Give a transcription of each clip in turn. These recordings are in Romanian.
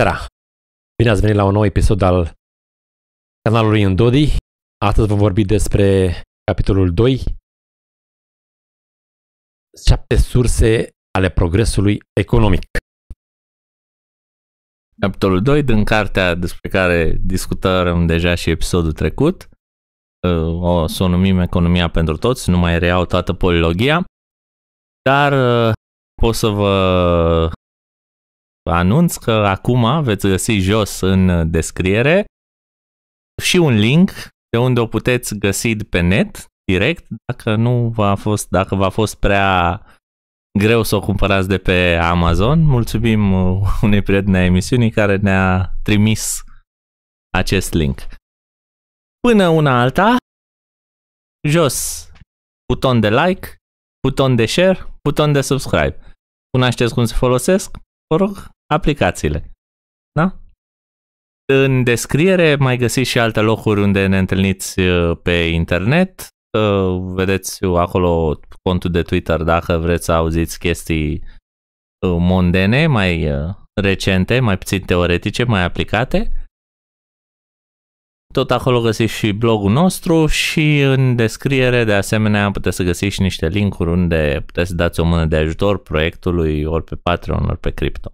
seara! Bine ați venit la un nou episod al canalului Îndodi. Astăzi vom vorbi despre capitolul 2, 7 surse ale progresului economic. Capitolul 2 din cartea despre care discutăm deja și episodul trecut, uh, o să o numim Economia pentru toți, nu mai reiau toată polilogia, dar uh, pot să vă Vă anunț că acum veți găsi jos în descriere și un link de unde o puteți găsi pe net direct dacă nu v-a fost, dacă v-a fost prea greu să o cumpărați de pe Amazon. Mulțumim uh, unei prietene a emisiunii care ne-a trimis acest link. Până una alta, jos, buton de like, buton de share, buton de subscribe. Cunoașteți cum se folosesc? Vă rog, aplicațiile. Da? În descriere mai găsiți și alte locuri unde ne întâlniți uh, pe internet. Uh, vedeți acolo contul de Twitter dacă vreți să auziți chestii uh, mondene, mai recente, mai puțin teoretice, mai aplicate. Tot acolo găsiți și blogul nostru și în descriere de asemenea puteți să găsiți și niște linkuri unde puteți să dați o mână de ajutor proiectului ori pe Patreon, ori pe Crypto.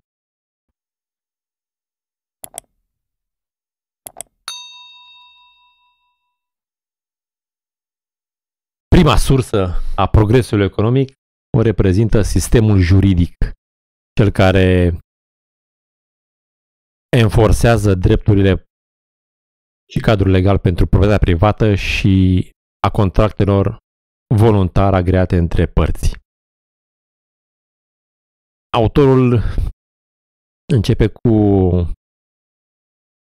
Prima sursă a progresului economic o reprezintă sistemul juridic, cel care enforcează drepturile și cadrul legal pentru proprietatea privată și a contractelor voluntar agreate între părți. Autorul începe cu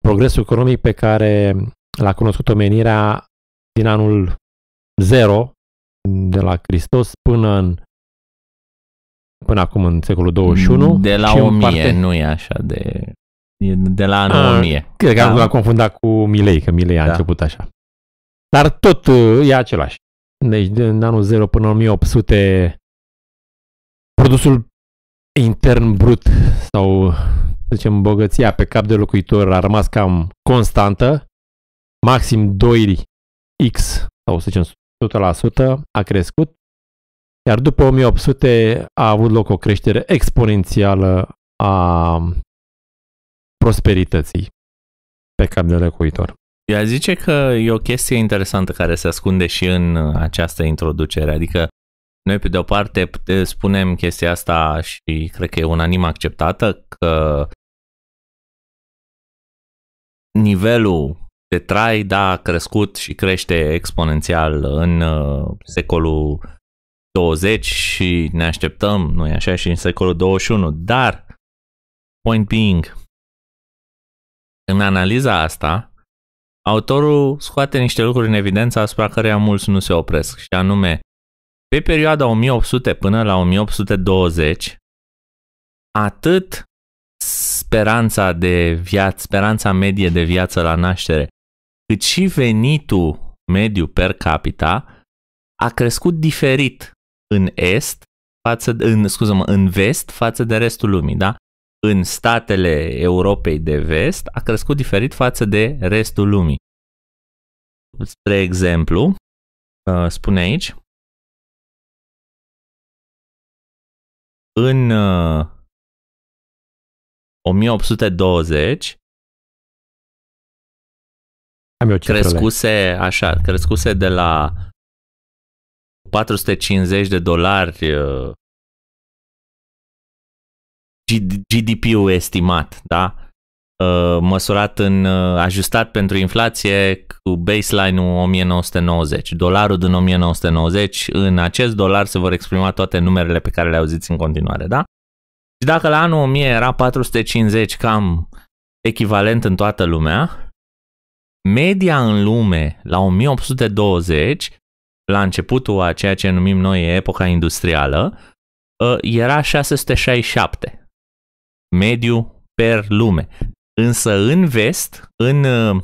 progresul economic pe care l-a cunoscut omenirea din anul 0 de la Hristos până în până acum în secolul 21. De la 1000, parte... nu e așa de... de la anul A, 1000. Cred că da. am confundat cu Milei, că Milei a da. început așa. Dar tot uh, e același. Deci din anul 0 până în 1800 produsul intern brut sau să zicem bogăția pe cap de locuitor a rămas cam constantă, maxim 2x sau să zicem 100%, a crescut, iar după 1800 a avut loc o creștere exponențială a prosperității pe cap de locuitor. Ea zice că e o chestie interesantă care se ascunde și în această introducere, adică noi pe de o parte spunem chestia asta și cred că e unanim acceptată că nivelul de trai, da, a crescut și crește exponențial în uh, secolul 20 și ne așteptăm, nu așa, și în secolul 21, dar, point being, în analiza asta, autorul scoate niște lucruri în evidență asupra căreia mulți nu se opresc, și anume, pe perioada 1800 până la 1820, atât speranța de viață, speranța medie de viață la naștere, cât și venitul mediu per capita a crescut diferit în est față de, în, scuză-mă, în vest față de restul lumii, da? În statele Europei de vest a crescut diferit față de restul lumii. Spre exemplu, uh, spune aici, în 1820 uh, am eu crescuse, așa, crescuse de la 450 de dolari uh, GDP-ul estimat, da? Uh, măsurat în, uh, ajustat pentru inflație cu baseline-ul 1990, dolarul din 1990, în acest dolar se vor exprima toate numerele pe care le auziți în continuare, da? Și dacă la anul 1000 era 450 cam echivalent în toată lumea, Media în lume la 1820, la începutul a ceea ce numim noi epoca industrială, ă, era 667. Mediu per lume. Însă în vest, în ă,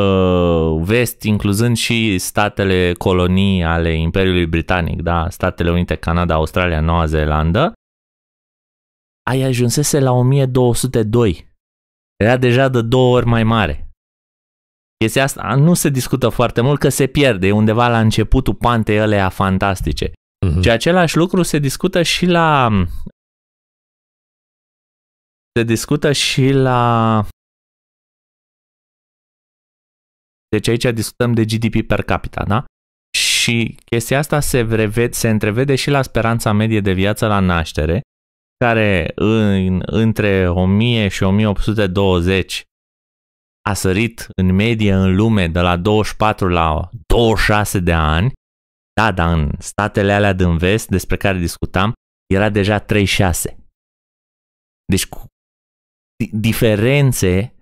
ă, vest, incluzând și statele colonii ale Imperiului Britanic, da, Statele Unite, Canada, Australia, Noua Zeelandă, ai ajunsese la 1202. Era deja de două ori mai mare. Chestia asta nu se discută foarte mult că se pierde undeva la începutul pantei alea fantastice. Uh-huh. Și același lucru se discută și la se discută și la deci aici discutăm de GDP per capita, da? Și chestia asta se, vreved, se întrevede și la speranța medie de viață la naștere, care în, între 1000 și 1820 a sărit în medie în lume de la 24 la 26 de ani, da, dar în statele alea din vest despre care discutam, era deja 36. Deci cu diferențe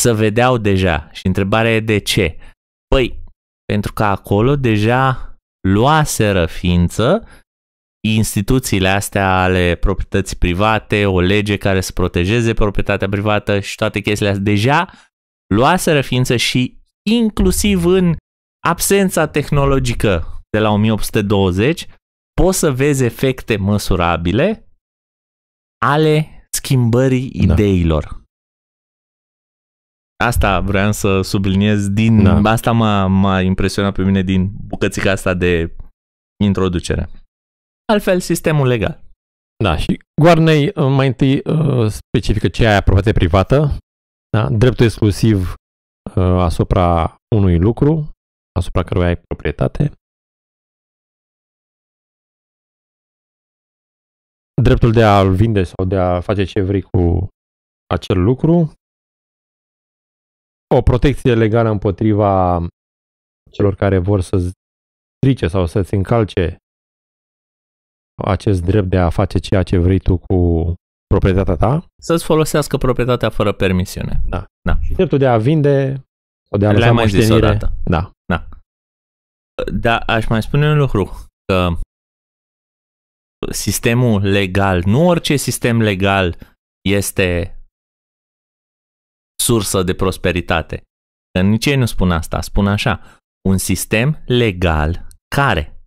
se vedeau deja și întrebarea e de ce. Păi, pentru că acolo deja luaseră ființă instituțiile astea ale proprietății private, o lege care să protejeze proprietatea privată și toate chestiile astea. Deja luaseră ființă și inclusiv în absența tehnologică de la 1820 poți să vezi efecte măsurabile ale schimbării da. ideilor. Asta vreau să subliniez din... Da. Asta m-a, m-a impresionat pe mine din bucățica asta de introducere. Altfel, sistemul legal. Da, și Guarnei uh, mai întâi uh, specifică ce e apropiație privată, da? dreptul exclusiv uh, asupra unui lucru, asupra căruia ai proprietate, dreptul de a-l vinde sau de a face ce vrei cu acel lucru, o protecție legală împotriva celor care vor să strice sau să-ți încalce acest drept de a face ceea ce vrei tu cu proprietatea ta. Să-ți folosească proprietatea fără permisiune. Da. da. Și dreptul de a vinde sau de a lăsa mai Da. da. Da, aș mai spune un lucru, că sistemul legal, nu orice sistem legal este sursă de prosperitate. Că nici ei nu spun asta, spun așa, un sistem legal care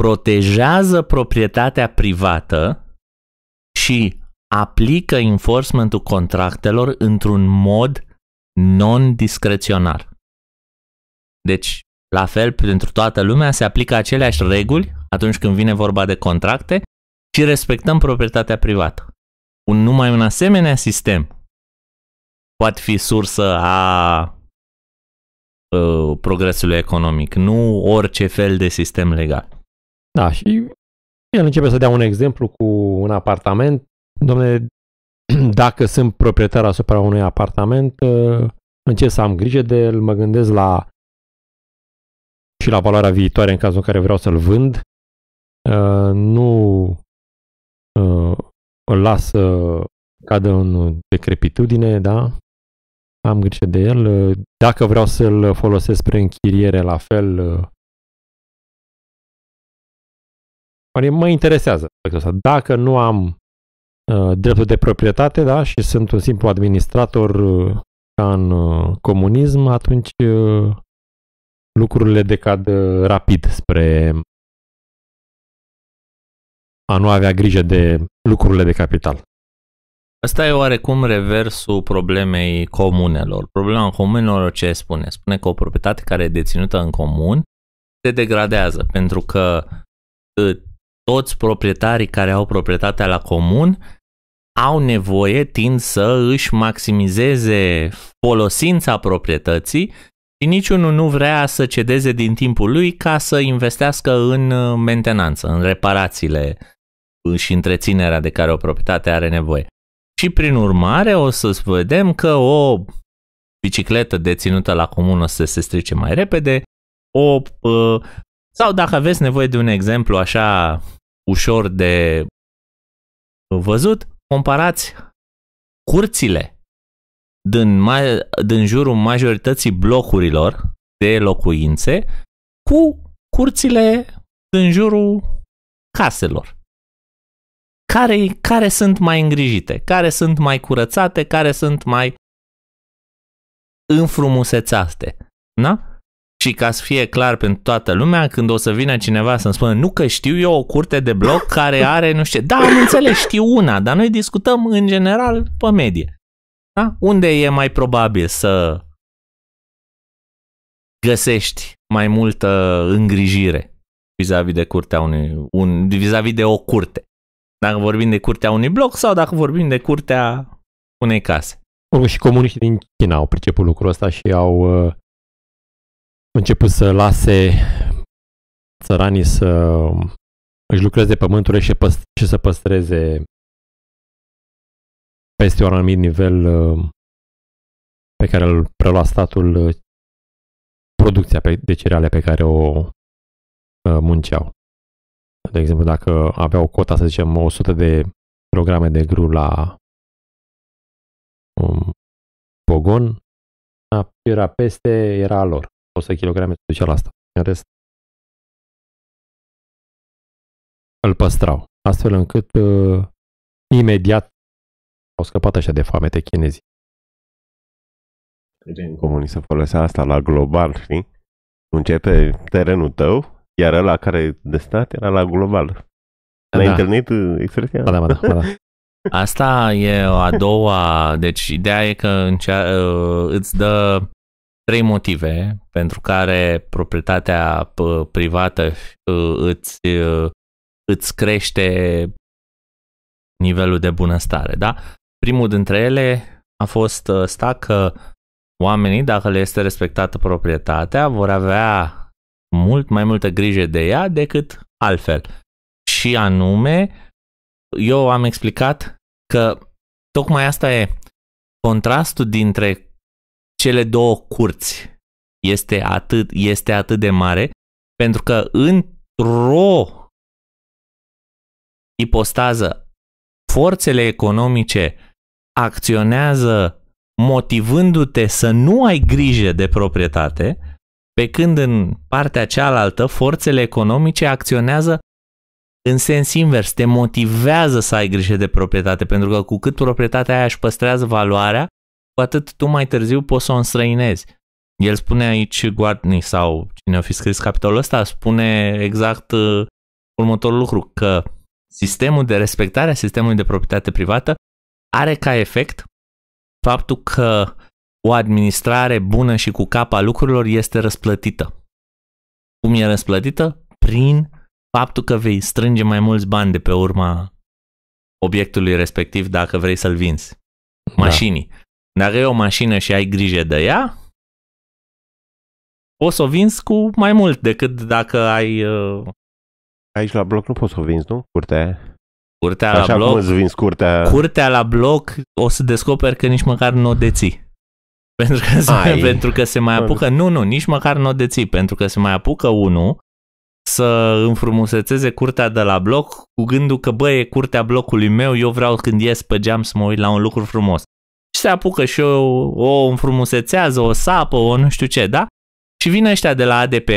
protejează proprietatea privată și aplică enforcementul contractelor într-un mod non-discreționar. Deci, la fel, pentru toată lumea se aplică aceleași reguli atunci când vine vorba de contracte și respectăm proprietatea privată. Un, numai un asemenea sistem poate fi sursă a uh, progresului economic, nu orice fel de sistem legal. Da, și el începe să dea un exemplu cu un apartament domne, dacă sunt proprietar asupra unui apartament, ă, încep să am grijă de el, mă gândesc la și la valoarea viitoare în cazul în care vreau să-l vând. Ă, nu ă, îl las să cadă în decrepitudine, da? Am grijă de el. Dacă vreau să-l folosesc spre închiriere, la fel. Mă interesează Dacă nu am Uh, dreptul de proprietate da? și sunt un simplu administrator uh, ca în uh, comunism, atunci lucrurile decad rapid spre a nu avea grijă de lucrurile de capital. Asta e oarecum reversul problemei comunelor. Problema comunelor ce spune? Spune că o proprietate care e deținută în comun se degradează pentru că toți proprietarii care au proprietatea la comun au nevoie, tind să își maximizeze folosința proprietății și niciunul nu vrea să cedeze din timpul lui ca să investească în uh, mentenanță, în reparațiile și întreținerea de care o proprietate are nevoie. Și prin urmare o să vedem că o bicicletă deținută la comun o să se strice mai repede, o uh, sau dacă aveți nevoie de un exemplu așa ușor de văzut, comparați curțile din, ma- din jurul majorității blocurilor de locuințe cu curțile din jurul caselor. Care, care sunt mai îngrijite, care sunt mai curățate, care sunt mai înfrumusețate. Da? Și ca să fie clar pentru toată lumea, când o să vină cineva să-mi spună, nu că știu eu o curte de bloc care are, nu știu, da, am înțeles, știu una, dar noi discutăm în general pe medie. Da? Unde e mai probabil să găsești mai multă îngrijire vis-a-vis de curtea unui, un, vis-a-vis de o curte? Dacă vorbim de curtea unui bloc sau dacă vorbim de curtea unei case. Oricum și comuniștii din China au priceput lucrul ăsta și au uh, început să lase țăranii să își lucreze pământurile și, păst- și să păstreze peste un anumit nivel uh, pe care îl prelua statul uh, producția de cereale pe care o uh, munceau. De exemplu, dacă aveau cota, să zicem, 100 de programe de gru la un pogon, era peste, era a lor. 100 kg se ducea la asta. În rest, îl păstrau. Astfel încât uh, imediat au scăpat așa de foamete chinezii. În comunii să folosea asta la global, știi? Începe terenul tău, iar ăla care de stat era la global. La ai da. Uh, expresia? Da, da, da, da. Asta e a doua, deci ideea e că încea, uh, îți dă trei motive pentru care proprietatea privată îți, îți crește nivelul de bunăstare. Da? Primul dintre ele a fost ăsta că oamenii, dacă le este respectată proprietatea, vor avea mult mai multă grijă de ea decât altfel. Și anume, eu am explicat că tocmai asta e contrastul dintre cele două curți este atât, este atât de mare, pentru că într-o ipostază forțele economice acționează motivându-te să nu ai grijă de proprietate, pe când în partea cealaltă forțele economice acționează în sens invers, te motivează să ai grijă de proprietate, pentru că cu cât proprietatea aia își păstrează valoarea, cu atât tu mai târziu poți să o înstrăinezi. El spune aici guardni sau cine a fi scris capitolul ăsta, spune exact uh, următorul lucru, că sistemul de respectare a sistemului de proprietate privată are ca efect faptul că o administrare bună și cu capa lucrurilor este răsplătită. Cum e răsplătită? Prin faptul că vei strânge mai mulți bani de pe urma obiectului respectiv dacă vrei să-l vinzi. Da. Mașinii. Da. Dacă e o mașină și ai grijă de ea, poți să o vinzi cu mai mult decât dacă ai... Uh... Aici la bloc nu poți să o vinzi, nu? Curtea aia. Curtea Așa la bloc, cum îți vinzi curtea... Curtea la bloc o să descoperi că nici măcar nu o deții. Pentru că, se, pentru că se mai apucă... Nu, nu, nici măcar nu o deții. Pentru că se mai apucă unul să înfrumusețeze curtea de la bloc cu gândul că, băie e curtea blocului meu, eu vreau când ies pe geam să mă uit la un lucru frumos și se apucă și o, o înfrumusețează, o sapă, o nu știu ce, da? Și vin ăștia de la ADP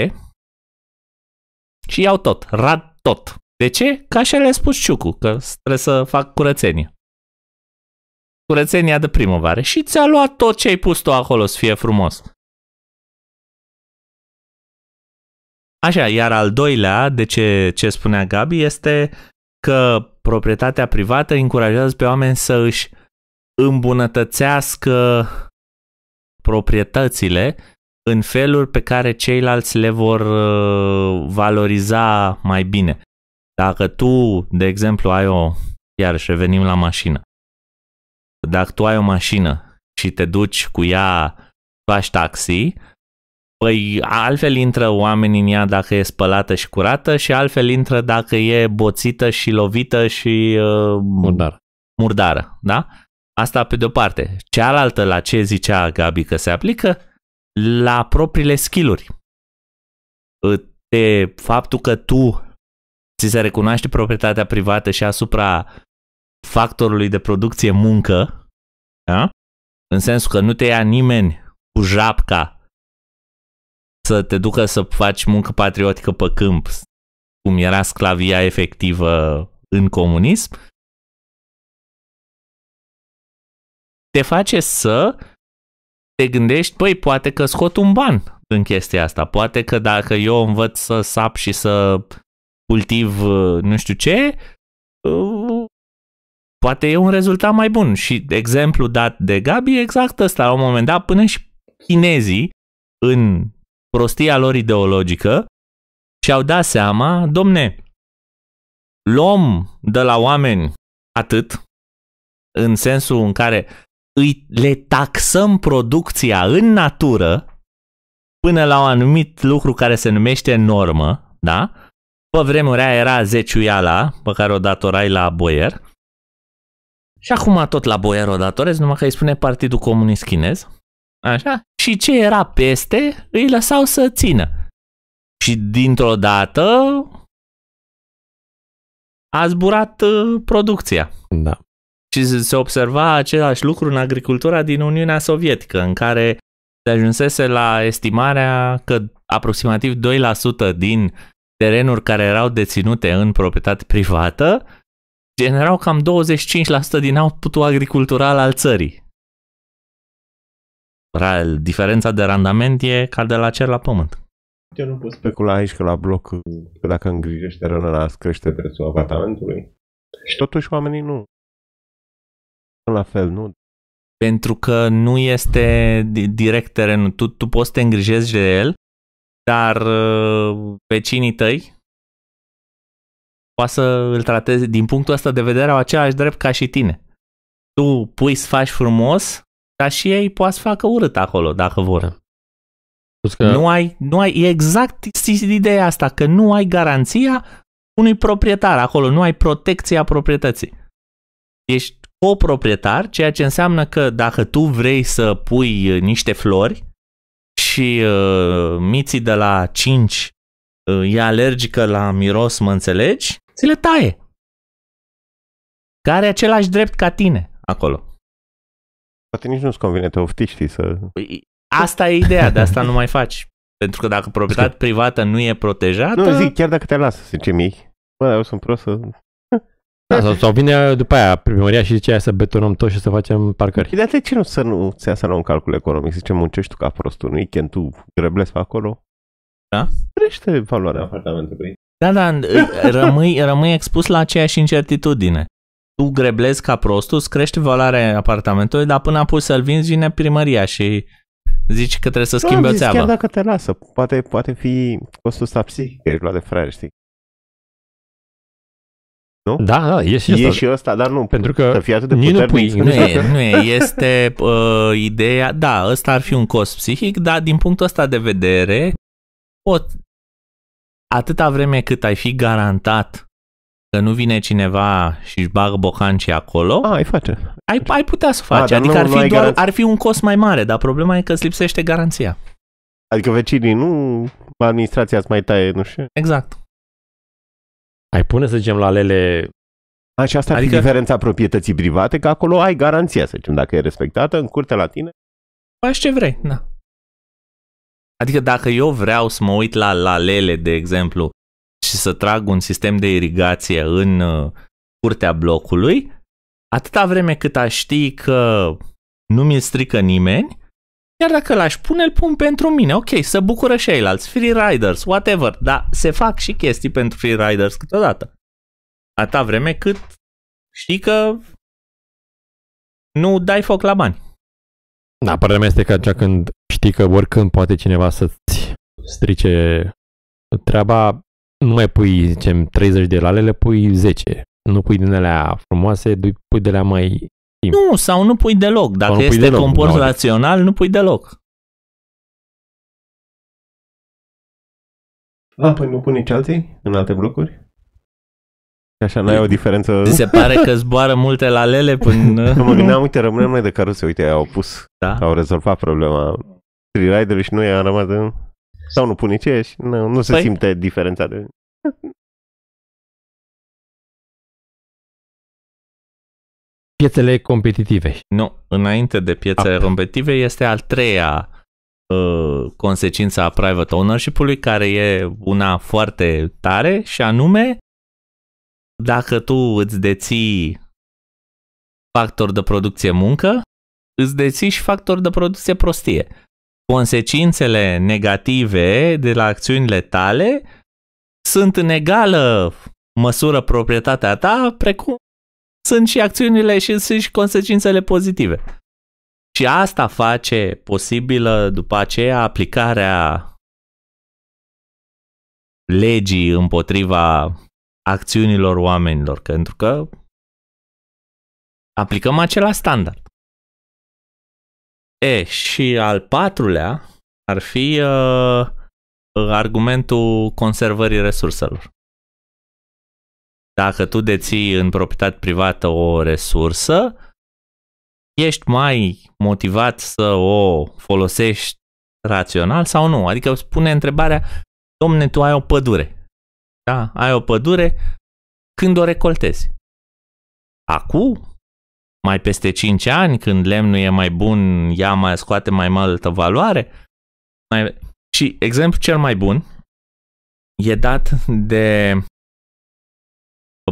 și iau tot, rad tot. De ce? Ca așa le-a spus Ciucu, că trebuie să fac curățenie. Curățenia de primăvară și ți-a luat tot ce ai pus tu acolo să fie frumos. Așa, iar al doilea, de ce, ce spunea Gabi, este că proprietatea privată încurajează pe oameni să își uh, îmbunătățească proprietățile în feluri pe care ceilalți le vor uh, valoriza mai bine. Dacă tu, de exemplu, ai o, iarăși revenim la mașină, dacă tu ai o mașină și te duci cu ea, faci taxi, păi altfel intră oamenii în ea dacă e spălată și curată și altfel intră dacă e boțită și lovită și uh, murdară. murdară, da? Asta pe de-o parte. Cealaltă, la ce zicea Gabi că se aplică, la propriile skilluri. De faptul că tu ți se recunoaște proprietatea privată și asupra factorului de producție muncă, da? în sensul că nu te ia nimeni cu japca să te ducă să faci muncă patriotică pe câmp, cum era sclavia efectivă în comunism, te face să te gândești, păi, poate că scot un ban în chestia asta. Poate că dacă eu învăț să sap și să cultiv uh, nu știu ce, uh, poate e un rezultat mai bun. Și exemplu dat de Gabi exact ăsta. La un moment dat, până și chinezii, în prostia lor ideologică, și-au dat seama, domne, luăm de la oameni atât, în sensul în care îi, le taxăm producția în natură până la un anumit lucru care se numește normă, da? Pe vremuri aia era zeciuiala pe care o datorai la boier. Și acum tot la boier o datorezi, numai că îi spune Partidul Comunist Chinez. Așa? Și ce era peste, îi lăsau să țină. Și dintr-o dată a zburat uh, producția. Da. Și se observa același lucru în agricultura din Uniunea Sovietică, în care se ajunsese la estimarea că aproximativ 2% din terenuri care erau deținute în proprietate privată generau cam 25% din outputul agricultural al țării. Real, diferența de randament e ca de la cer la pământ. Eu nu pot specula aici că la bloc, că dacă îngrijești terenul ăla, crește prețul apartamentului. Și totuși oamenii nu la fel, nu? Pentru că nu este direct terenul. Tu, tu poți să te îngrijești de el, dar uh, vecinii tăi poate să îl tratezi din punctul ăsta de vedere au același drept ca și tine. Tu pui să faci frumos, dar și ei poate să facă urât acolo dacă vor. Că... Nu, ai, nu ai E exact ideea asta, că nu ai garanția unui proprietar acolo, nu ai protecția proprietății. Ești coproprietar, ceea ce înseamnă că dacă tu vrei să pui uh, niște flori și uh, miții de la 5 uh, e alergică la miros, mă înțelegi, ți le taie. Care același drept ca tine acolo. Poate nici nu-ți convine, te ofti, știi, să... Păi, asta e ideea, de asta nu mai faci. Pentru că dacă proprietatea privată nu e protejată... Nu, zic, chiar dacă te lasă, să zice mii, bă, eu sunt prost să da, sau, da. sau vine după aia primăria și zice aia să betonăm tot și să facem parcări. Păi, de ce nu să nu ți iasă la un calcul economic? Să zicem, muncești tu ca prostul în weekend, tu greblesc pe acolo. Da? Crește valoarea da, apartamentului. Da, da, rămâi, rămâi expus la aceeași incertitudine. Tu greblezi ca prostul, îți crește valoarea apartamentului, dar până apoi să-l vinzi vine primăria și zici că trebuie să schimbi o țeavă. Chiar dacă te lasă, poate, poate fi costul ăsta psihic, e luat de fraier, știi? Nu? Da, da, e și E și ăsta, dar nu, pentru că să fie atât de puternic. Nu, pui, nu, e, nu e, este uh, ideea, da, ăsta ar fi un cost psihic, dar din punctul ăsta de vedere, pot, atâta vreme cât ai fi garantat că nu vine cineva și își bagă bocancii acolo, A, ai, face. ai, ai putea să faci. A, adică nu, ar, fi doar, ar fi un cost mai mare, dar problema e că îți lipsește garanția. Adică vecinii nu, administrația îți mai taie, nu știu. Exact ai pune, să zicem, la lele Așa, asta adică... ar fi diferența proprietății private, că acolo ai garanția, să zicem, dacă e respectată, în curte la tine. Faci ce vrei, da. Adică dacă eu vreau să mă uit la lalele, de exemplu, și să trag un sistem de irigație în uh, curtea blocului, atâta vreme cât aș ști că nu mi-l strică nimeni, iar dacă l-aș pune, îl pun pentru mine. Ok, să bucură și ceilalți, free riders, whatever, dar se fac și chestii pentru free riders câteodată. Atâta vreme cât știi că nu dai foc la bani. Da, părerea mea este că atunci când știi că oricând poate cineva să-ți strice treaba, nu mai pui, zicem, 30 de lale, le pui 10. Nu pui din alea frumoase, pui de alea mai schimb. Nu, sau nu pui deloc. Dacă pui este deloc, comport nu rațional, nu pui deloc. A, păi nu pune alții, în alte blocuri? așa n-ai o diferență. Ți se pare că zboară multe la lele până... mă gândeam, uite, rămânem noi de caruse, uite, au pus, da? au rezolvat problema freerider și i am rămas de... Sau nu pune ce și nu, nu se păi... simte diferența de... piețele competitive. Nu, înainte de piețele competitive este al treia uh, consecință a private ownership-ului, care e una foarte tare și anume dacă tu îți deții factor de producție muncă, îți deții și factor de producție prostie. Consecințele negative de la acțiunile tale sunt în egală măsură proprietatea ta, precum sunt și acțiunile și sunt și consecințele pozitive. Și asta face posibilă după aceea aplicarea legii împotriva acțiunilor oamenilor, pentru că aplicăm acela standard. E, și al patrulea ar fi uh, argumentul conservării resurselor dacă tu deții în proprietate privată o resursă, ești mai motivat să o folosești rațional sau nu? Adică spune întrebarea, domne, tu ai o pădure. Da? Ai o pădure, când o recoltezi? Acum? Mai peste 5 ani, când lemnul e mai bun, ea mai scoate mai multă valoare? Mai... Și exemplu cel mai bun e dat de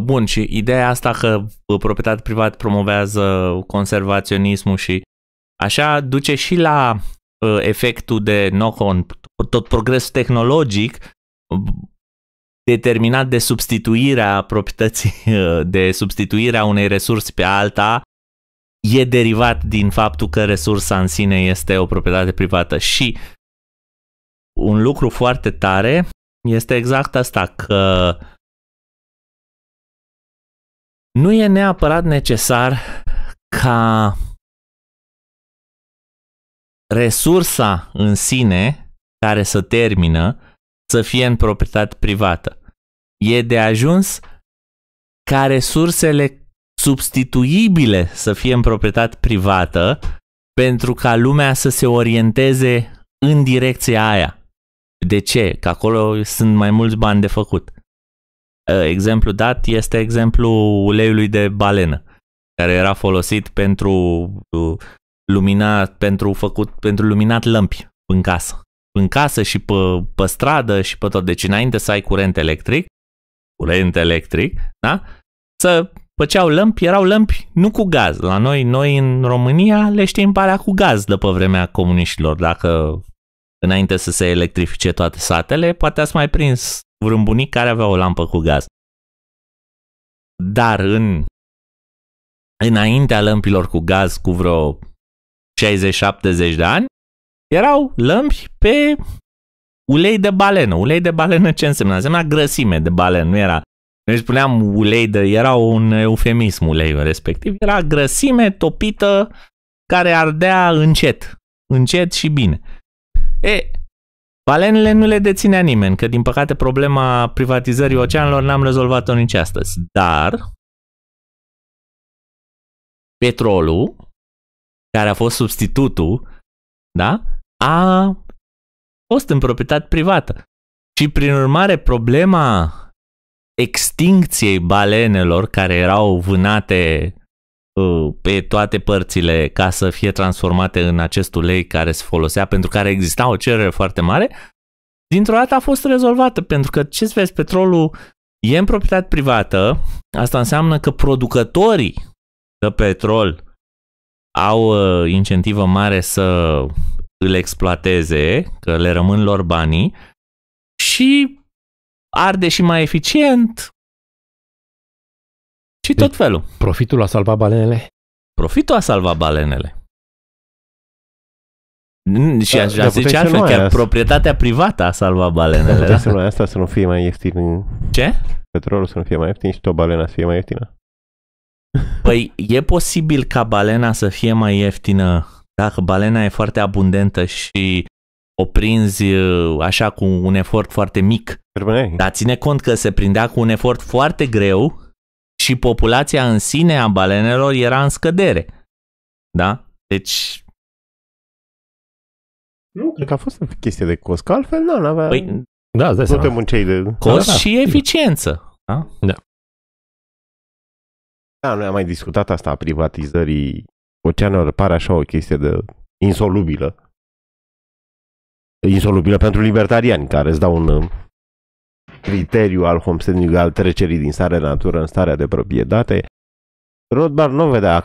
Bun, și ideea asta că uh, proprietatea privată promovează conservaționismul și așa duce și la uh, efectul de knock-on, tot progresul tehnologic uh, determinat de substituirea proprietății, de substituirea unei resurse pe alta, e derivat din faptul că resursa în sine este o proprietate privată. Și un lucru foarte tare este exact asta, că uh, nu e neapărat necesar ca resursa în sine care să termină să fie în proprietate privată. E de ajuns ca resursele substituibile să fie în proprietate privată pentru ca lumea să se orienteze în direcția aia. De ce? Că acolo sunt mai mulți bani de făcut. Uh, exemplu dat este exemplu uleiului de balenă, care era folosit pentru uh, lumina, pentru făcut, pentru luminat lămpi în casă. În casă și pe, pe stradă și pe tot. Deci înainte să ai curent electric, curent electric, da? Să făceau lămpi, erau lămpi nu cu gaz. La noi, noi în România le știm pe alea cu gaz de pe vremea comuniștilor, dacă înainte să se electrifice toate satele, poate ați mai prins vreun bunic care avea o lampă cu gaz. Dar în înaintea lămpilor cu gaz cu vreo 60-70 de ani, erau lămpi pe ulei de balenă. Ulei de balenă ce însemna? Însemna grăsime de balenă, nu era. Noi spuneam ulei de, era un eufemism uleiul respectiv, era grăsime topită care ardea încet, încet și bine. E, balenele nu le deținea nimeni, că din păcate problema privatizării oceanelor n-am rezolvat-o nici astăzi. Dar petrolul, care a fost substitutul, da, a fost în proprietate privată. Și prin urmare, problema extincției balenelor care erau vânate pe toate părțile ca să fie transformate în acest ulei care se folosea, pentru care exista o cerere foarte mare, dintr-o dată a fost rezolvată, pentru că, ce să vezi, petrolul e în proprietate privată, asta înseamnă că producătorii de petrol au ă, incentivă mare să îl exploateze, că le rămân lor banii și arde și mai eficient, și deci, tot felul. Profitul a salvat balenele? Profitul a salvat balenele. Și da, aș da, zice altfel, că proprietatea privată a salvat balenele. Da, să asta să nu fie mai ieftin. Ce? Petrolul să nu fie mai ieftin și tot balena să fie mai ieftină. Păi e posibil ca balena să fie mai ieftină dacă balena e foarte abundentă și o prinzi uh, așa cu un efort foarte mic. Dar ține cont că se prindea cu un efort foarte greu și populația în sine a balenelor era în scădere. Da? Deci... Nu, cred că a fost o chestie de cost, că altfel nu, avea Păi, da, nu te munceai de... Cost da, da, și eficiență. Da? da. Da, noi am mai discutat asta a privatizării oceanelor. Pare așa o chestie de insolubilă. Insolubilă pentru libertariani care îți dau un criteriu al homesteading, al trecerii din stare de natură în starea de proprietate, Rothbard nu vedea,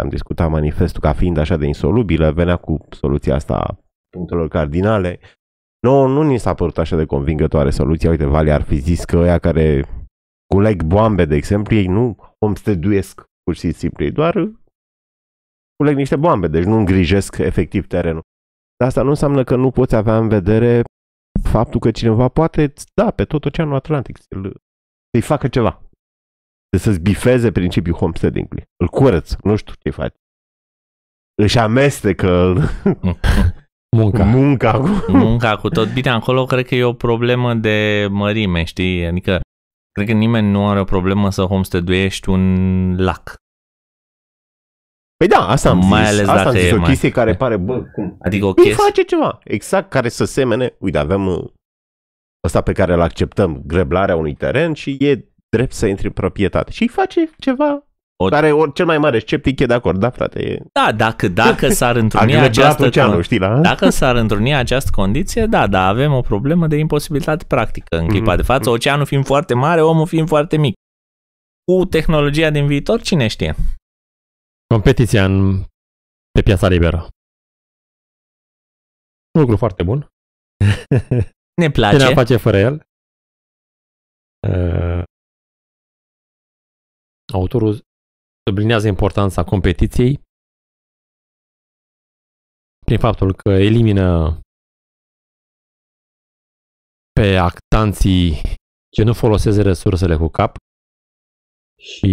am discutat manifestul ca fiind așa de insolubilă, venea cu soluția asta a punctelor cardinale. No, nu ni s-a părut așa de convingătoare soluția. Uite, Vali ar fi zis că ăia care culeg boambe, de exemplu, ei nu homesteduiesc pur și simplu, doar culeg niște boambe, deci nu îngrijesc efectiv terenul. Dar asta nu înseamnă că nu poți avea în vedere faptul că cineva poate, da, pe tot oceanul Atlantic să-l, să-i facă ceva. De să-ți bifeze principiul homesteading-ului. Îl curăț, nu știu ce faci. Își amestecă munca. munca cu... munca cu tot. Bine, acolo cred că e o problemă de mărime, știi? Adică cred că nimeni nu are o problemă să homesteaduiești un lac Păi da, asta am mai zis. Ales asta am zis, o chestie mai... care pare, bă, cum? Adică o păi chestie... face ceva, exact, care să semene, uite, avem uh, ăsta pe care îl acceptăm, greblarea unui teren și e drept să intri în proprietate. Și îi face ceva o... care or, cel mai mare sceptic e de acord, da frate? E... Da, dacă, dacă s-ar întruni această oceanul, știi, la? dacă s-ar întruni această condiție, da, dar avem o problemă de imposibilitate practică în clipa mm-hmm. de față, oceanul fiind foarte mare, omul fiind foarte mic. Cu tehnologia din viitor, cine știe? Competiția în, pe piața liberă. Un lucru foarte bun. Ne place. ne face fără el? Uh, autorul sublinează importanța competiției prin faptul că elimină pe actanții ce nu folosesc resursele cu cap și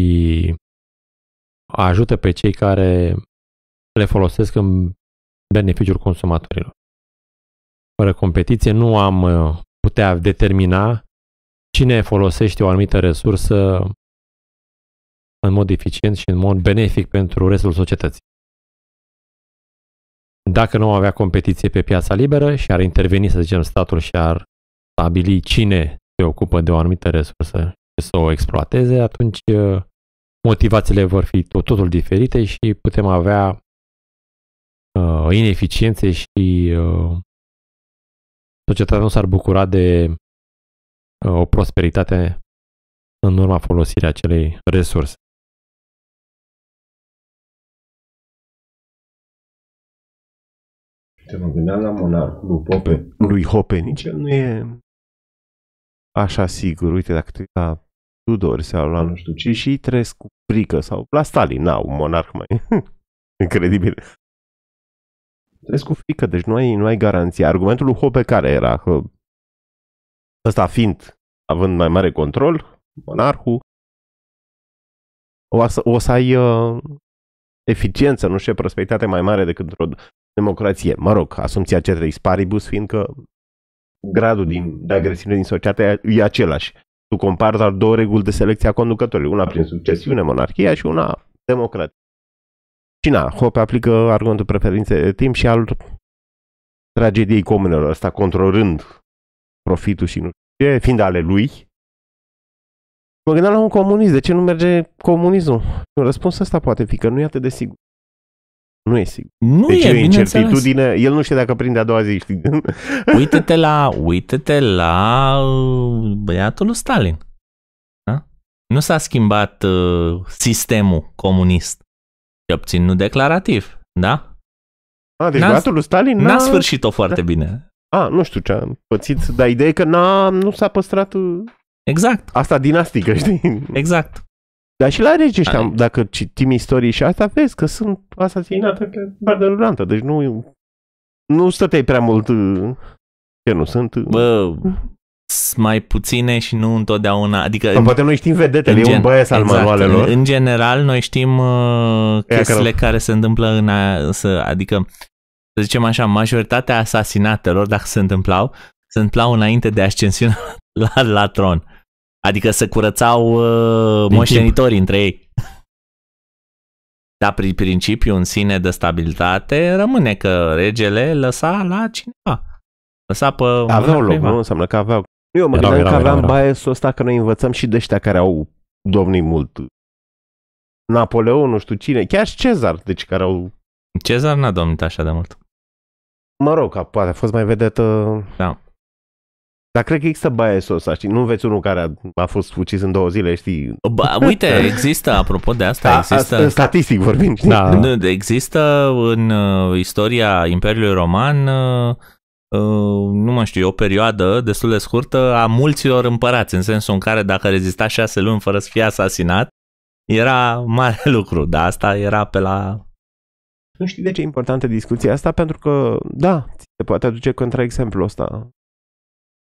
ajută pe cei care le folosesc în beneficiul consumatorilor. Fără competiție nu am uh, putea determina cine folosește o anumită resursă în mod eficient și în mod benefic pentru restul societății. Dacă nu avea competiție pe piața liberă și ar interveni, să zicem, statul și ar stabili cine se ocupă de o anumită resursă și să o exploateze, atunci uh, motivațiile vor fi tot, totul diferite și putem avea uh, ineficiențe și uh, societatea nu s-ar bucura de uh, o prosperitate în urma folosirii acelei resurse. Te mă gândeam la monarhul lui, Pope. lui Hope, nici nu e așa sigur. Uite, dacă te la Tudor sau la nu știu ce și trăiesc cu frică sau la Stalin, na, un monarh mai incredibil. Trăiesc cu frică, deci nu ai, nu ai garanție. Argumentul lui Hope care era? Că ăsta fiind, având mai mare control, monarhul, o să, o să ai uh, eficiență, nu știu, prosperitate mai mare decât într-o democrație. Mă rog, asumția cetrei paribus, fiindcă gradul din, de agresiune din societate e același. Tu compari doar două reguli de selecție a conducătorilor, una prin succesiune, monarhia și una democratică. Și na, Hope aplică argumentul preferințe timp și al tragediei comunelor, ăsta controlând profitul și nu ce, fiind ale lui. Mă gândeam la un comunist, de ce nu merge comunismul? Răspunsul ăsta poate fi că nu e atât de sigur. Nu e sigur. Nu deci e, e incertitudine. El nu știe dacă prinde a doua zi, știi? Uită-te la, uită-te la uh, băiatul lui Stalin. Da? Nu s-a schimbat uh, sistemul comunist. Și obțin nu declarativ, da? A, deci n-a, băiatul lui Stalin n-a... n-a sfârșit-o foarte da. bine. A, nu știu ce am pățit, dar ideea e că n-a, nu s-a păstrat... Uh, exact. Asta dinastică, știi? Exact. Dar și la regi ăștia, dacă citim istorii și asta, vezi că sunt asasinate da, da, da. pe bandă rulantă. Deci nu, nu stăteai prea mult uh, că nu sunt... Uh. Bă, mai puține și nu întotdeauna. Adică, în, poate noi știm vedetele, gen, e un băies al exact, manualelor. În, în general, noi știm uh, chestiile care se întâmplă în... A, să, adică, să zicem așa, majoritatea asasinatelor, dacă se întâmplau, se întâmplau înainte de ascensiunea la, la tron. Adică se curățau uh, moștenitorii timp. între ei. Dar prin principiu în sine de stabilitate rămâne că regele lăsa la cineva. Lăsa pe... Aveau loc, nu înseamnă că aveau. Eu mă gândeam că aveam biasul ăsta că noi învățăm și de ăștia care au domnii mult. Napoleon, nu știu cine, chiar și Cezar, deci care au... Cezar n-a domnit așa de mult. Mă rog, poate a fost mai vedetă... Da. Dar cred că există biasul ăsta, știi? Nu veți unul care a, a fost ucis în două zile, știi? Ba, uite, există, apropo de asta, a, există... A, statistic vorbim, știi? Da. Nu, da. există în uh, istoria Imperiului Roman, uh, uh, nu mă știu, o perioadă destul de scurtă a mulților împărați, în sensul în care dacă rezista șase luni fără să fie asasinat, era mare lucru, dar asta era pe la nu știu de ce e importantă discuția asta, pentru că, da, se poate aduce contraexemplul ăsta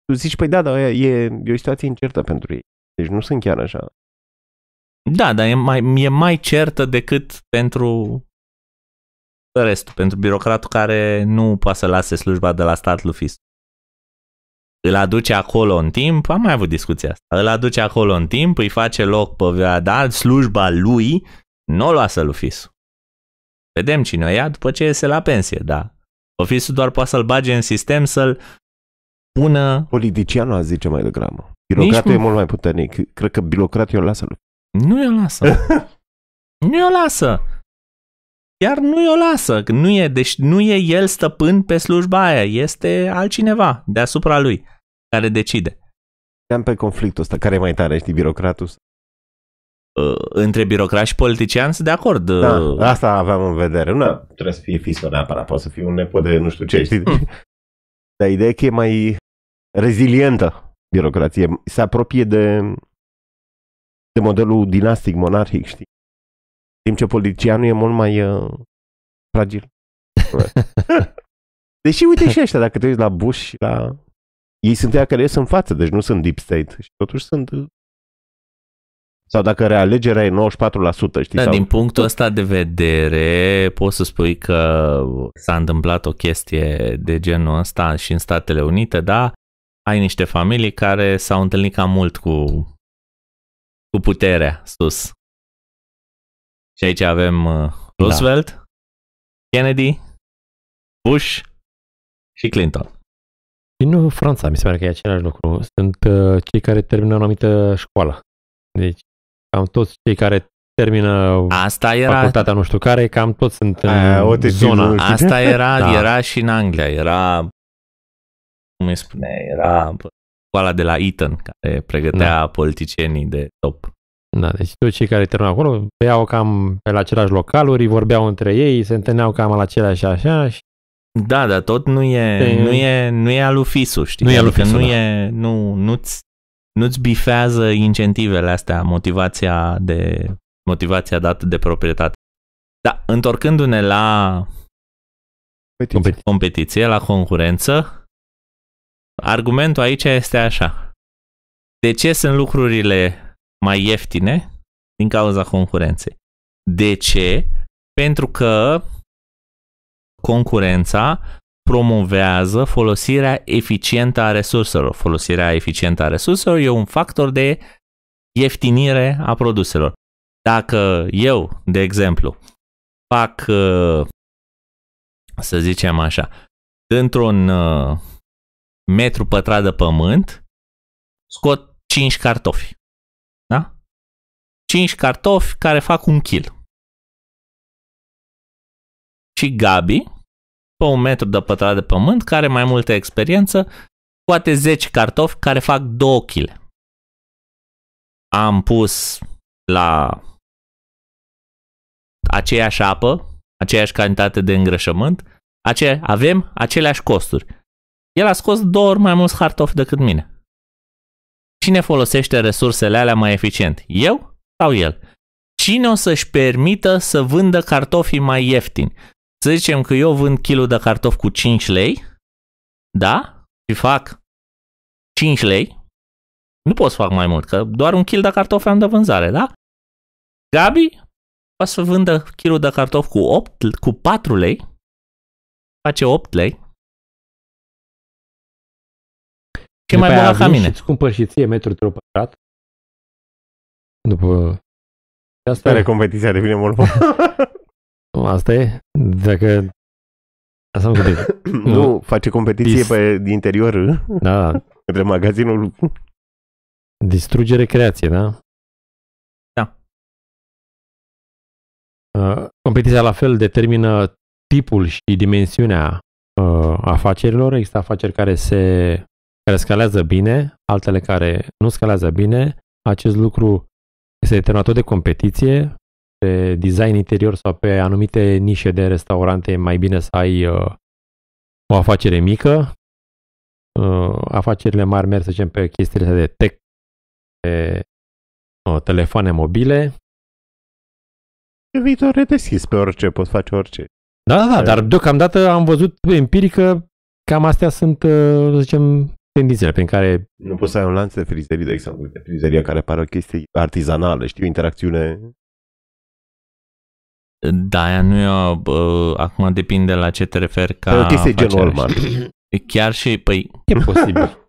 tu zici, păi da, dar e, e o situație incertă pentru ei. Deci nu sunt chiar așa. Da, dar e mai, e mai certă decât pentru restul, pentru birocratul care nu poate să lase slujba de la stat lui Îl aduce acolo în timp, am mai avut discuția asta, îl aduce acolo în timp, îi face loc pe da, slujba lui, nu o lasă lui Vedem cine o ia după ce iese la pensie, da. Ofisul doar poate să-l bage în sistem, să-l bună... Politicianul a zice mai degrabă. Birocratul Nici... e mult mai puternic. Cred că birocratul o lasă. Nu i-o lasă. nu i-o lasă. Iar nu i-o lasă. Nu e, deci nu e el stăpân pe slujba aia. Este altcineva deasupra lui care decide. Am pe conflictul ăsta. Care e mai tare, știi, birocratul? Uh, între birocrat și politician sunt de acord. Da, uh. asta aveam în vedere. Nu trebuie să fie fiscă neapărat, poate să fie un nepot de nu știu ce, știi? Hmm. Dar ideea e că e mai rezilientă birocrație. Se apropie de, de modelul dinastic, monarhic, știi? Timp ce politicianul e mult mai uh, fragil. Deși uite și ăștia, dacă te uiți la Bush la... Ei sunt ea care ies în față, deci nu sunt deep state. Și totuși sunt uh, sau dacă realegerea e 94%, știi? Da, sau... din punctul ăsta de vedere poți să spui că s-a întâmplat o chestie de genul ăsta și în Statele Unite, da? Ai niște familii care s-au întâlnit cam mult cu, cu puterea sus. Și aici avem uh, da. Roosevelt, da. Kennedy, Bush și Clinton. În Franța mi se pare că e același lucru. Sunt uh, cei care termină o anumită școală. Deci Cam toți cei care termină Asta era... facultatea nu știu care, cam toți sunt în Aia, zona. Asta era, da. era și în Anglia, era cum îi spune, era școala de la Eton care pregătea da. politicienii de top. Da, deci toți cei care terminau acolo iau cam pe la același localuri, vorbeau între ei, se întâlneau cam la același așa și da, dar tot nu e, e... nu e, nu e alufisul, știi? Nu e adică alufisul, adică nu da. e, nu, nu-ți nu-ți bifează incentivele astea, motivația, de, motivația dată de proprietate. Da, întorcându-ne la competiție. competiție, la concurență, argumentul aici este așa. De ce sunt lucrurile mai ieftine? Din cauza concurenței. De ce? Pentru că concurența promovează folosirea eficientă a resurselor. Folosirea eficientă a resurselor e un factor de ieftinire a produselor. Dacă eu, de exemplu, fac, uh, să zicem așa, dintr-un uh, metru pătrat de pământ, scot 5 cartofi. Da? 5 cartofi care fac un kil. Și Gabi, pe un metru de pătrat de pământ, care mai multă experiență, poate 10 cartofi care fac 2 kg. Am pus la aceeași apă, aceeași cantitate de îngrășământ, ace- avem aceleași costuri. El a scos două ori mai mulți cartofi decât mine. Cine folosește resursele alea mai eficient? Eu sau el? Cine o să-și permită să vândă cartofii mai ieftini? Să zicem că eu vând kilo de cartofi cu 5 lei, da? Și fac 5 lei, nu pot să fac mai mult, că doar un kil de cartofi am de vânzare, da? Gabi poate să vândă kilo de cartofi cu, 8, cu 4 lei, face 8 lei. Ce mai bună ca mine. Și cumpăr și ție metru pătrat. După... Asta e competiția devine mult asta e? Dacă... Asta am gândit. nu, nu, face competiție Dis... pe interior. Ă? Da. Între magazinul... Distrugere creație, da? Da. Uh, competiția la fel determină tipul și dimensiunea uh, afacerilor. Există afaceri care se care scalează bine, altele care nu scalează bine. Acest lucru este determinat tot de competiție, pe design interior sau pe anumite nișe de restaurante, mai bine să ai uh, o afacere mică. Uh, afacerile mari merg, să zicem, pe chestiile de tech, pe uh, telefoane mobile. Pe viitor redeschis pe orice, poți face orice. Da, da, da, dar deocamdată am văzut empiric că cam astea sunt, uh, să zicem, tendințele prin care... Nu poți să ai un lanț de frizerii, de exemplu, de frizeria care pare o chestie artizanală, știi, interacțiune da, aia nu e, bă, acum depinde la ce te referi ca O chestie gen Walmart. Chiar și, păi... E posibil.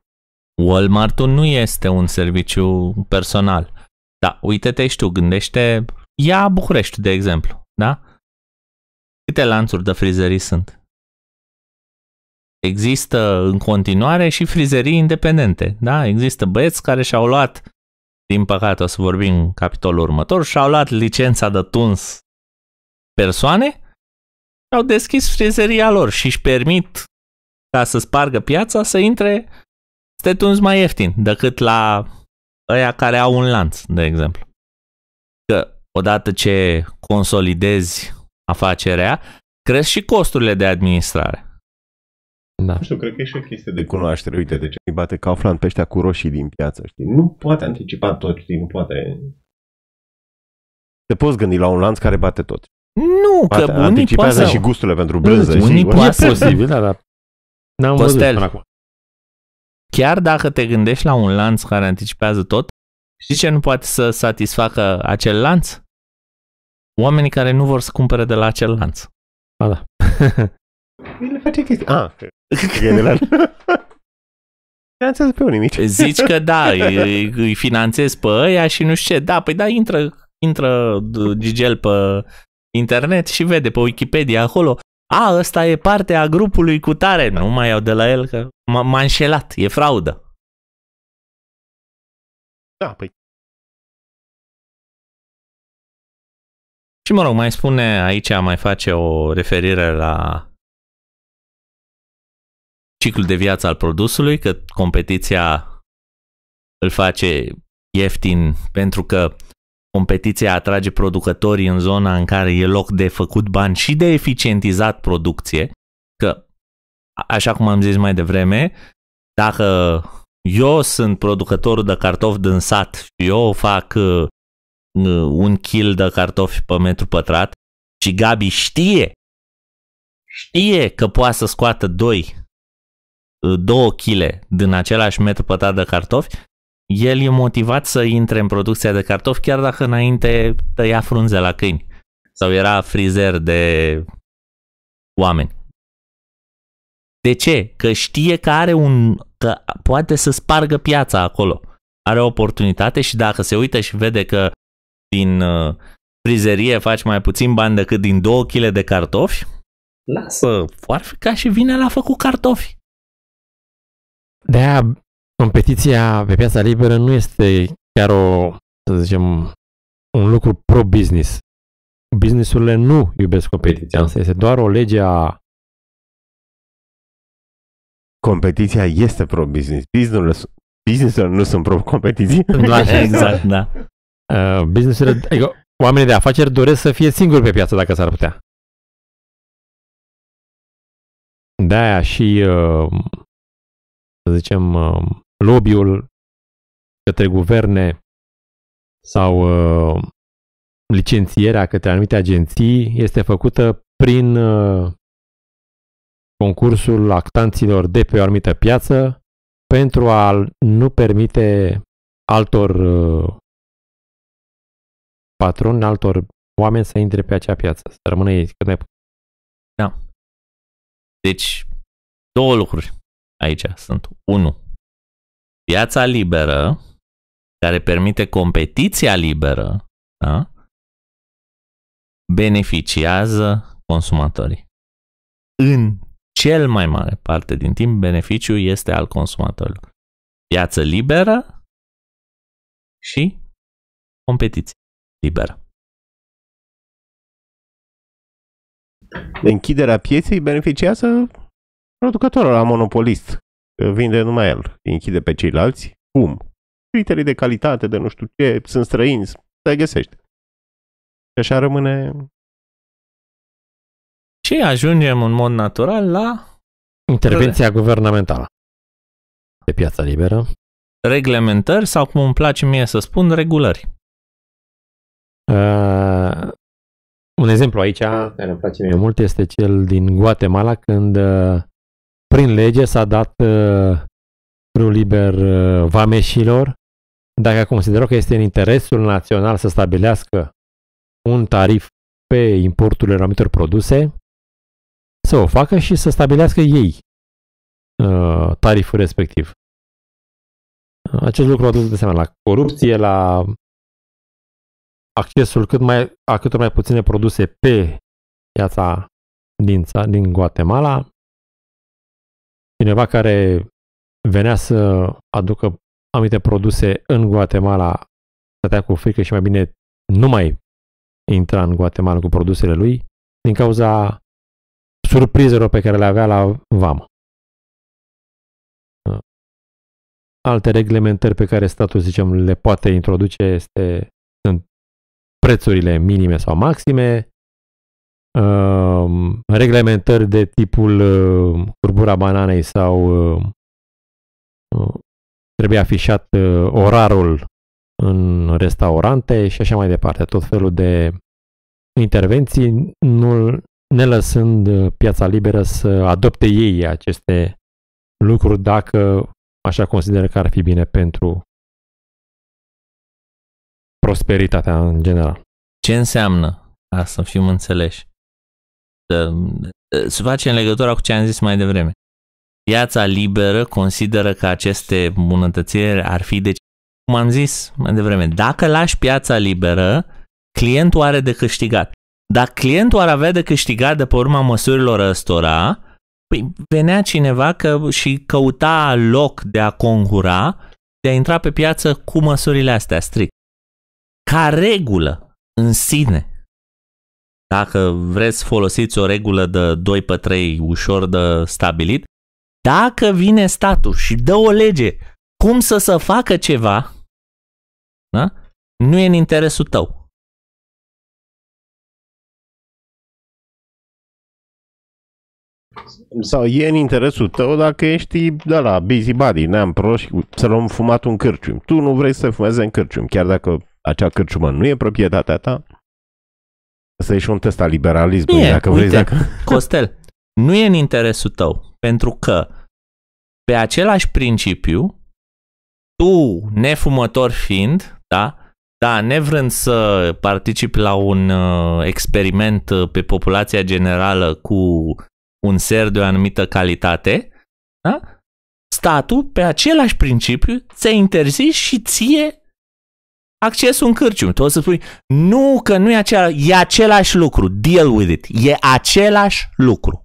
Walmart-ul nu este un serviciu personal. Da, uite-te și tu, gândește, ia București, de exemplu, da? Câte lanțuri de frizerii sunt? Există în continuare și frizerii independente, da? Există băieți care și-au luat, din păcate o să vorbim în capitolul următor, și-au luat licența de tuns persoane au deschis frizeria lor și își permit ca să spargă piața să intre stetuns mai ieftin decât la ăia care au un lanț, de exemplu. Că odată ce consolidezi afacerea, cresc și costurile de administrare. Da. Nu știu, cred că e și o chestie de cunoaștere. Uite, de deci, ce îi bate Kaufland pe ăștia cu roșii din piață, știi? Nu poate anticipa tot, știi? Nu poate... Te poți gândi la un lanț care bate tot. Nu, Poate că Poate unii anticipează poate... și gusturile pentru brânză. Unii și, poate... E posibil, da, dar n-am văzut până acum. Chiar dacă te gândești la un lanț care anticipează tot, știi ce nu poate să satisfacă acel lanț? Oamenii care nu vor să cumpere de la acel lanț. A, da. Le face chestii. Ah, pe unii mici. Zici că da, îi, îi finanțezi pe ăia și nu știu ce. Da, păi da, intră, intră Gigel pe internet și vede pe Wikipedia acolo, a, ăsta e parte a grupului cu tare, nu mai iau de la el că m-a înșelat, e fraudă. Da, păi. Și mă rog, mai spune aici, mai face o referire la ciclul de viață al produsului, că competiția îl face ieftin pentru că Competiția atrage producătorii în zona în care e loc de făcut bani și de eficientizat producție, că, așa cum am zis mai devreme, dacă eu sunt producătorul de cartofi din sat și eu fac uh, uh un kil de cartofi pe metru pătrat și Gabi știe, știe că poate să scoată doi, uh, două kile din același metru pătrat de cartofi, el e motivat să intre în producția de cartofi chiar dacă înainte tăia frunze la câini sau era frizer de oameni. De ce? Că știe că are un că poate să spargă piața acolo. Are o oportunitate și dacă se uită și vede că din uh, frizerie faci mai puțin bani decât din 2 kg de cartofi, lasă ca și vine la făcut cartofi. De-aia competiția pe piața liberă nu este chiar o, să zicem, un lucru pro-business. Businessurile nu iubesc competiția, însă este doar o lege a competiția este pro-business. Business-urile, business-urile nu sunt pro competiție. Da, exact, da. Uh, business-urile, adică oamenii de afaceri doresc să fie singuri pe piață dacă s-ar putea. De-aia și uh, să zicem, um, lobby-ul către guverne sau uh, licențierea către anumite agenții este făcută prin uh, concursul actanților de pe o anumită piață pentru a nu permite altor uh, patroni, altor oameni să intre pe acea piață, să rămână ei cât mai puțin. Da. Deci, două lucruri aici sunt 1. Piața liberă, care permite competiția liberă, da? beneficiază consumatorii. În cel mai mare parte din timp, beneficiul este al consumatorilor. Piață liberă și competiție liberă. Închiderea pieței beneficiază Producătorul la monopolist vinde numai el, închide pe ceilalți. Cum? Criterii de calitate, de nu știu ce, sunt străini, te găsești. Și așa rămâne... Și ajungem în mod natural la... Intervenția Re... guvernamentală pe piața liberă. Reglementări sau, cum îmi place mie să spun, regulări. Uh, un exemplu aici, care îmi place mie mult, este cel din Guatemala, când uh, prin lege s-a dat uh, râu liber uh, vameșilor. Dacă consideră că este în interesul național să stabilească un tarif pe importurile anumitor produse, să o facă și să stabilească ei uh, tariful respectiv. Acest lucru a dus de seama la corupție, la accesul cât mai, a cât mai puține produse pe piața din, din Guatemala, cineva care venea să aducă anumite produse în Guatemala, stătea cu frică și mai bine nu mai intra în Guatemala cu produsele lui din cauza surprizelor pe care le avea la vamă. Alte reglementări pe care statul, zicem, le poate introduce este, sunt prețurile minime sau maxime, Ehm, reglementări de tipul uh, curbura bananei sau uh, trebuie afișat uh, orarul în restaurante și așa mai departe. Tot felul de intervenții, nu, ne lăsând piața liberă să adopte ei aceste lucruri dacă așa consideră că ar fi bine pentru prosperitatea în general. Ce înseamnă? A, să fim înțeleși să, uh, face în legătura cu ce am zis mai devreme. Piața liberă consideră că aceste bunătățiri ar fi, deci, cum am zis mai devreme, dacă lași piața liberă, clientul are de câștigat. Dacă clientul ar avea de câștigat de pe urma măsurilor ăstora, păi venea cineva că și căuta loc de a concura, de a intra pe piață cu măsurile astea strict. Ca regulă, în sine, dacă vreți, folosiți o regulă de 2 pe 3 ușor de stabilit. Dacă vine statul și dă o lege cum să se facă ceva, da? nu e în interesul tău. sau e în interesul tău dacă ești de la busybody, am proști, să luăm fumat un cârcium. Tu nu vrei să fumeze în cârcium, chiar dacă acea cârciumă nu e proprietatea ta, Asta e și un test al liberalismului, e, dacă uite, vrei. Dacă... Costel, nu e în interesul tău, pentru că pe același principiu, tu, nefumător fiind, da, da, nevrând să participi la un uh, experiment uh, pe populația generală cu un ser de o anumită calitate, da? statul, pe același principiu, ți-a interzis și ție accesul în cârcium. Tu o să spui, nu că nu e același, e același lucru, deal with it, e același lucru.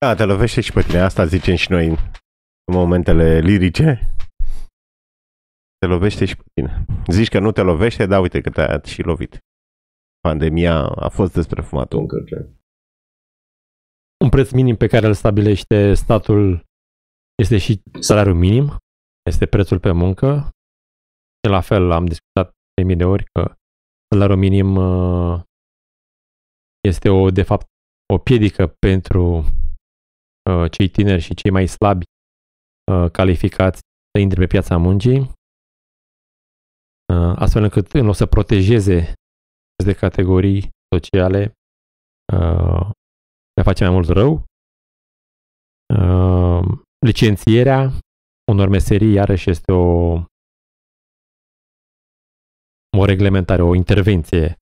Da, te lovește și pe tine, asta zicem și noi în momentele lirice. Te lovește și pe tine. Zici că nu te lovește, dar uite că te-a și lovit. Pandemia a fost despre fumatul în cârcium. Un preț minim pe care îl stabilește statul este și salariul minim, este prețul pe muncă, și la fel am discutat de mii de ori că salariul minim uh, este o, de fapt o piedică pentru uh, cei tineri și cei mai slabi uh, calificați să intre pe piața muncii, astfel încât în loc să protejeze de categorii sociale, ne face mai mult rău. Licențierea unor meserii, iarăși, este o o reglementare, o intervenție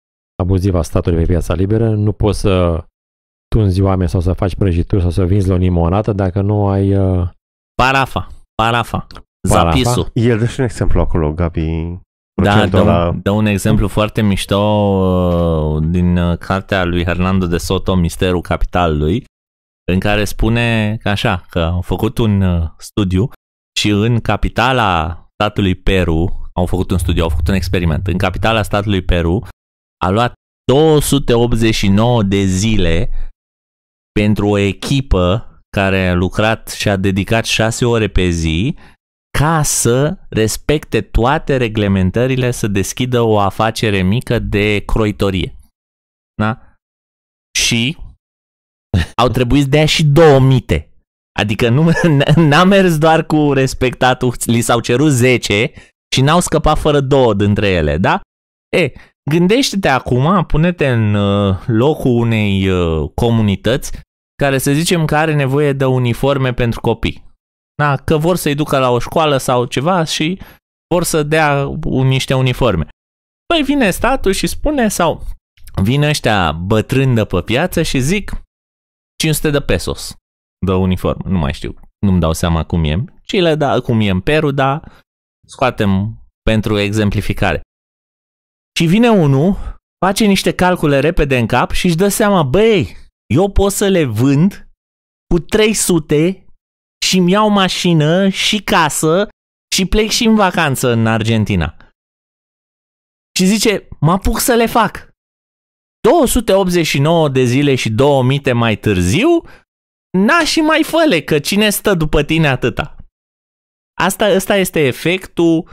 abuzivă a statului pe piața liberă, nu poți să tunzi oameni sau să faci prăjituri sau să vinzi limonată dacă nu ai... Uh... Parafa, parafa, parafa. zapisul. El dă și un exemplu acolo, Gabi. Da, dă un, la... dă un exemplu foarte mișto uh, din uh, cartea lui Hernando de Soto, Misterul Capitalului, în care spune că așa, că au făcut un uh, studiu și în capitala statului Peru, au făcut un studiu, au făcut un experiment. În capitala statului Peru a luat 289 de zile pentru o echipă care a lucrat și a dedicat 6 ore pe zi ca să respecte toate reglementările să deschidă o afacere mică de croitorie. Da? Și au trebuit să dea și două mite. Adică nu, n-a mers doar cu respectatul, li s-au cerut 10 și n-au scăpat fără două dintre ele, da? E, gândește-te acum, pune-te în uh, locul unei uh, comunități care să zicem că are nevoie de uniforme pentru copii. Da? Că vor să-i ducă la o școală sau ceva și vor să dea niște uniforme. Păi vine statul și spune sau vin ăștia bătrândă de pe piață și zic 500 de pesos de uniform. nu mai știu, nu-mi dau seama cum e, ci le da, cum e în Peru, da? Scoatem pentru exemplificare. Și vine unul, face niște calcule repede în cap și își dă seama, băi, eu pot să le vând cu 300 și îmi iau mașină și casă și plec și în vacanță în Argentina. Și zice, mă apuc să le fac. 289 de zile și 2000 mai târziu, na și mai făle, că cine stă după tine atâta. Asta, asta este efectul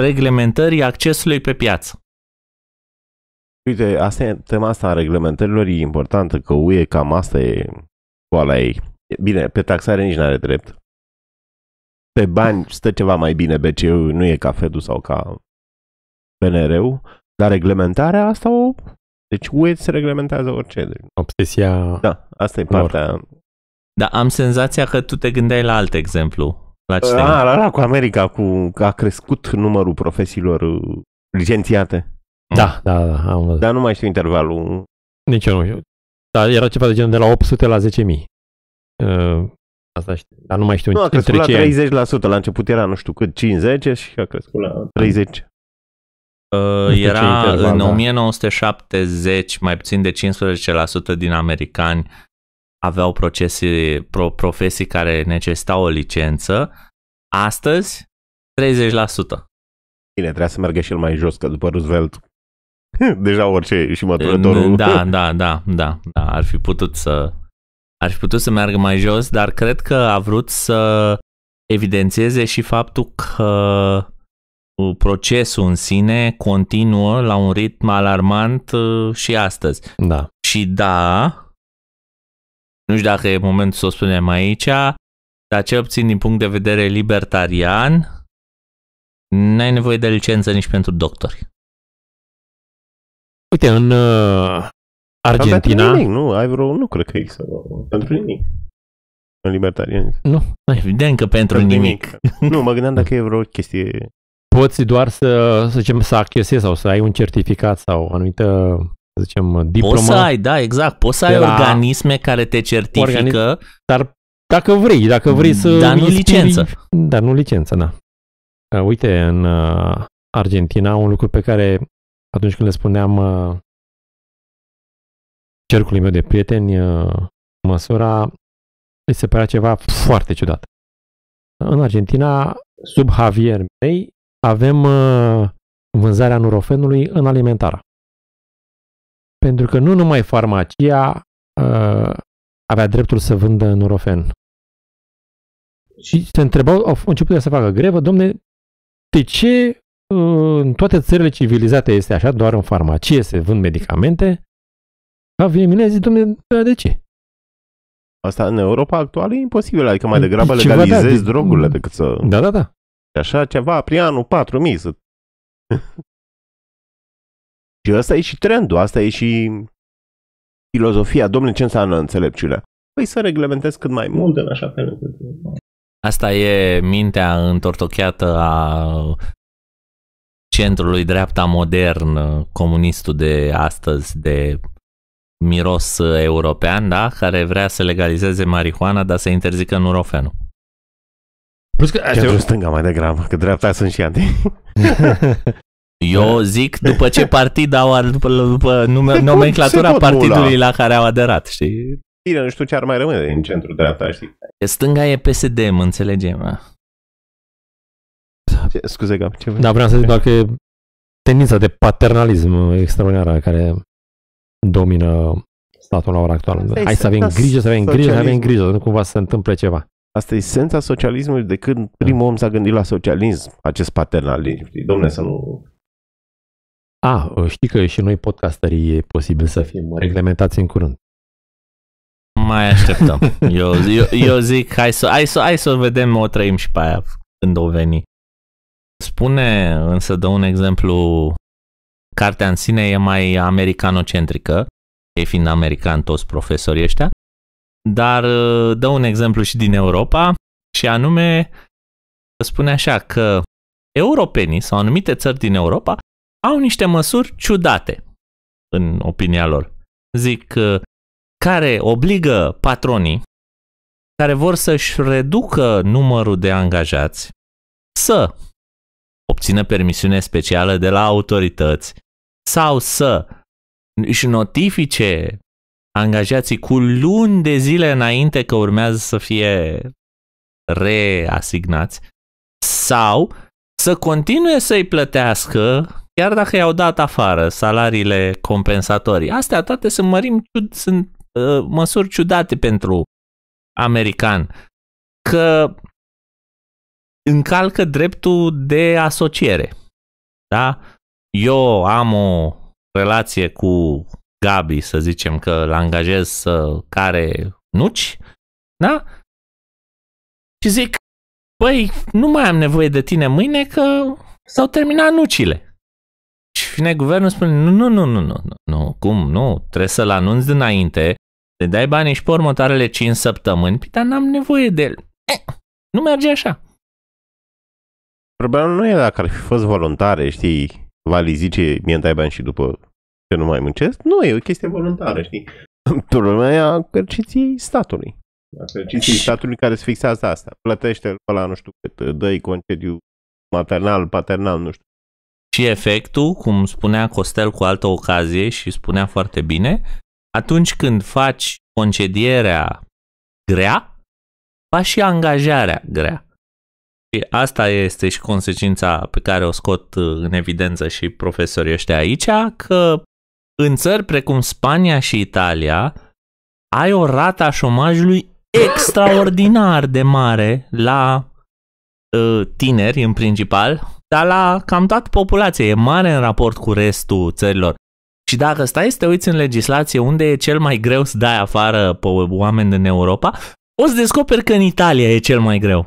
reglementării accesului pe piață. Uite, asta e, tema asta a reglementărilor e importantă, că UE cam asta e coala ei. Bine, pe taxare nici n-are drept. Pe bani stă ceva mai bine bce nu e ca fed sau ca pnr dar reglementarea asta o... Deci UE se reglementează orice. Deci- Obsesia... Da, asta e partea... Da, am senzația că tu te gândeai la alt exemplu la cine? A, ah, la, la, cu America, cu, a crescut numărul profesiilor uh, licențiate. Mm. Da, da, da, am văzut. Dar nu mai știu intervalul. Nici eu nu știu. Dar era ceva de genul de la 800 la 10.000. Uh, asta știu. Dar nu mai știu. Nu, a crescut la 30%. La, La început era, nu știu cât, 50 și a crescut la 30. Uh, era în 1970 da. mai puțin de 15% din americani aveau procese, pro, profesii care necesitau o licență, astăzi 30%. Bine, trebuie să meargă și el mai jos, că după Roosevelt deja orice și măturătorul. Da, da, da, da, da, ar fi putut să ar fi putut să meargă mai jos, dar cred că a vrut să evidențieze și faptul că procesul în sine continuă la un ritm alarmant uh, și astăzi. Da. Și da, nu știu dacă e momentul să o spunem aici, dar cel puțin din punct de vedere libertarian, n-ai nevoie de licență nici pentru doctori. Uite, în uh, Argentina... Pentru nimic, nu, ai vreo, nu cred că există pentru nimic. În libertarian. Nu, evident că pentru, pentru nimic. nimic. nu, mă gândeam dacă e vreo chestie... Poți doar să, să zicem, să accesezi sau să ai un certificat sau anumită să zicem, diplomă. Uh, poți să ai, da, exact, poți să ai organisme care te certifică. Organism, dar dacă vrei, dacă vrei să... Dar nu inspiri, licență. Dar nu licență, da. Uh, uite, în uh, Argentina, un lucru pe care atunci când le spuneam cercului meu de prieteni, măsura îi se părea ceva foarte ciudat. În Argentina, sub Javier Mei, avem vânzarea nurofenului în alimentară. Pentru că nu numai farmacia uh, avea dreptul să vândă norofen. Și se întrebau, au început să facă grevă, domne, de ce ă, în toate țările civilizate este așa, doar în farmacie se vând medicamente? A vine mine zis, domne, de ce? Asta în Europa actuală e imposibil, adică mai degrabă ceva da, legalizezi da, drogurile decât să... Da, da, da. așa ceva, prin anul 4000 să Și ăsta e și trendul, asta e și filozofia. Domnule, ce înseamnă înțelepciunea? Păi să reglementezi cât mai mult în așa fel încât... Da. Asta e mintea întortocheată a centrului dreapta modern comunistul de astăzi, de miros european, da? Care vrea să legalizeze marihuana, dar să interzică nurofenul. Plus că... Centrul eu... stânga mai degrabă, că dreapta sunt și anti. Eu da. zic după ce partid au, după, după nume, nomenclatura partidului la care au aderat, știi? Bine, nu știu ce ar mai rămâne din centru dreapta, știi? Stânga e PSD, mă înțelegem. Ce, scuze, Gab, ce Da, vreau să zic doar că e tendința de paternalism extraordinară care domină statul la ora actuală. Asta Hai să avem grijă, să avem grijă, să avem grijă, nu cumva să se întâmple ceva. Asta e esența socialismului de când primul om s-a gândit la socialism, acest paternalism. Domne, să nu a, uh, știi că și noi podcasterii e posibil să fim reglementați în curând. Mai așteptăm. Eu, eu, eu zic, hai să, hai, să, hai să vedem, o trăim și pe aia când o veni. Spune, însă dă un exemplu, cartea în sine e mai americanocentrică, e fiind american toți profesorii ăștia, dar uh, dă un exemplu și din Europa și anume spune așa că europenii sau anumite țări din Europa au niște măsuri ciudate, în opinia lor. Zic, uh, care obligă patronii care vor să-și reducă numărul de angajați să obțină permisiune specială de la autorități sau să își notifice angajații cu luni de zile înainte că urmează să fie reasignați sau să continue să-i plătească Chiar dacă i-au dat afară salariile compensatorii, astea toate sunt mărim, sunt uh, măsuri ciudate pentru american. Că încalcă dreptul de asociere. Da? Eu am o relație cu Gabi, să zicem că îl angajez să care nuci, da? Și zic, băi, nu mai am nevoie de tine mâine că s-au terminat nucile vine guvernul, spune, nu, nu, nu, nu, nu, nu, cum, nu, trebuie să-l anunți dinainte, le dai banii și pe următoarele 5 săptămâni, păi, dar n-am nevoie de el. Eh, nu merge așa. Problema nu e dacă ar fi fost voluntare, știi, Vali zice, mi dai bani și după ce nu mai muncesc, nu, e o chestie voluntară, știi. Problema e a cărciții statului. A statului care se fixează asta. Plătește la nu știu cât, dă concediu maternal, paternal, nu știu și efectul, cum spunea Costel cu altă ocazie și spunea foarte bine, atunci când faci concedierea grea, faci și angajarea grea. Și asta este și consecința pe care o scot uh, în evidență și profesorii ăștia aici, că în țări precum Spania și Italia ai o rată a șomajului extraordinar de mare la uh, tineri în principal, dar la cam toată populația e mare în raport cu restul țărilor. Și dacă stai să te uiți în legislație unde e cel mai greu să dai afară pe oameni din Europa, o să descoperi că în Italia e cel mai greu.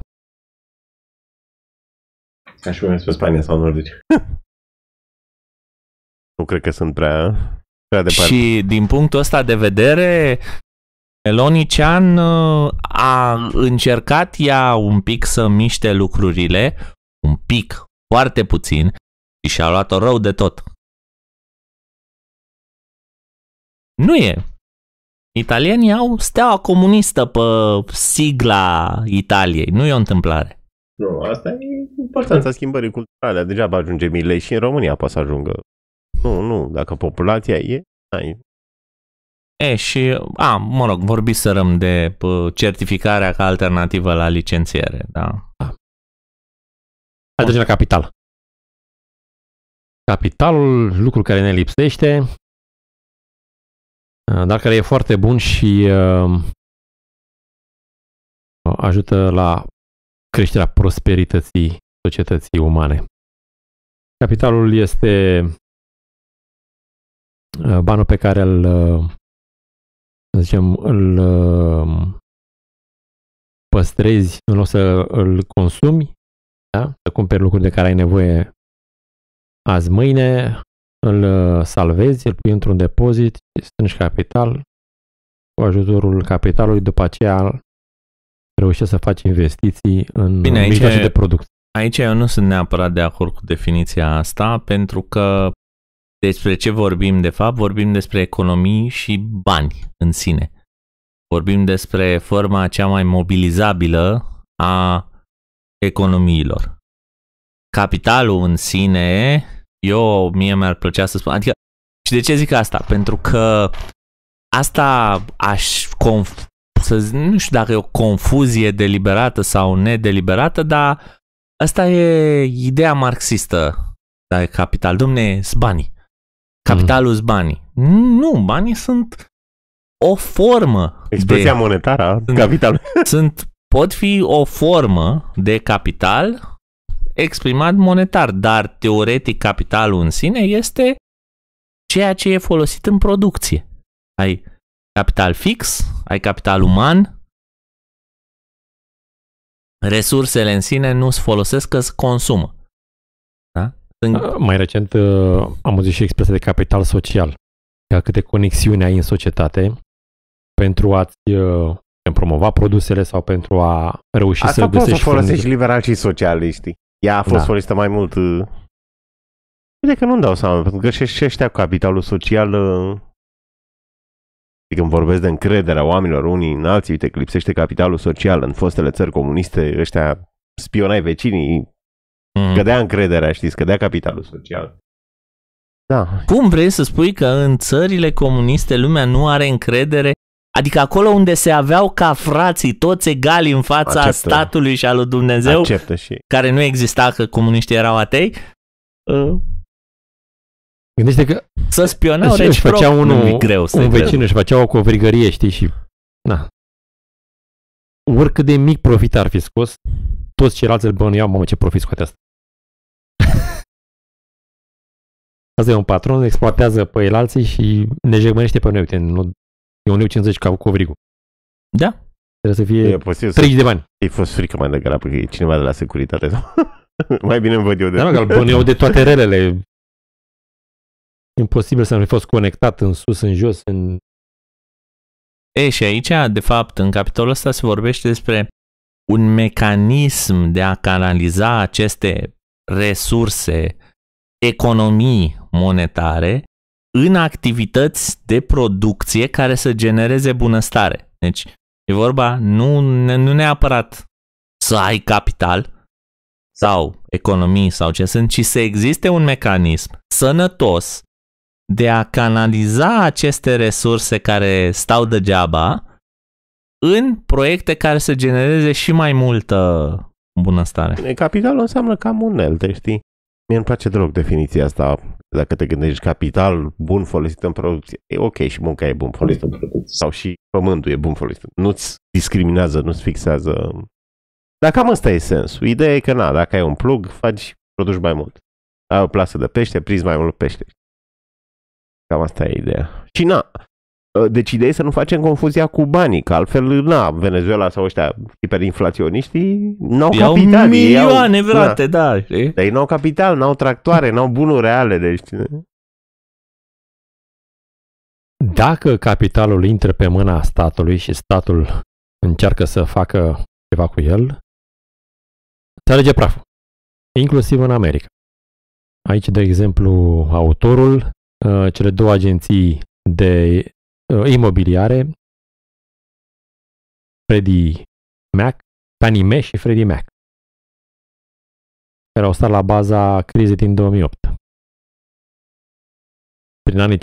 Aș fi mers pe Spania sau Nordici. nu cred că sunt prea, prea departe. Și din punctul ăsta de vedere, Elonician uh, a încercat ea un pic să miște lucrurile, un pic, foarte puțin și și-a luat-o rău de tot. Nu e. Italienii au steaua comunistă pe sigla Italiei. Nu e o întâmplare. Nu, asta e importanța schimbării culturale. Degeaba ajunge mile și în România poate să ajungă. Nu, nu, dacă populația e, ai. E, și, a, mă rog, răm de certificarea ca alternativă la licențiere, da. Ah, Hai să la capital. Capitalul, lucru care ne lipsește, uh, dar care e foarte bun și uh, ajută la creșterea prosperității societății umane. Capitalul este uh, banul pe care îl, uh, să zicem, îl păstrezi în loc să îl consumi da? să cumperi lucruri de care ai nevoie azi mâine, îl uh, salvezi, îl pui într-un depozit, strângi capital, cu ajutorul capitalului după aceea reușești să faci investiții în Bine, aici, mijloace de producție. Aici eu nu sunt neapărat de acord cu definiția asta, pentru că despre ce vorbim de fapt? Vorbim despre economii și bani în sine. Vorbim despre forma cea mai mobilizabilă a economiilor. Capitalul în sine, eu, mie mi-ar plăcea să spun, adică, și de ce zic asta? Pentru că asta aș conf- să zic, nu știu dacă e o confuzie deliberată sau nedeliberată, dar asta e ideea marxistă de capital. Dumne, banii. Capitalul mm. banii. Nu, banii sunt o formă. Expresia de... monetară a capitalului. Sunt pot fi o formă de capital exprimat monetar, dar teoretic capitalul în sine este ceea ce e folosit în producție. Ai capital fix, ai capital uman, resursele în sine nu se folosesc că se consumă. Da? Sunt... Ah, mai recent uh, am auzit și expresia de capital social, ca câte conexiuni ai în societate pentru a-ți uh, promova produsele sau pentru a reuși Asta să găsești... Asta să folosești liberal și socialiștii. Ea a fost da. folosită mai mult... Uite uh, că nu-mi dau seama, pentru că și ăștia cu capitalul social... Uh, Când adică vorbesc de încrederea oamenilor unii în alții, uite, clipsește capitalul social în fostele țări comuniste, ăștia spionai vecinii, mm. cădea încrederea, știți, cădea capitalul social. Da. Cum vrei să spui că în țările comuniste lumea nu are încredere Adică acolo unde se aveau ca frații toți egali în fața Acceptă. statului și al lui Dumnezeu, Acceptă și... care nu exista că comuniștii erau atei, uh, Gândește că să spionau și deci își făcea un nu greu, un vecin greu. își făcea o covrigărie, știi, și na. Oricât de mic profit ar fi scos, toți ceilalți îl bănuiau, mamă, ce profit scoate asta. asta e un patron, exploatează pe el alții și ne jegmănește pe noi, uite, nu E 1,50 ca covrigul. Da. Trebuie să fie e posibil 30 de bani. Ei fost frică mai degrabă că e cineva de la securitate. mai bine îmi văd eu de... Da, mă, că eu de toate relele. Imposibil să nu fi fost conectat în sus, în jos, în... E, și aici, de fapt, în capitolul ăsta se vorbește despre un mecanism de a canaliza aceste resurse, economii monetare în activități de producție care să genereze bunăstare. Deci e vorba nu, nu neapărat să ai capital sau economii sau ce sunt, ci să existe un mecanism sănătos de a canaliza aceste resurse care stau degeaba în proiecte care să genereze și mai multă bunăstare. Capitalul înseamnă cam unelte, deci, știi? Mie îmi place deloc definiția asta dacă te gândești capital bun folosit în producție, e ok și munca e bun folosită în producție. Sau și pământul e bun folosit. Nu-ți discriminează, nu-ți fixează. Dar cam asta e sensul. Ideea e că, na, dacă ai un plug, faci, produci mai mult. Ai o plasă de pește, prizi mai mult pește. Cam asta e ideea. Și na, Ă, deci ideea e să nu facem confuzia cu banii, că altfel, na, Venezuela sau ăștia hiperinflaționiștii n-au iau capital. milioane, iau, vrate, da. da știi? Dar ei n-au capital, n-au tractoare, n-au bunuri reale, deci... Dacă capitalul intră pe mâna statului și statul încearcă să facă ceva cu el, se alege praful, inclusiv în America. Aici, de exemplu, autorul, ă, cele două agenții de Uh, imobiliare Freddie Mac, Fannie Mae și Freddie Mac, care au stat la baza crizei din 2008. Prin anii 50-60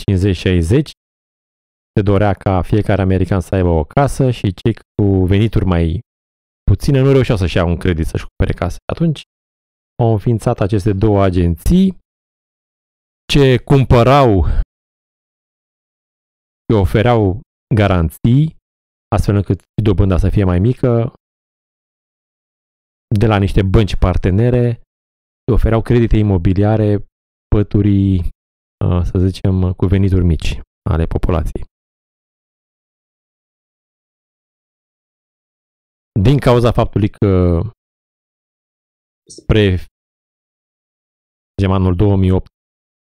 se dorea ca fiecare american să aibă o casă și cei cu venituri mai puține nu reușeau să-și ia un credit să-și cumpere casă. Atunci au înființat aceste două agenții ce cumpărau ofereau garanții, astfel încât dobânda să fie mai mică, de la niște bănci partenere, ofereau credite imobiliare păturii, ă, să zicem, cu venituri mici ale populației. Din cauza faptului că spre zicem, anul 2008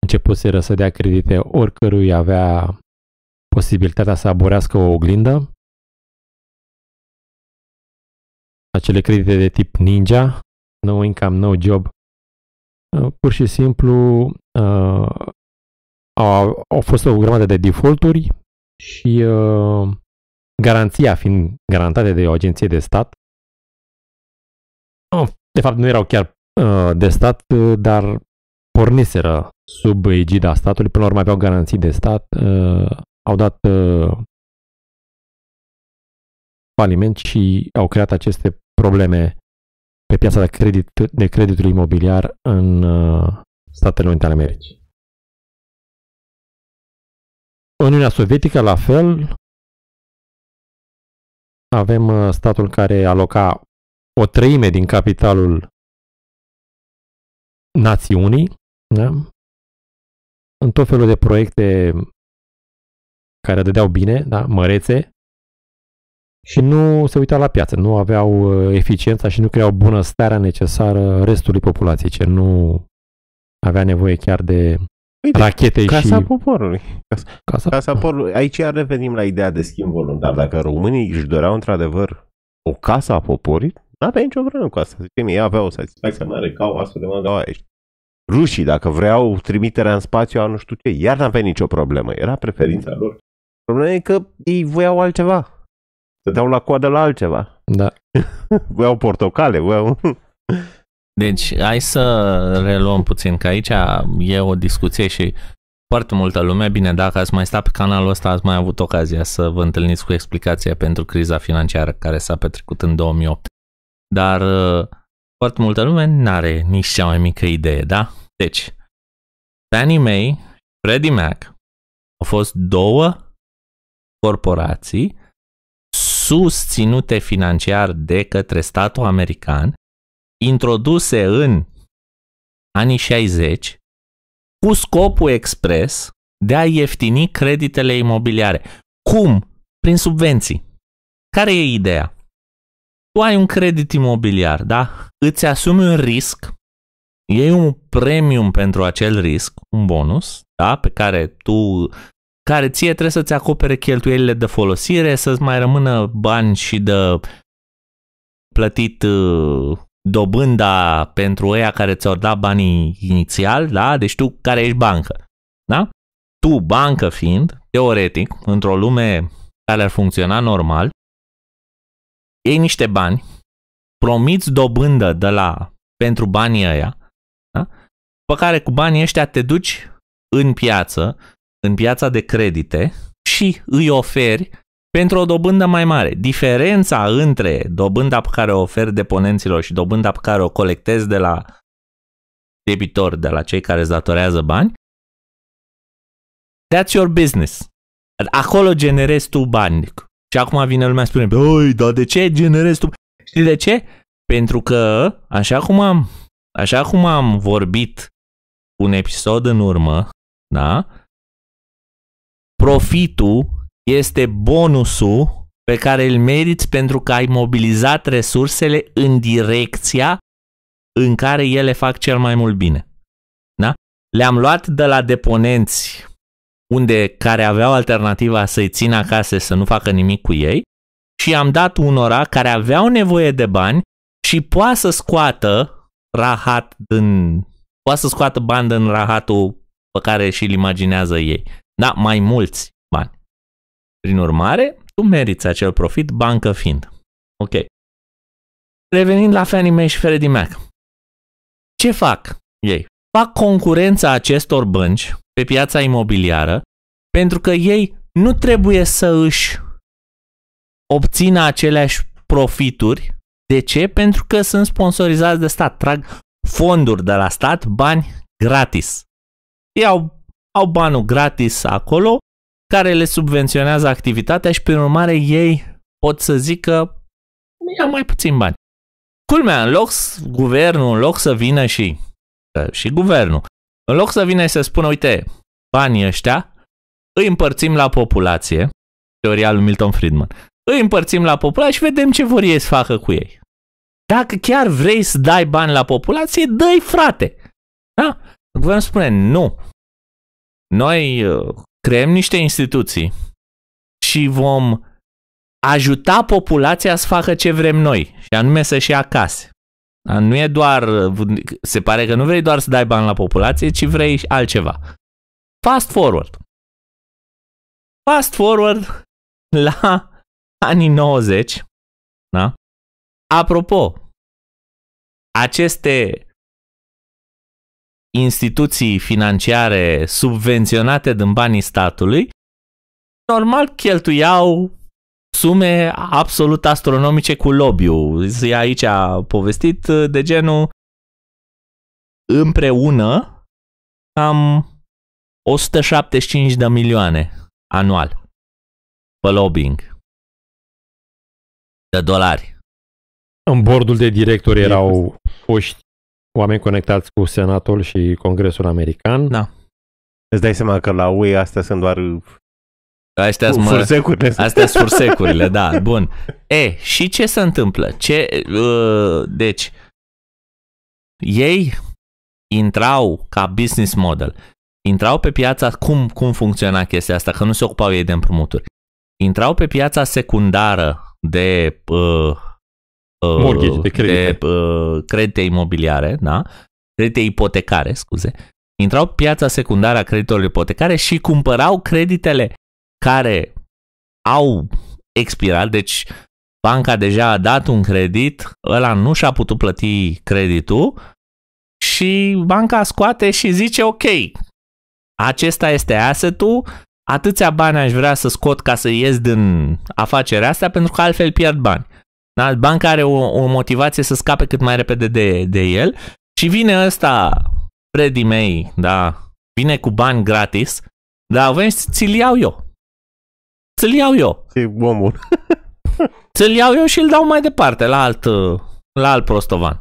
începuseră să dea credite oricărui avea posibilitatea să aborească o oglindă, acele credite de tip ninja, no income, no job, uh, pur și simplu uh, au, au fost o grămadă de defaulturi și uh, garanția fiind garantată de o agenție de stat, ah, de fapt nu erau chiar uh, de stat, uh, dar porniseră sub egida statului, până la urmă aveau garanții de stat, uh, au dat uh, faliment și au creat aceste probleme pe piața de, credit, de creditul imobiliar în uh, Statele Unite ale Americii. Uniunea Sovietică, la fel, avem uh, statul care aloca o treime din capitalul națiunii da? în tot felul de proiecte care dădeau bine, da, mărețe, și nu se uitau la piață, nu aveau uh, eficiența și nu creau bunăstarea necesară restului populației, ce nu avea nevoie chiar de Uite, rachete casa și... Casa poporului. Casa, casa, casa poporului. Aici iar revenim la ideea de schimb voluntar. Dacă românii își doreau într-adevăr o casă a poporului, nu avea nicio problemă cu asta. Zicem, ei aveau o satisfacție mare ca o astfel de aici. Da, rușii, dacă vreau trimiterea în spațiu a nu știu ce, iar n-avea nicio problemă. Era preferința lor Problema e că ei voiau altceva. Se dau la coadă la altceva. Da. voiau portocale, voiau... Deci, hai să reluăm puțin, că aici e o discuție și foarte multă lume. Bine, dacă ați mai stat pe canalul ăsta, ați mai avut ocazia să vă întâlniți cu explicația pentru criza financiară care s-a petrecut în 2008. Dar uh, foarte multă lume nu are nici cea mai mică idee, da? Deci, Fannie Mae și Freddie Mac au fost două corporații susținute financiar de către statul american, introduse în anii 60 cu scopul expres de a ieftini creditele imobiliare. Cum? Prin subvenții. Care e ideea? Tu ai un credit imobiliar, da? Îți asumi un risc, iei un premium pentru acel risc, un bonus, da? Pe care tu care ție trebuie să-ți acopere cheltuielile de folosire, să-ți mai rămână bani și de plătit uh, dobânda pentru ea care ți-au dat banii inițial, da? Deci tu care ești bancă, da? Tu, bancă fiind, teoretic, într-o lume care ar funcționa normal, iei niște bani, promiți dobândă de la, pentru banii ăia, da? pe care cu banii ăștia te duci în piață în piața de credite și îi oferi pentru o dobândă mai mare. Diferența între dobânda pe care o oferi deponenților și dobânda pe care o colectezi de la debitor, de la cei care îți datorează bani, that's your business. Acolo generezi tu bani. Și acum vine lumea spune, oi, dar de ce generezi tu? Știi de ce? Pentru că, așa cum am, așa cum am vorbit un episod în urmă, da? Profitul este bonusul pe care îl meriți pentru că ai mobilizat resursele în direcția în care ele fac cel mai mult bine. Da? Le-am luat de la deponenți unde care aveau alternativa să-i țină acasă să nu facă nimic cu ei și am dat unora care aveau nevoie de bani și poate să scoată rahat din, poate să scoată bani din rahatul pe care și-l imaginează ei. Da, mai mulți bani. Prin urmare, tu meriți acel profit bancă fiind. Ok. Revenind la Fannie Mae și Freddie Mac. Ce fac ei? Fac concurența acestor bănci pe piața imobiliară pentru că ei nu trebuie să își obțină aceleași profituri. De ce? Pentru că sunt sponsorizați de stat. Trag fonduri de la stat, bani gratis. Ei au au banul gratis acolo, care le subvenționează activitatea și prin urmare ei pot să zică iau mai puțin bani. Culmea, în loc guvernul, în loc să vină și și guvernul, în loc să vină și să spună, uite, banii ăștia îi împărțim la populație, teoria lui Milton Friedman, îi împărțim la populație și vedem ce vor ei să facă cu ei. Dacă chiar vrei să dai bani la populație, dă-i frate. Da? Guvernul spune, nu, noi uh, creăm niște instituții și vom ajuta populația să facă ce vrem noi, și anume să-și ia case. Nu e doar, uh, se pare că nu vrei doar să dai bani la populație, ci vrei altceva. Fast forward. Fast forward la anii 90, da? Apropo, aceste instituții financiare subvenționate din banii statului, normal cheltuiau sume absolut astronomice cu lobby-ul. Zia aici a povestit uh, de genul împreună am 175 de milioane anual pe lobbying de dolari. În bordul de directori erau foști oameni conectați cu Senatul și Congresul American. Da. Îți dai seama că la UE astea sunt doar uh, Astea sunt fursecurile. Astea sunt fursecurile, da, bun. E, și ce se întâmplă? Ce, uh, deci, ei intrau ca business model. Intrau pe piața, cum, cum funcționa chestia asta, că nu se ocupau ei de împrumuturi. Intrau pe piața secundară de uh, Uh, mortgage, de credite. De, uh, credite imobiliare, da? Credite ipotecare, scuze. Intrau pe piața secundară a creditorilor ipotecare și cumpărau creditele care au expirat, deci banca deja a dat un credit, ăla nu și-a putut plăti creditul și banca scoate și zice ok, acesta este asset-ul, atâția bani aș vrea să scot ca să ies din afacerea asta pentru că altfel pierd bani. Da? Banca are o, o motivație să scape cât mai repede de, de el și vine ăsta, Freddy May, da, vine cu bani gratis, dar veni și ți-l iau eu. Ți-l iau eu. E omul. ți-l iau eu și îl dau mai departe la alt, la alt prostovan.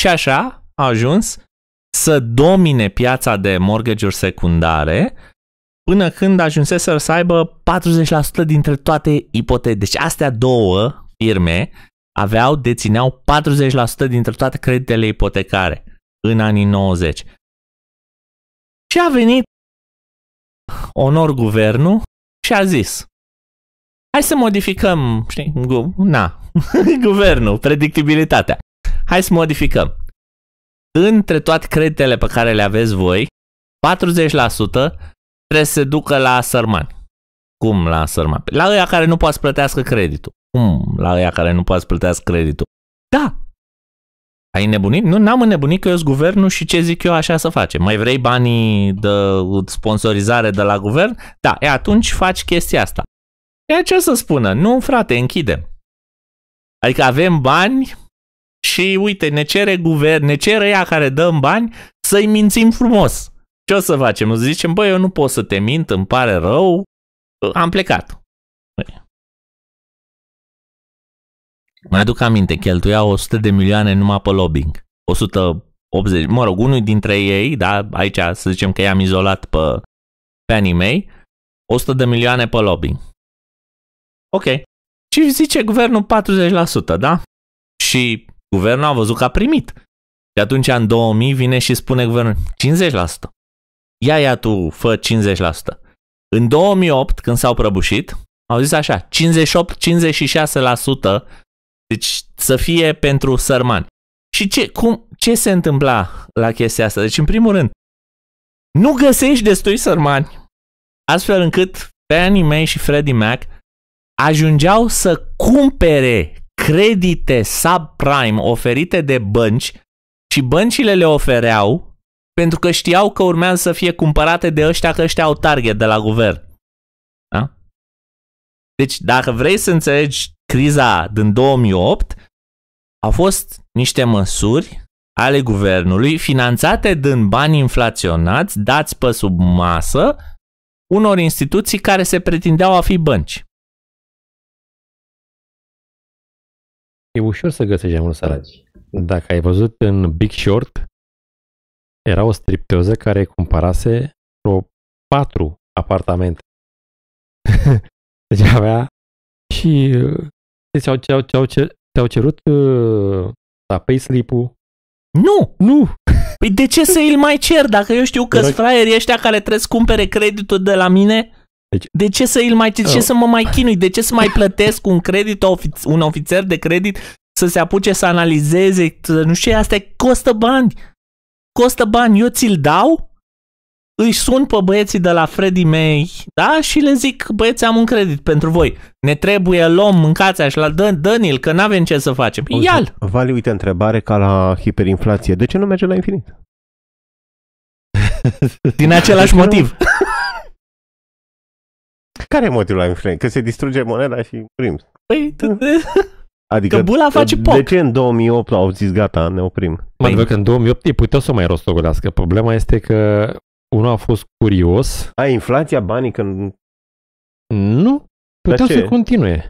Și așa a ajuns să domine piața de mortgage-uri secundare până când ajunseseră să aibă 40% dintre toate ipoteci. Deci astea două firme aveau, dețineau 40% dintre toate creditele ipotecare în anii 90. Și a venit onor guvernul și a zis hai să modificăm, știi, gu- na, guvernul, predictibilitatea. Hai să modificăm. Între toate creditele pe care le aveți voi, 40% trebuie să se ducă la sărmani. Cum la sărmani? La ăia care nu poate să plătească creditul. Cum la ăia care nu poate să plătească creditul? Da! Ai nebunit? Nu, n-am înnebunit că eu sunt guvernul și ce zic eu așa să facem. Mai vrei banii de sponsorizare de la guvern? Da, e atunci faci chestia asta. E ce să spună? Nu, frate, închidem. Adică avem bani și uite, ne cere guvern, ne cere ea care dăm bani să-i mințim frumos. Ce o să facem? Zicem, băi, eu nu pot să te mint, îmi pare rău, uh, am plecat. Mai aduc aminte, cheltuia 100 de milioane numai pe lobbying. 180, mă rog, unul dintre ei, da, aici să zicem că i-am izolat pe, pe animei, 100 de milioane pe lobbying. Ok. Și zice guvernul 40%, da? Și guvernul a văzut că a primit. Și atunci în 2000 vine și spune guvernul 50% ia ia tu, fă 50%. În 2008, când s-au prăbușit, au zis așa, 58-56%, deci să fie pentru sărmani. Și ce, cum, ce se întâmpla la chestia asta? Deci, în primul rând, nu găsești destui sărmani, astfel încât Fannie Mae și Freddie Mac ajungeau să cumpere credite subprime oferite de bănci și băncile le ofereau pentru că știau că urmează să fie cumpărate de ăștia că ăștia au target de la guvern. Da? Deci, dacă vrei să înțelegi criza din 2008, au fost niște măsuri ale guvernului finanțate din bani inflaționați, dați pe sub masă, unor instituții care se pretindeau a fi bănci. E ușor să găsești mai mulți săraci. Dacă ai văzut în Big Short, era o stripteoză care cumpărase vreo patru apartamente. deci avea și ți-au, ți-au, ți-au, ți-au cerut uh, la da, payslip-ul. Nu! Nu! Păi de ce să îl mai cer dacă eu știu că fraierii ăștia care trebuie să cumpere creditul de la mine? Deci, de ce să îl mai de ce uh, să mă mai chinui? De ce să mai plătesc un credit un ofițer de credit să se apuce să analizeze, nu știu, asta costă bani costă bani, eu ți-l dau, îi sun pe băieții de la Freddy May, da? Și le zic, băieți, am un credit pentru voi. Ne trebuie, luăm, mâncați și la dă, dă că n-avem ce să facem. Uite, Ial! Vali, uite, întrebare ca la hiperinflație. De ce nu merge la infinit? Din același adică motiv. Care e motivul la infinit? Că se distruge moneda și prim. Păi, da. Adică, că bula face poc. De ce în 2008 au zis gata, ne oprim? Păi, pentru că în 2008 ei puteau să mai rostogolească. Problema este că unul a fost curios. A, inflația banii când... Nu, puteau să continue.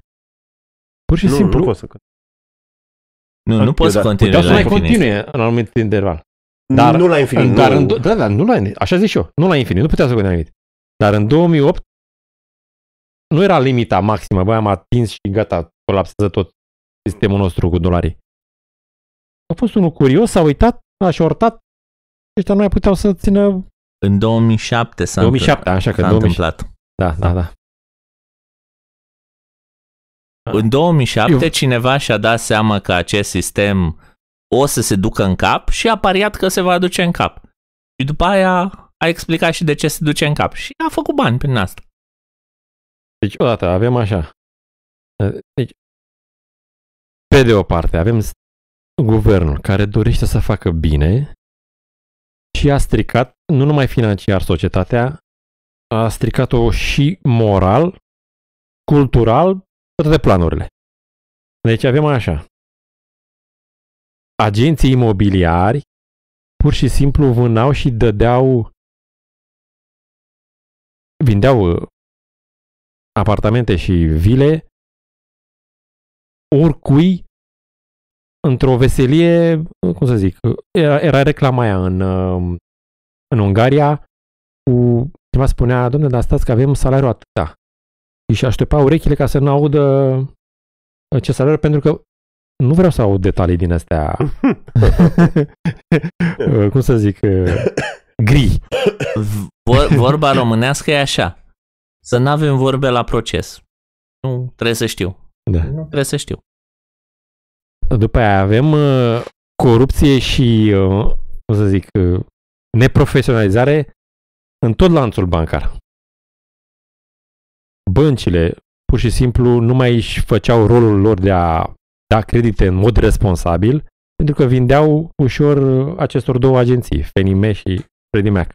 Pur și nu, simplu. Nu pot da. să Nu, nu poți să continue. Puteau să mai continue în anumit interval. Dar, nu la infinit. Dar nu. În, da, da, nu la, așa zic și eu. Nu la infinit. Nu puteau să continue Dar în 2008 nu era limita maximă. Băi, am atins și gata, colapsează tot sistemul nostru cu dolarii. A fost unul curios, a uitat, a șortat, ăștia nu mai puteau să țină... În 2007 s-a 2007, așa că s-a 2000... întâmplat. Da, da, da. În 2007 Eu... cineva și-a dat seama că acest sistem o să se ducă în cap și a pariat că se va duce în cap. Și după aia a explicat și de ce se duce în cap. Și a făcut bani prin asta. Deci, odată, avem așa. Deci, pe de o parte, avem guvernul care dorește să facă bine și a stricat nu numai financiar societatea, a stricat-o și moral, cultural, toate planurile. Deci avem așa. Agenții imobiliari pur și simplu vânau și dădeau vindeau uh, apartamente și vile oricui într-o veselie, cum să zic, era, era reclama aia în, um, în Ungaria cu cineva spunea, domnule, dar stați că avem salariul atâta. Și aștepta urechile ca să nu audă ce salariu, pentru că nu vreau să aud detalii din astea, cum să zic, uh, gri. Vor, vorba românească e așa, să nu avem vorbe la proces. Nu trebuie să știu. Da. Nu trebuie să știu. După aia avem uh, corupție și, uh, cum să zic, uh, neprofesionalizare în tot lanțul bancar. Băncile pur și simplu nu mai își făceau rolul lor de a da credite în mod responsabil, pentru că vindeau ușor acestor două agenții, Fannie și Freddie Mac.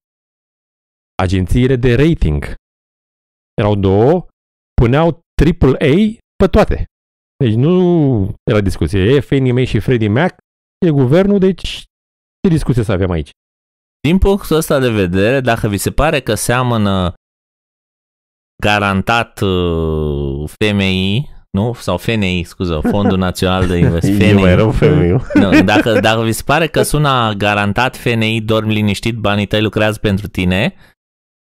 Agențiile de rating erau două, puneau AAA pe toate. Deci nu era discuție. E Fannie Mae și Freddie Mac, e guvernul, deci ce discuție să avem aici? Din punctul ăsta de vedere, dacă vi se pare că seamănă garantat uh, FMI, nu? Sau FNI, scuză, Fondul Național de Investiții. E mai rău FMI. Nu, dacă, dacă vi se pare că sună garantat FNI, dorm liniștit, banii tăi lucrează pentru tine,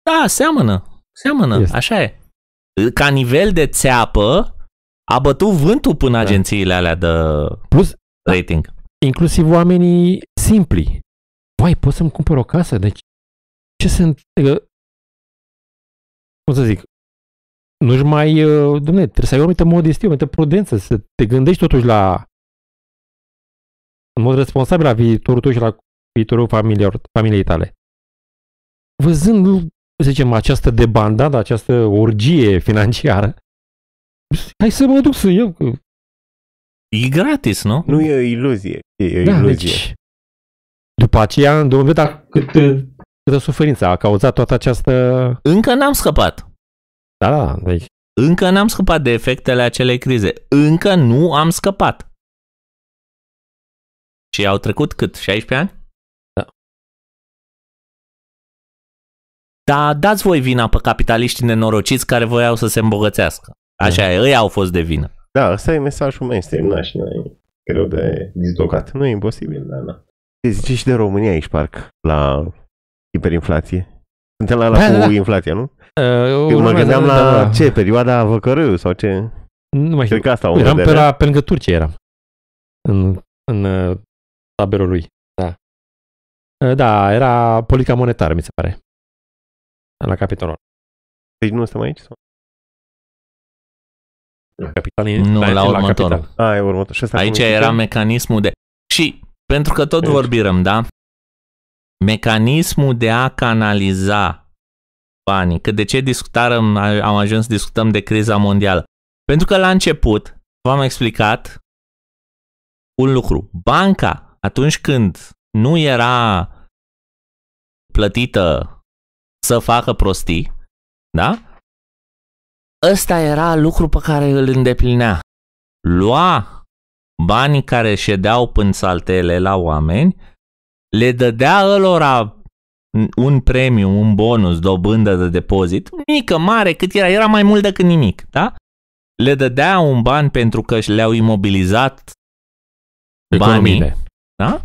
da, seamănă, seamănă, este. așa e. Ca nivel de țeapă, a bătut vântul până da. agențiile alea de Plus, da. rating. Da, inclusiv oamenii simpli. Vai, pot să-mi cumpăr o casă? Deci, ce sunt... Adică, cum să zic? Nu-și mai... Uh, dom'le, trebuie să ai o anumită modestie, o anumită prudență, să te gândești totuși la... În mod responsabil la viitorul tău și la viitorul familiei, familiei tale. Văzând, să zicem, această debandadă, această orgie financiară, hai să mă duc să iau. Că... E gratis, nu? Nu e o iluzie. E o da, deci- iluzie. Deci, după aceea, în domnul cât? Cât uh, câtă suferință a cauzat toată această... Încă n-am scăpat. Da, da, deci... Încă n-am scăpat de efectele acelei crize. Încă nu am scăpat. Și au trecut cât? 16 ani? Da. Dar dați voi vina pe capitaliștii nenorociți care voiau să se îmbogățească. Așa da. e, ei au fost de vină. Da, ăsta e mesajul mainstream, na, da, și noi greu de dislocat. Nu e imposibil, dar na. Da. Te zice și de România aici, parc la hiperinflație. Suntem la, la da, cu da. da. inflația, nu? Uh, mă gândeam la la da. ce, perioada văcărâiu sau ce? Nu mai știu. că asta eram pe, la, pe lângă Turcia, eram. În, în uh, taberul lui. Da. Uh, da, era politica monetară, mi se pare. La capitolul. Deci nu suntem aici? Sau? La capital Nu, la, la următorul. capital. A, e următor. Și asta Aici era mecanismul de... Și pentru că tot Aici. vorbim, da? Mecanismul de a canaliza banii. Că de ce discutăm, am ajuns să discutăm de criza mondială? Pentru că la început v-am explicat un lucru. Banca, atunci când nu era plătită să facă prostii, da? ăsta era lucru pe care îl îndeplinea. Lua banii care ședeau saltele la oameni, le dădea ălora un premiu, un bonus, dobândă de depozit, mică, mare, cât era, era mai mult decât nimic, da? Le dădea un ban pentru că le-au imobilizat Economiile. banii, da?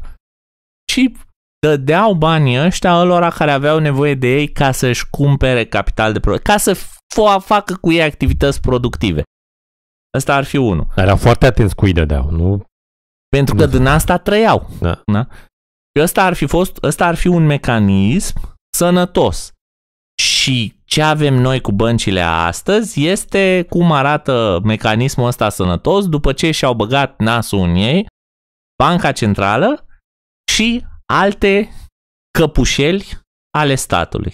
Și dădeau banii ăștia ălora care aveau nevoie de ei ca să-și cumpere capital de proiect, ca să facă cu ei activități productive. Asta ar fi unul. Era foarte atenți cu dădeau, nu? Pentru că nu. din asta trăiau. Da. da? Și ăsta ar fi fost, ăsta ar fi un mecanism sănătos. Și ce avem noi cu băncile astăzi este cum arată mecanismul ăsta sănătos după ce și-au băgat nasul în ei, Banca Centrală și alte căpușeli ale statului.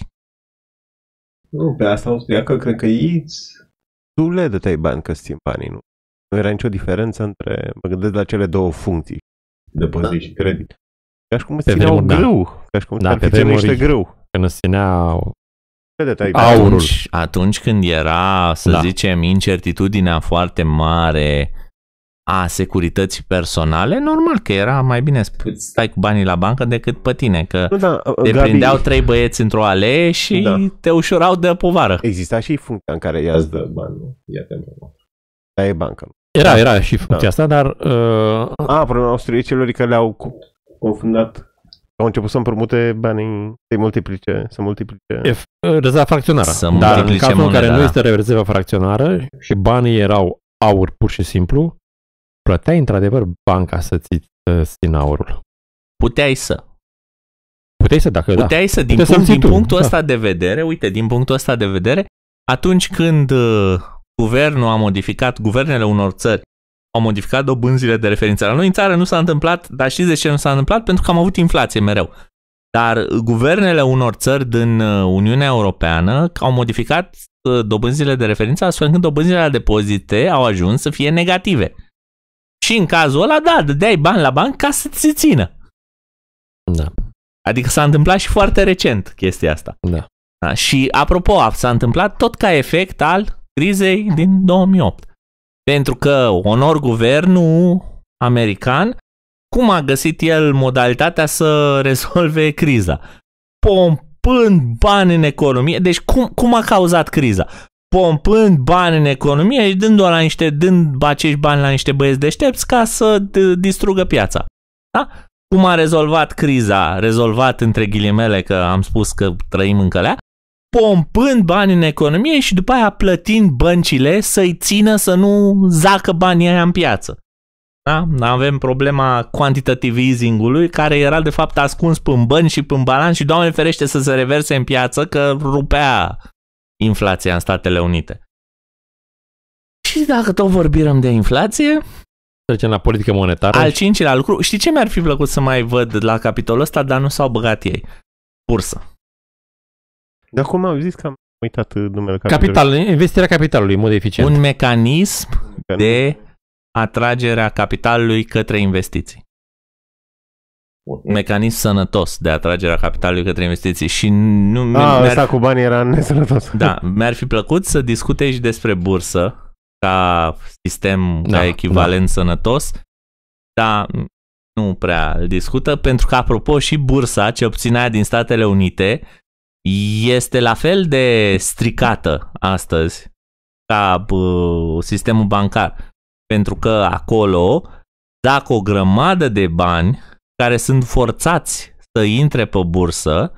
Nu, pe asta că cred că ei... Tu le dai bani că schimb banii, nu? Nu era nicio diferență între... Mă gândesc la cele două funcții. Depozit da. și credit. Ca și cum îți țineau da. grâu. Ca și cum da, ar fi niște grâu. Când îți țineau aurul. Atunci, atunci când era, să da. zicem, incertitudinea foarte mare a securității personale, normal că era mai bine să stai cu banii la bancă decât pe tine, că da, uh, te Gabi... prindeau trei băieți într-o alee și da. te ușurau de povară. Exista și funcția în care ia-ți dă bani, ia te Dar e bancă. Era, era și da. funcția da. asta, dar... Uh... A, problema austriecilor că le-au confundat au început să împrumute banii, să multiplice, să multiplice. E rezerva fracționară. Să dar în cazul în care nu este rezerva fracționară și banii erau aur pur și simplu, plăteai într-adevăr banca să-ți țin aurul. Puteai să. Puteai să, dacă da. Puteai da. să, din, Puteai punct, să din punctul da. ăsta de vedere, uite, din punctul ăsta de vedere, atunci când uh, guvernul a modificat, guvernele unor țări au modificat dobânzile de referință. La noi în țară nu s-a întâmplat, dar știți de ce nu s-a întâmplat? Pentru că am avut inflație mereu. Dar uh, guvernele unor țări din uh, Uniunea Europeană au modificat uh, dobânzile de referință astfel încât dobânzile la depozite au ajuns să fie negative. Și în cazul ăla, da, dai bani la bani ca să ți țină. Da. Adică s-a întâmplat și foarte recent chestia asta. Da. da. Și apropo, s-a întâmplat tot ca efect al crizei din 2008. Pentru că onor guvernul american, cum a găsit el modalitatea să rezolve criza? Pompând bani în economie. Deci cum, cum a cauzat criza? pompând bani în economie și dând, la niște, dând acești bani la niște băieți deștepți ca să distrugă piața. Da? Cum a rezolvat criza, rezolvat între ghilimele că am spus că trăim în călea, pompând bani în economie și după aia plătind băncile să-i țină să nu zacă banii aia în piață. Da? Avem problema quantitative easing-ului care era de fapt ascuns până bani și până balanț și doamne ferește să se reverse în piață că rupea inflația în Statele Unite. Și dacă tot vorbim de inflație... Trecem la politică monetară. Al cincilea lucru. Știi ce mi-ar fi plăcut să mai văd la capitolul ăsta, dar nu s-au băgat ei? Bursă. Dar cum au zis că am uitat uh, numele capitolului? Capital, investirea capitalului, în mod eficient. Un mecanism, mecanism de atragerea capitalului către investiții mecanism sănătos de atragerea capitalului către investiții și nu... A, ăsta cu banii era nesănătos. Da, mi-ar fi plăcut să discute și despre bursă ca sistem, da, ca echivalent da. sănătos, dar nu prea îl discută, pentru că, apropo, și bursa, ce obținea din Statele Unite, este la fel de stricată astăzi ca sistemul bancar. Pentru că acolo, dacă o grămadă de bani care sunt forțați să intre pe bursă,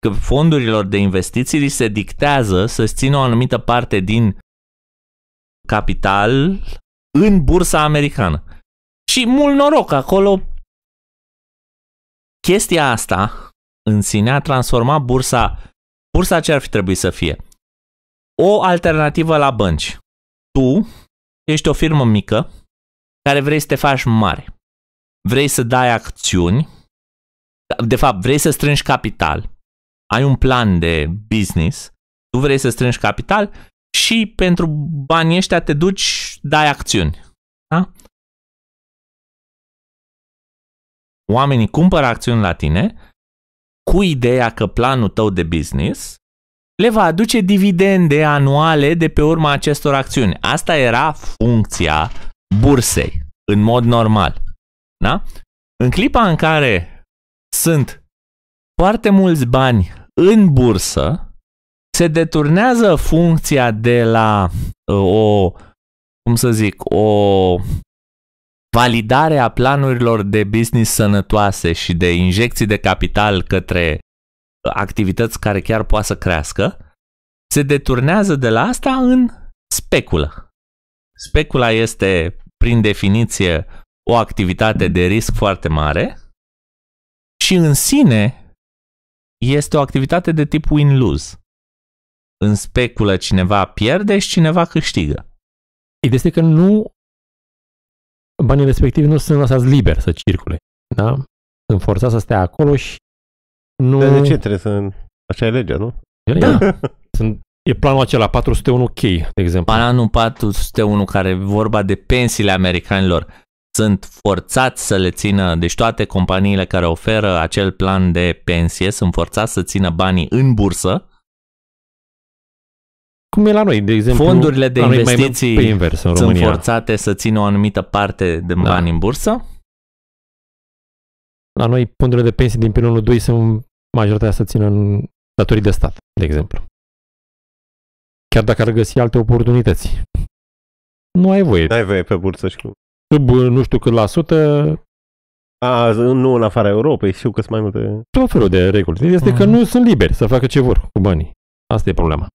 că fondurilor de investiții li se dictează să țină o anumită parte din capital în bursa americană. Și mult noroc acolo. Chestia asta în sine a transformat bursa, bursa ce ar fi trebuit să fie. O alternativă la bănci. Tu ești o firmă mică care vrei să te faci mare vrei să dai acțiuni, da, de fapt, vrei să strângi capital, ai un plan de business, tu vrei să strângi capital și pentru banii ăștia te duci, dai acțiuni. Da? Oamenii cumpără acțiuni la tine cu ideea că planul tău de business le va aduce dividende anuale de pe urma acestor acțiuni. Asta era funcția bursei, în mod normal. Da? În clipa în care sunt foarte mulți bani în bursă, se deturnează funcția de la uh, o, cum să zic, o validare a planurilor de business sănătoase și de injecții de capital către activități care chiar poate să crească, se deturnează de la asta în speculă. Specula este, prin definiție, o activitate de risc foarte mare și în sine este o activitate de tip win-lose. În speculă cineva pierde și cineva câștigă. Ideea este că nu banii respectivi nu sunt lăsați liber să circule. Da? Sunt forțați să stea acolo și nu... de ce trebuie să... Așa e legea, nu? Da. sunt E planul acela, 401 k de exemplu. Planul 401, care vorba de pensiile americanilor sunt forțați să le țină, deci toate companiile care oferă acel plan de pensie sunt forțați să țină banii în bursă. Cum e la noi, de exemplu. Fondurile de investiții mai invers în România. sunt forțate să țină o anumită parte de da. bani în bursă. La noi, fondurile de pensie din pilonul 2 sunt majoritatea să țină în datorii de stat, de exemplu. Chiar dacă ar găsi alte oportunități. Nu ai voie. Nu ai voie pe bursă și cu sub nu știu cât la sută. A, nu în afara Europei, știu că sunt mai multe... Tot felul de reguli. Este uh-huh. că mm. nu sunt liberi să facă ce vor cu banii. Asta e problema.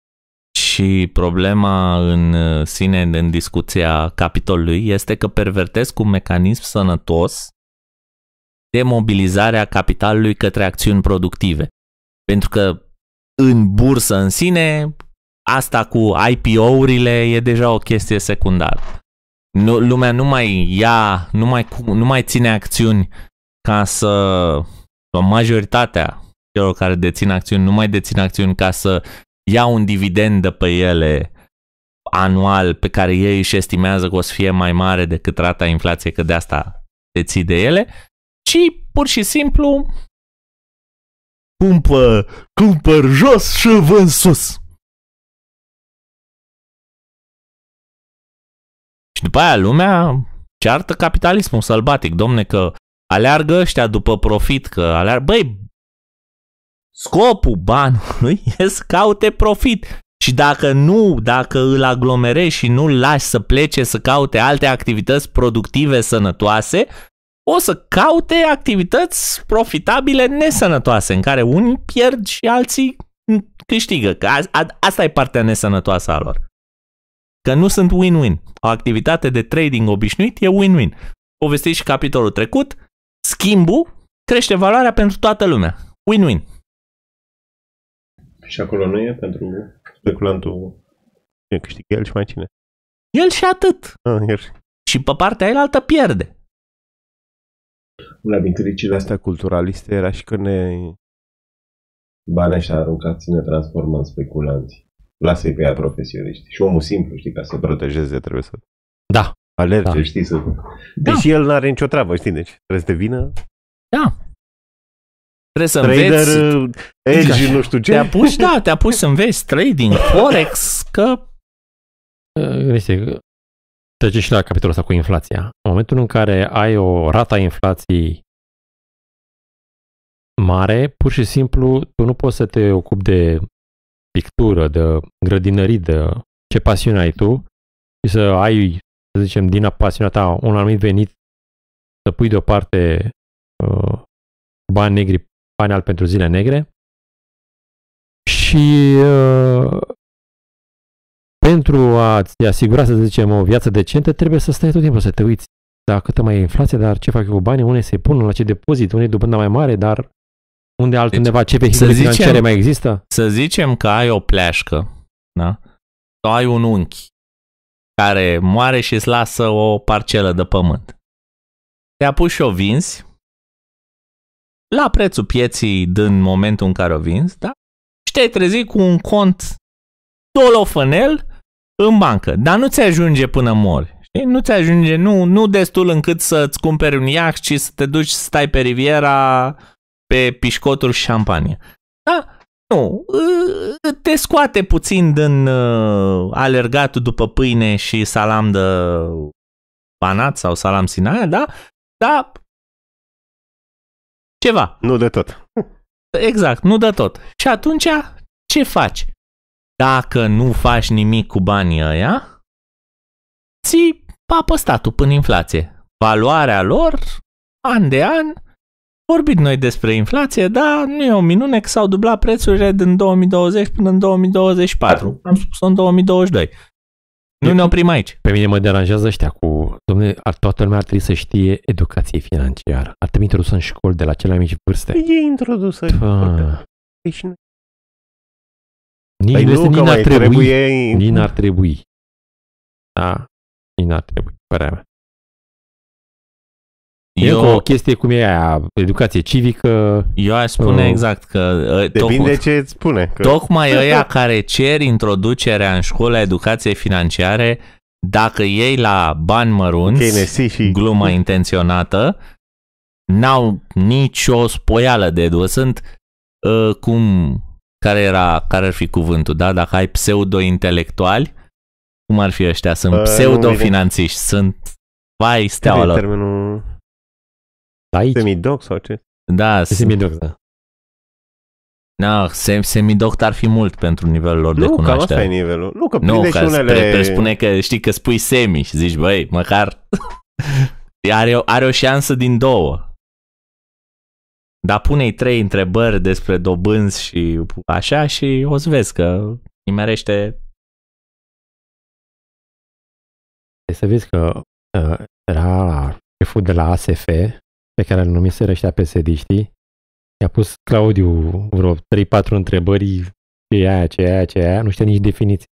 Și problema în uh, sine, în discuția capitolului, este că pervertesc un mecanism sănătos de mobilizarea capitalului către acțiuni productive. Pentru că în bursă în sine, asta cu IPO-urile e deja o chestie secundară nu, lumea nu mai ia, nu mai, nu mai ține acțiuni ca să majoritatea celor care dețin acțiuni nu mai dețin acțiuni ca să ia un dividend de pe ele anual pe care ei își estimează că o să fie mai mare decât rata inflației, că de asta deții de ele, ci pur și simplu cumpăr, cumpăr jos și vând sus. Și după aia lumea ceartă capitalismul sălbatic, domne, că aleargă ăștia după profit, că aleargă... Băi, scopul banului e să caute profit. Și dacă nu, dacă îl aglomerezi și nu îl lași să plece să caute alte activități productive sănătoase, o să caute activități profitabile nesănătoase, în care unii pierd și alții câștigă. Că a, a, asta e partea nesănătoasă a lor că nu sunt win-win. O activitate de trading obișnuit e win-win. Povestit și capitolul trecut, schimbul crește valoarea pentru toată lumea. Win-win. Și acolo nu e pentru speculantul cine câștigă el și mai cine. El și atât. A, ah, el. Și pe partea aia altă pierde. Una din criticile astea culturaliste era și că ne... Banii ăștia aruncați ne transformă în speculanți lasă-i pe ea profesioniști. Și omul simplu, știi, ca să protejeze, trebuie să da. alerge, da. știi, să... Da. Deși da. el nu are nicio treabă, știi, deci trebuie să devină... Da. Trebuie să Trader, înveți... Trader, nu știu ce. Te apuci, da, te apuci să înveți trading, forex, că... Uh, este, trece și la capitolul ăsta cu inflația. În momentul în care ai o rata inflației mare, pur și simplu tu nu poți să te ocupi de pictură, de grădinării, de ce pasiune ai tu și să ai, să zicem, din pasiunea ta un anumit venit, să pui deoparte uh, bani negri, bani al pentru zile negre și uh, pentru a ți asigura, să zicem, o viață decentă, trebuie să stai tot timpul să te uiți. Da, câtă mai e inflație, dar ce fac eu cu banii? Unde se pun? La ce depozit? Unde e dobânda mai mare? Dar unde altundeva deci, ce vehicule zicem, financiare mai există? Să zicem că ai o pleașcă, da? Sau ai un unchi care moare și îți lasă o parcelă de pământ. Te apuci și o vinzi la prețul pieții din momentul în care o vinzi, da? Și te-ai trezit cu un cont dolofănel în bancă. Dar nu ți ajunge până mori. Știi? Nu ți ajunge, nu, nu destul încât să-ți cumperi un iac și să te duci să stai pe riviera pe pișcotul și șampanie. Da? Nu, te scoate puțin din ă, alergatul după pâine și salam de banat sau salam sinaia, da? Da, ceva. Nu de tot. Exact, nu de tot. Și atunci, ce faci? Dacă nu faci nimic cu banii ăia, ții papă statul până inflație. Valoarea lor, an de an, vorbit noi despre inflație, dar nu e o minune că s-au dublat prețurile din 2020 până în 2024. Am spus-o în 2022. Nu ne oprim aici. Pe mine mă deranjează ăștia cu, domnule, toată lumea ar trebui să știe educație financiară. Ar trebui introdusă în școli de la cele mai mici vârste. E introdusă Da. Deci nu. Nici păi nu, este, nici ar trebui. trebui. Nici n-ar trebui. Da? Nici n-ar trebui, părerea mea. Eu, e o chestie cum e aia, educație civică. Eu aș spune uh, exact că... Uh, Depinde de ce îți spune. Că... Tocmai ăia care cer introducerea în școală educației financiare, dacă ei la bani mărunți, okay, și... glumă intenționată, n-au nicio spoială de edu. Sunt uh, cum... Care era, care ar fi cuvântul, da? Dacă ai pseudo-intelectuali, cum ar fi ăștia? Sunt uh, pseudo-finanțiști, sunt Vai, steaua lor. termenul? aici? Semidoc sau ce? Da. Semidoc, da. no, sem, semidoct ar fi mult pentru nivelul lor nu, de cunoaștere. Nu, cam asta e nivelul. Nu, că nu, că și unele... Pre, spune că știi că spui semi și zici, băi, măcar are, o, are o șansă din două. Dar pune-i trei întrebări despre dobânzi și așa și o să vezi că nimerește... Să vezi că uh, era șeful de la ASF, pe care îl numiseră ăștia pesediștii. I-a pus Claudiu vreo 3-4 întrebări, ce e aia, ce e aia, ce e aia, nu știa nici definiții.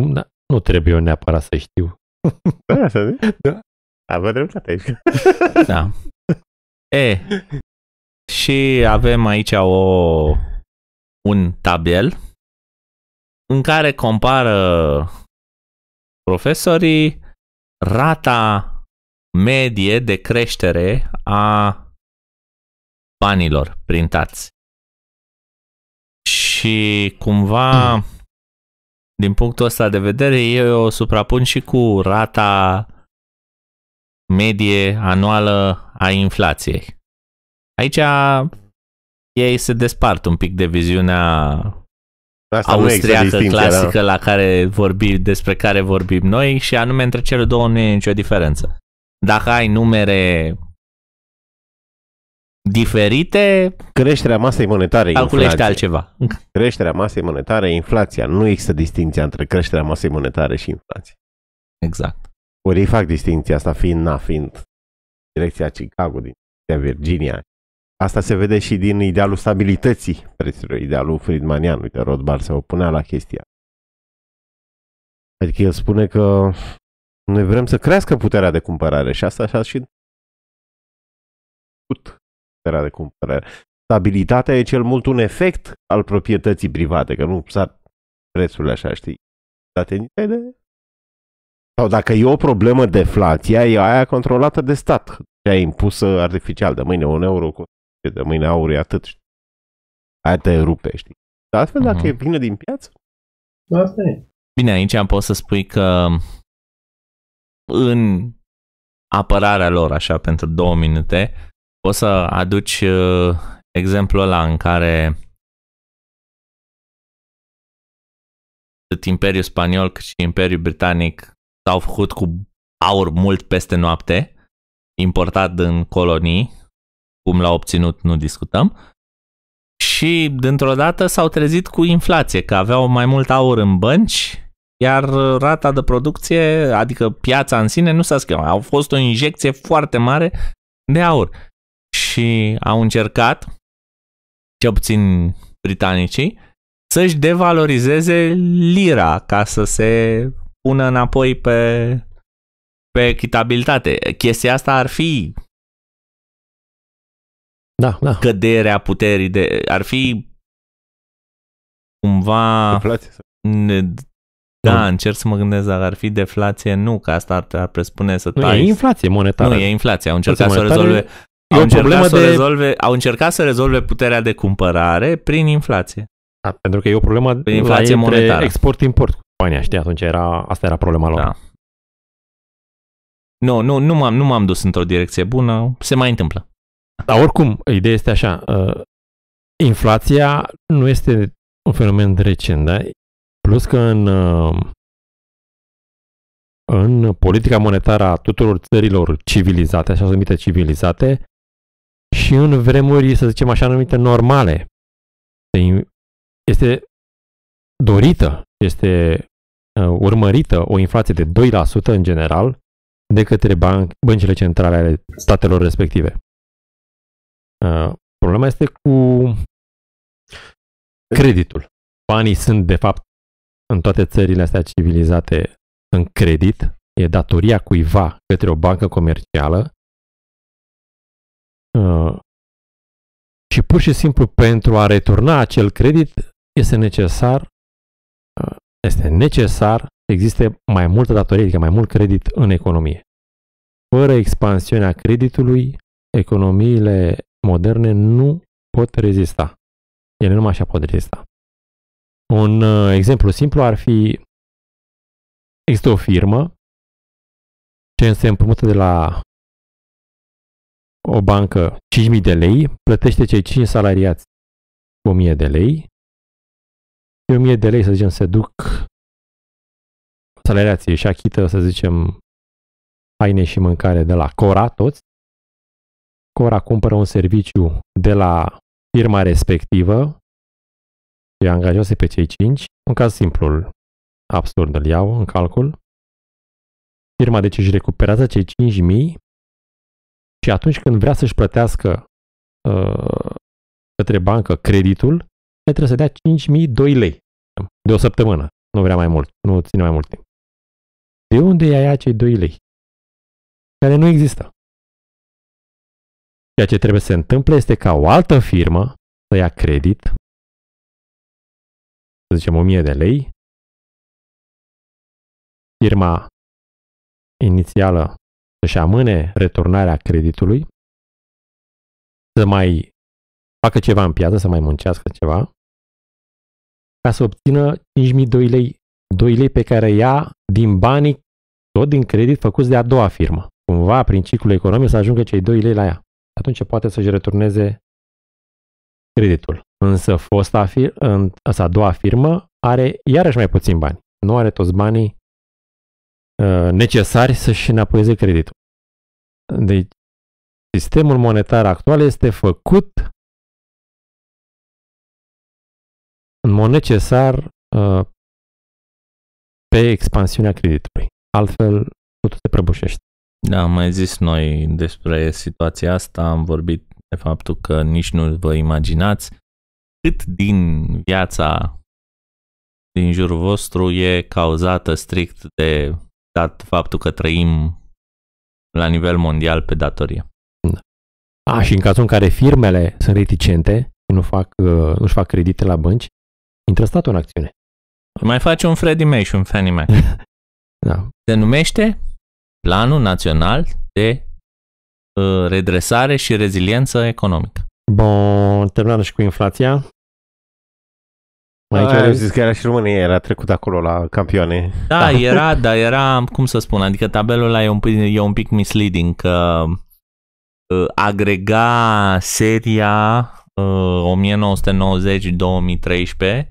Cum? Da, nu trebuie eu neapărat să știu. Da, să zic. Da. Avea dreptate aici. Da. E, și avem aici o, un tabel în care compară profesorii rata medie de creștere a banilor printați. Și cumva, hmm. din punctul ăsta de vedere, eu o suprapun și cu rata medie anuală a inflației. Aici ei se despart un pic de viziunea Asta austriacă da. clasică da. la care vorbi, despre care vorbim noi și anume între cele două nu e nicio diferență. Dacă ai numere diferite... Creșterea masei monetare, Calculești inflație. altceva. Creșterea masei monetare, inflația. Nu există distinția între creșterea masei monetare și inflație. Exact. Ori ei fac distinția asta fiind, na, fiind direcția Chicago, din Virginia. Asta se vede și din idealul stabilității prețurilor, idealul Friedmanian. Uite, Rothbard se opunea la chestia. Adică el spune că noi vrem să crească puterea de cumpărare și asta așa și puterea de cumpărare. Stabilitatea e cel mult un efect al proprietății private, că nu s-ar prețurile așa, știi? Date nivele. Sau dacă e o problemă deflația, e aia controlată de stat. e impusă artificial. De mâine un euro, de mâine aur e atât. Știi? Aia te rupe, știi? Dar astfel, uh-huh. dacă mhm. vine din piață... Asta e. Bine, aici am pot să spui că în apărarea lor, așa, pentru două minute, poți să aduci uh, exemplul ăla în care atât Imperiul Spaniol cât și Imperiul Britanic s-au făcut cu aur mult peste noapte, importat din colonii, cum l-au obținut nu discutăm, și dintr-o dată s-au trezit cu inflație, că aveau mai mult aur în bănci iar rata de producție, adică piața în sine, nu s-a schimbat. Au fost o injecție foarte mare de aur. Și au încercat, ce puțin britanicii, să-și devalorizeze lira ca să se pună înapoi pe, pe echitabilitate. Chestia asta ar fi da, da. căderea puterii, de, ar fi cumva da, mm. încerc să mă gândesc dacă ar fi deflație, nu, că asta ar, ar presupune să tai. Nu, e inflație monetară. Nu, e inflație, au încercat să rezolve. rezolve. Au încercat, să de... rezolve, au încercat să rezolve puterea de cumpărare prin inflație. Da, pentru că e o problemă prin inflație monetară. export-import cu Spania, știi, atunci era, asta era problema lor. Da. Nu, nu, nu m-am, nu m-am dus într-o direcție bună, se mai întâmplă. Dar oricum, ideea este așa, uh, inflația nu este un fenomen recent, da? Plus că în, uh, în politica monetară a tuturor țărilor civilizate, așa numite civilizate, și în vremuri, să zicem așa numite, normale, este dorită, este uh, urmărită o inflație de 2% în general de către banc, băncile centrale ale statelor respective. Uh, problema este cu creditul. Banii sunt, de fapt, în toate țările astea civilizate în credit, e datoria cuiva către o bancă comercială uh, și pur și simplu pentru a returna acel credit este necesar uh, este necesar să existe mai multă datorie, adică mai mult credit în economie. Fără expansiunea creditului, economiile moderne nu pot rezista. Ele numai așa pot rezista. Un uh, exemplu simplu ar fi, există o firmă ce se împrumută de la o bancă 5.000 de lei, plătește cei 5 salariați 1.000 de lei, 1.000 de lei, să zicem, se duc salariații și achită, să zicem, haine și mâncare de la Cora, toți. Cora cumpără un serviciu de la firma respectivă și angajează pe cei cinci, un caz simplu, absurd îl iau în calcul. Firma deci își recuperează cei 5.000 și atunci când vrea să-și plătească uh, către bancă creditul, el trebuie să dea 5.002 lei de o săptămână. Nu vrea mai mult, nu ține mai mult timp. De unde ia ea cei 2 lei? Care nu există. Ceea ce trebuie să se întâmple este ca o altă firmă să ia credit să zicem, 1000 de lei. Firma inițială să-și amâne returnarea creditului, să mai facă ceva în piață, să mai muncească ceva, ca să obțină 5.002 lei, 2 lei pe care ia din banii, tot din credit făcuți de a doua firmă. Cumva, prin ciclul economic, să ajungă cei 2 lei la ea. Atunci poate să-și returneze creditul. Însă fosta, fir- în, a doua firmă are iarăși mai puțin bani. Nu are toți banii uh, necesari să-și înapoieze creditul. Deci, sistemul monetar actual este făcut în mod necesar uh, pe expansiunea creditului. Altfel, totul se prăbușește. Da, am mai zis noi despre situația asta, am vorbit de faptul că nici nu vă imaginați cât din viața din jurul vostru e cauzată strict de dat faptul că trăim la nivel mondial pe datorie. Da. A, și în cazul în care firmele sunt reticente și nu fac, uh, nu-și fac credite la bănci, intră statul în acțiune. Mai face un Freddie Mac și un Fannie Mac. da. Se numește Planul Național de Uh, redresare și reziliență economică. Bun, terminăm și cu inflația. Mai aici am zis că era și România, era trecut acolo la campioane. Da, da, era, dar era, cum să spun, adică tabelul ăla e un, pic, e un pic misleading, că uh, agrega seria uh, 1990-2013 și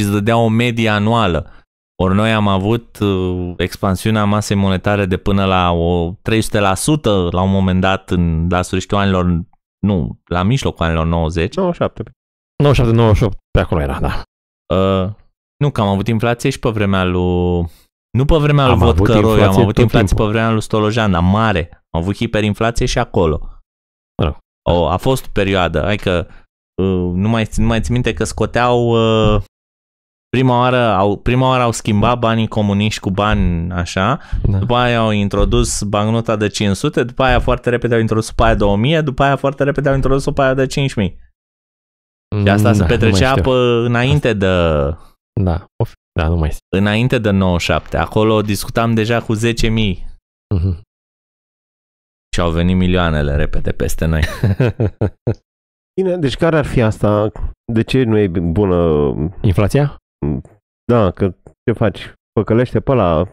îți dădea o medie anuală. Ori noi am avut uh, expansiunea masei monetare de până la o 300% la un moment dat în, la sfârșitul anilor, nu, la mijlocul anilor 90. 97. 97, 98, pe acolo era, da. Uh, nu, că am avut inflație și pe vremea lui... Nu pe vremea am lui Vodcăroi, am avut inflație timpul. pe vremea lui Stolojan, dar mare. Am avut hiperinflație și acolo. oh O, a fost perioadă, hai că uh, nu mai, nu mai țin minte că scoteau uh, prima oară au, prima oară au schimbat banii comuniști cu bani așa, da. după aia au introdus bancnota de 500, după aia foarte repede au introdus după aia 2000, după aia foarte repede au introdus o aia de 5000. Și asta mm, da, se petrecea pă, înainte de... Da, of, da, nu mai știu. Înainte de 97. Acolo discutam deja cu 10.000. Uh-huh. Mhm. Și au venit milioanele repede peste noi. Bine, deci care ar fi asta? De ce nu e bună... Inflația? Da, că ce faci? Păcălește pe la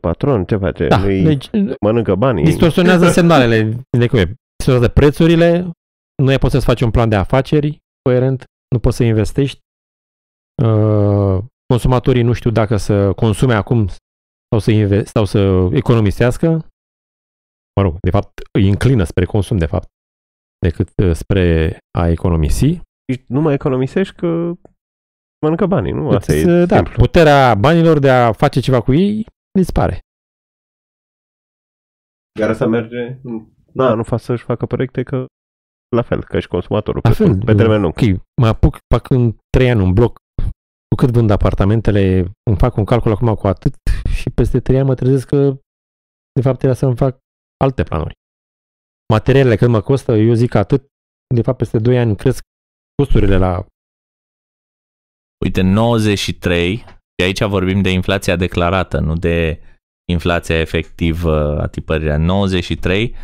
patron? Ce face? Da, Îi deci, mănâncă banii? Distorsionează semnalele de web. Distorsionează prețurile, nu e poți să-ți faci un plan de afaceri coerent, nu poți să investești. Uh, consumatorii nu știu dacă să consume acum sau să, invest, sau să economisească. Mă rog, de fapt, îi înclină spre consum, de fapt, decât uh, spre a economisi. nu mai economisești că mănâncă banii, nu? Asta îți, deci, e da, simplu. puterea banilor de a face ceva cu ei dispare. Iar asta merge... Da, nu fac să-și facă proiecte că la fel, ca ești consumatorul, la fel, pe termen lung. Ok, mă apuc, fac în trei ani un bloc, cu cât vând apartamentele, îmi fac un calcul acum cu atât și peste trei ani mă trezesc că de fapt era să-mi fac alte planuri. Materialele când mă costă, eu zic atât, de fapt peste doi ani cresc costurile la Uite, 93, și aici vorbim de inflația declarată, nu de inflația efectivă a tipărirea. 93,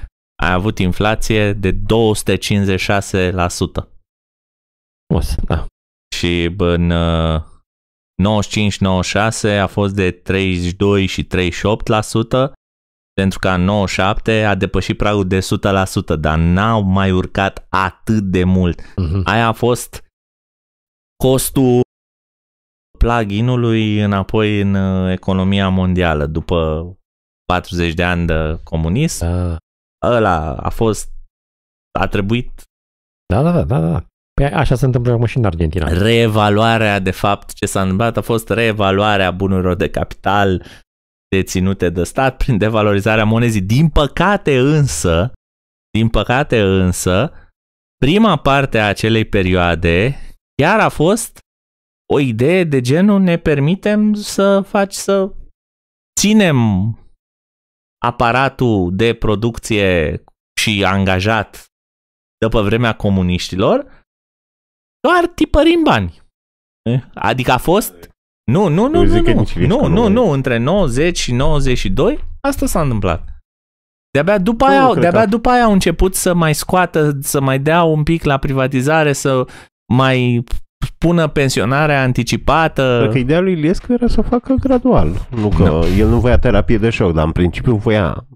ai avut inflație de 256%. O să, da. Și în 95-96 uh, a fost de 32 și 38%, pentru că în 97 a depășit pragul de 100%, dar n-au mai urcat atât de mult. Uh-huh. Aia a fost costul plug-in-ului înapoi în uh, economia mondială după 40 de ani de comunism. Uh. Ăla a fost, a trebuit... Da, da, da, da, da. Păi așa se întâmplă acum și în Argentina. Reevaluarea, de fapt, ce s-a întâmplat a fost reevaluarea bunurilor de capital deținute de stat prin devalorizarea monezii. Din păcate însă, din păcate însă, prima parte a acelei perioade chiar a fost o idee de genul ne permitem să faci să ținem aparatul de producție și angajat după vremea comuniștilor, doar tipărim bani. Adică a fost... Nu, nu, nu, nu, nu, nu, nu, nu, între 90 și 92 asta s-a întâmplat. De-abia după, nu, de-abia după aia au început să mai scoată, să mai dea un pic la privatizare, să mai pună pensionarea anticipată. Cred că ideea lui Iliescu era să o facă gradual. Nu că no. el nu voia terapie de șoc, dar în principiu voia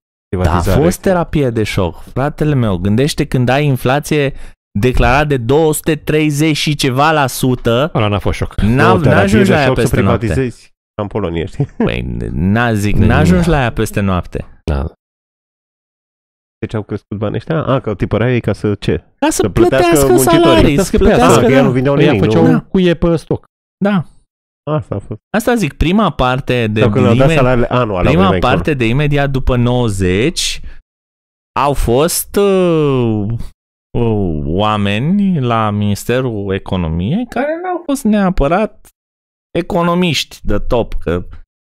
da, a fost terapie de șoc, fratele meu. Gândește când ai inflație declarat de 230 și ceva la sută. Ăla n-a fost șoc. N-a, n-a ajuns la ea peste noapte. În Polonia, știi? Păi, n-a zic, n-a ajuns la ea peste noapte. Da. De ce au crescut banii ăștia? A, că tipărea ei ca să ce? Ca să, să plătească, plătească salarii. Să plătească, plătească că da. nu vindeau nimic, făceau cuie pe stoc. Da. Asta a fost. Asta zic, prima parte de... Sau când au dat anual. Prima parte de imediat după 90 au fost uh, uh, oameni la Ministerul Economiei care n-au fost neapărat economiști de top, că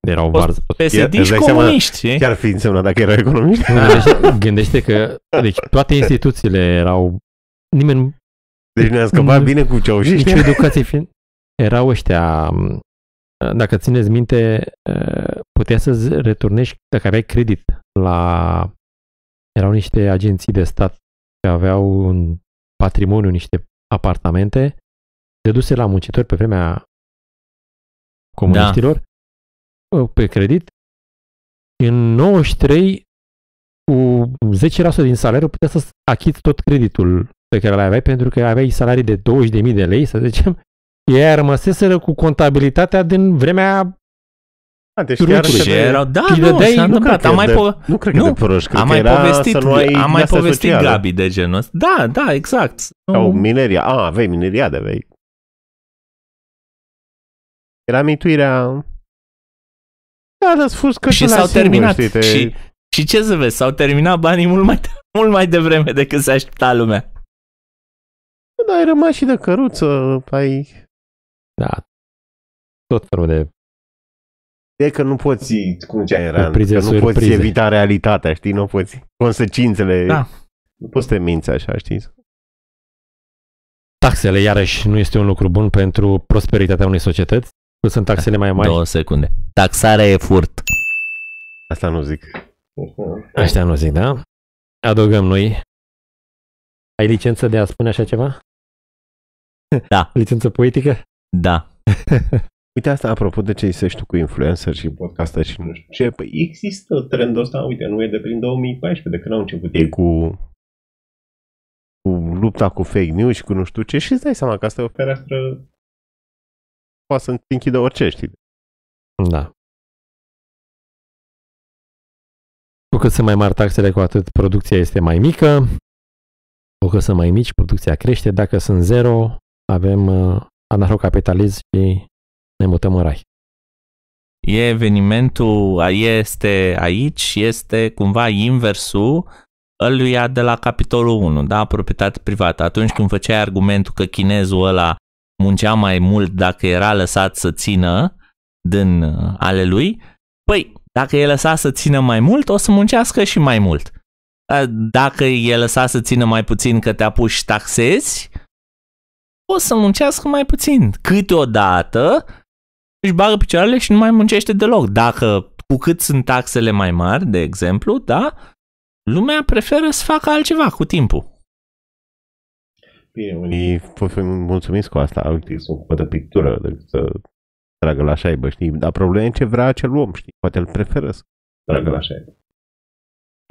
erau varză. Pesediști comuniști, seama, Chiar fi însemnat dacă erau economiști. Da, gândește că deci, toate instituțiile erau... Nimeni... Deci ne-a scăpat bine cu ceaușiști. Nici educație fiind... Erau ăștia... Mm, dacă țineți minte, puteai să-ți returnești, dacă aveai credit la... Erau niște agenții de stat care aveau un patrimoniu, niște apartamente deduse la muncitori pe vremea da. comuniștilor da pe credit, în 93, cu 10% din salariu puteai să achiți tot creditul pe care l aveai, pentru că aveai salarii de 20.000 de lei, să zicem, ei rămăseseră cu contabilitatea din vremea a, da, deci chiar și erau, da, și nu, dădeai, s-a întâmplat. Am mai, de, po- nu cred că de proști, cred am mai povestit, am mai povestit socială. Gabi de genul ăsta. Da, da, exact. Sau mineria. A, ah, aveai mineria de vei. Era mituirea da, dar spus că și s-au singur, terminat. Știi, te... și, și ce să vezi, s-au terminat banii mult mai, mult mai devreme decât se aștepta lumea. Da, ai rămas și de căruță, ai... Da, tot felul de... E că nu poți, cum ce era, surprize, că nu surprize. poți evita realitatea, știi, nu poți, consecințele, da. nu poți să te minți așa, știi? Taxele, iarăși, nu este un lucru bun pentru prosperitatea unei societăți. Nu sunt taxele mai mari? Două secunde. Taxarea e furt. Asta nu zic. Uh-huh. Asta nu zic, da? Adăugăm noi. Ai licență de a spune așa ceva? Da. licență poetică? Da. Uite asta, apropo de ce ești tu cu influencer și podcaster și nu știu ce, păi există trendul ăsta, uite, nu e de prin 2014, de când au început ei cu, cu lupta cu fake news și cu nu știu ce și îți dai seama că asta e o fereastră poate să închidă orice, știi? Da. Cu cât sunt mai mari taxele, cu atât producția este mai mică. Cu cât sunt mai mici, producția crește. Dacă sunt zero, avem uh, anarhocapitalism și ne mutăm în rai. E evenimentul, este aici, este cumva inversul îl de la capitolul 1, da, proprietate privată. Atunci când făceai argumentul că chinezul ăla muncea mai mult dacă era lăsat să țină din uh, ale lui, păi, dacă e lăsat să țină mai mult, o să muncească și mai mult. Dacă e lăsat să țină mai puțin că te apuci taxezi, o să muncească mai puțin. Câteodată își bagă picioarele și nu mai muncește deloc. Dacă cu cât sunt taxele mai mari, de exemplu, da, lumea preferă să facă altceva cu timpul. Bine, unii mulțumiți cu asta, sunt se ocupă de pictură, de deci să tragă la șaibă, știi? Dar problema e ce vrea acel om, știi? Poate îl preferă să tragă la șaibă.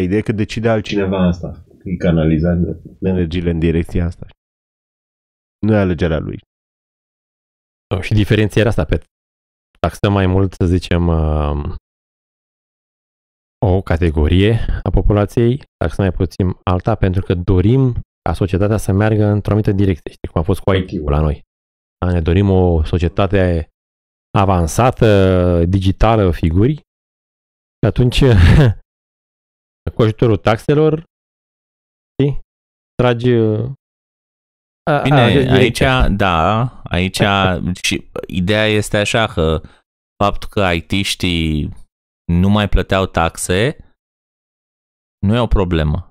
Ideea că decide altcineva Cineva asta, îi canalizează energiile în direcția asta. Știi? Nu e alegerea lui. Oh, și diferențierea asta pe taxăm mai mult, să zicem, um, o categorie a populației, taxăm mai puțin alta, pentru că dorim ca societatea să meargă într-o anumită direcție, știi, cum a fost cu IT-ul la noi. Da, ne dorim o societate avansată, digitală, figuri, și atunci, cu ajutorul taxelor, știi, tragi uh, Bine, a, aici, da, aici și ideea este așa că faptul că IT-știi nu mai plăteau taxe nu e o problemă.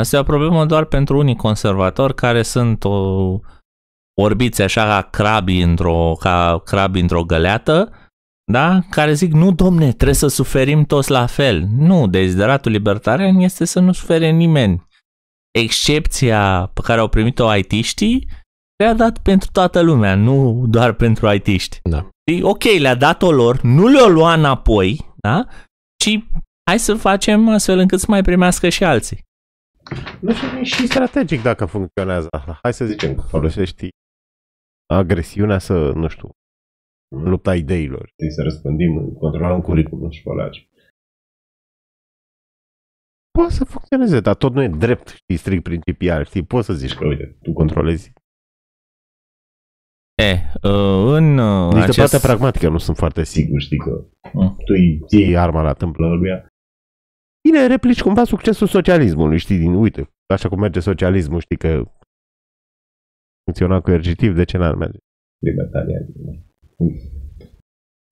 Asta e o problemă doar pentru unii conservatori care sunt o, orbiți așa ca crabi într-o, ca crabi într-o găleată, da? care zic, nu domne, trebuie să suferim toți la fel. Nu, dezideratul libertarian este să nu sufere nimeni. Excepția pe care au primit-o aitiștii știi le-a dat pentru toată lumea, nu doar pentru aitiști. Da. Ok, le-a dat-o lor, nu le-o lua înapoi, da? ci hai să facem astfel încât să mai primească și alții. Nu știu, e și strategic dacă funcționează. Hai să zicem că folosești agresiunea să, nu știu, mm. lupta ideilor. Știi, să răspândim, controlăm curriculum școlari. Poate să funcționeze, dar tot nu e drept, știi, strict principial, știi, poți să zici că, uite, tu controlezi. E, uh, în uh, Nici acest... de partea pragmatică nu sunt foarte sigur, știi, că mm. tu îi arma la tâmplă lui Bine, replici cumva succesul socialismului, știi, din, uite, așa cum merge socialismul, știi că funcționa ergitiv, de ce n-ar merge?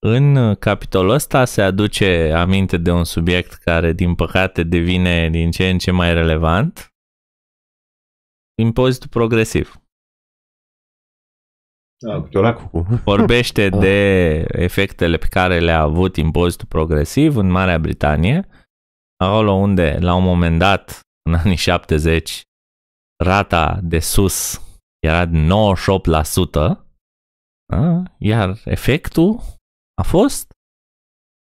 În capitolul ăsta se aduce aminte de un subiect care, din păcate, devine din ce în ce mai relevant, impozitul progresiv. Da, Vorbește de efectele pe care le-a avut impozitul progresiv în Marea Britanie, acolo unde, la un moment dat, în anii 70, rata de sus era de 98%, iar efectul a fost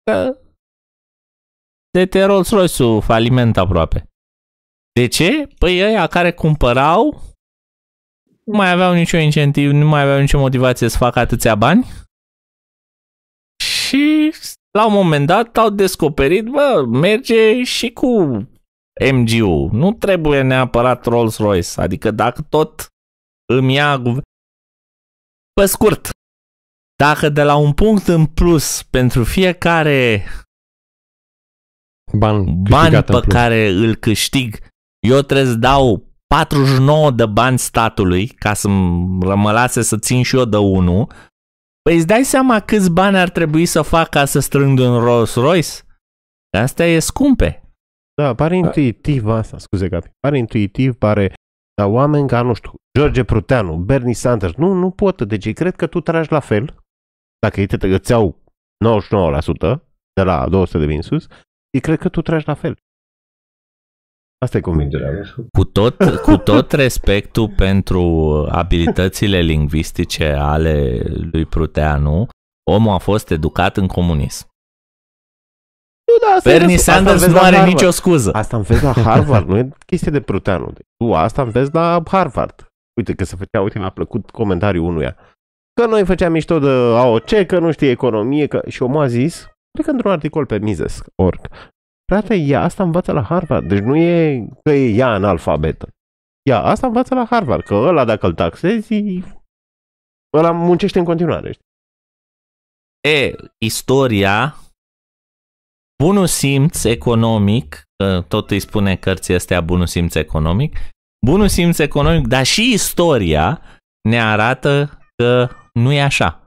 că de Rolls Royce-ul faliment aproape. De ce? Păi ăia care cumpărau nu mai aveau niciun incentiv, nu mai aveau nicio motivație să facă atâția bani și la un moment dat au descoperit, bă, merge și cu MGU. Nu trebuie neapărat Rolls-Royce. Adică dacă tot îmi ia... Pe scurt, dacă de la un punct în plus pentru fiecare ban, bani pe care îl câștig, eu trebuie să dau 49 de bani statului ca să mă rămălase să țin și eu de unul, Păi îți dai seama câți bani ar trebui să fac ca să strâng un Rolls-Royce? Astea e scumpe. Da, pare da. intuitiv asta, scuze Gabi. Pare intuitiv, pare... Dar oameni ca, nu știu, George Pruteanu, Bernie Sanders, nu, nu pot. Deci cred că tu tragi la fel, dacă ei te, îți iau 99% de la 200 de în sus, ei cred că tu tragi la fel. Asta e convingerea mea. Cu tot, cu tot respectul pentru abilitățile lingvistice ale lui Pruteanu, omul a fost educat în comunism. Nu, da, asta Bernie Sanders asta nu are Harvard. nicio scuză. Asta înveți la Harvard, nu e chestie de Pruteanu. Tu asta înveți la Harvard. Uite că se făcea, uite, mi-a plăcut comentariul unuia. Că noi făceam mișto de AOC, că nu știe economie, că... și omul a zis, cred că într-un articol pe Mises.org, Frate, ea asta învață la Harvard, deci nu e că e ea alfabetă. Ea asta învață la Harvard, că ăla dacă îl taxezi, ăla muncește în continuare. Știi? E, istoria, bunul simț economic, tot îi spune cărții astea bunul simț economic, bunul simț economic, dar și istoria ne arată că nu e așa.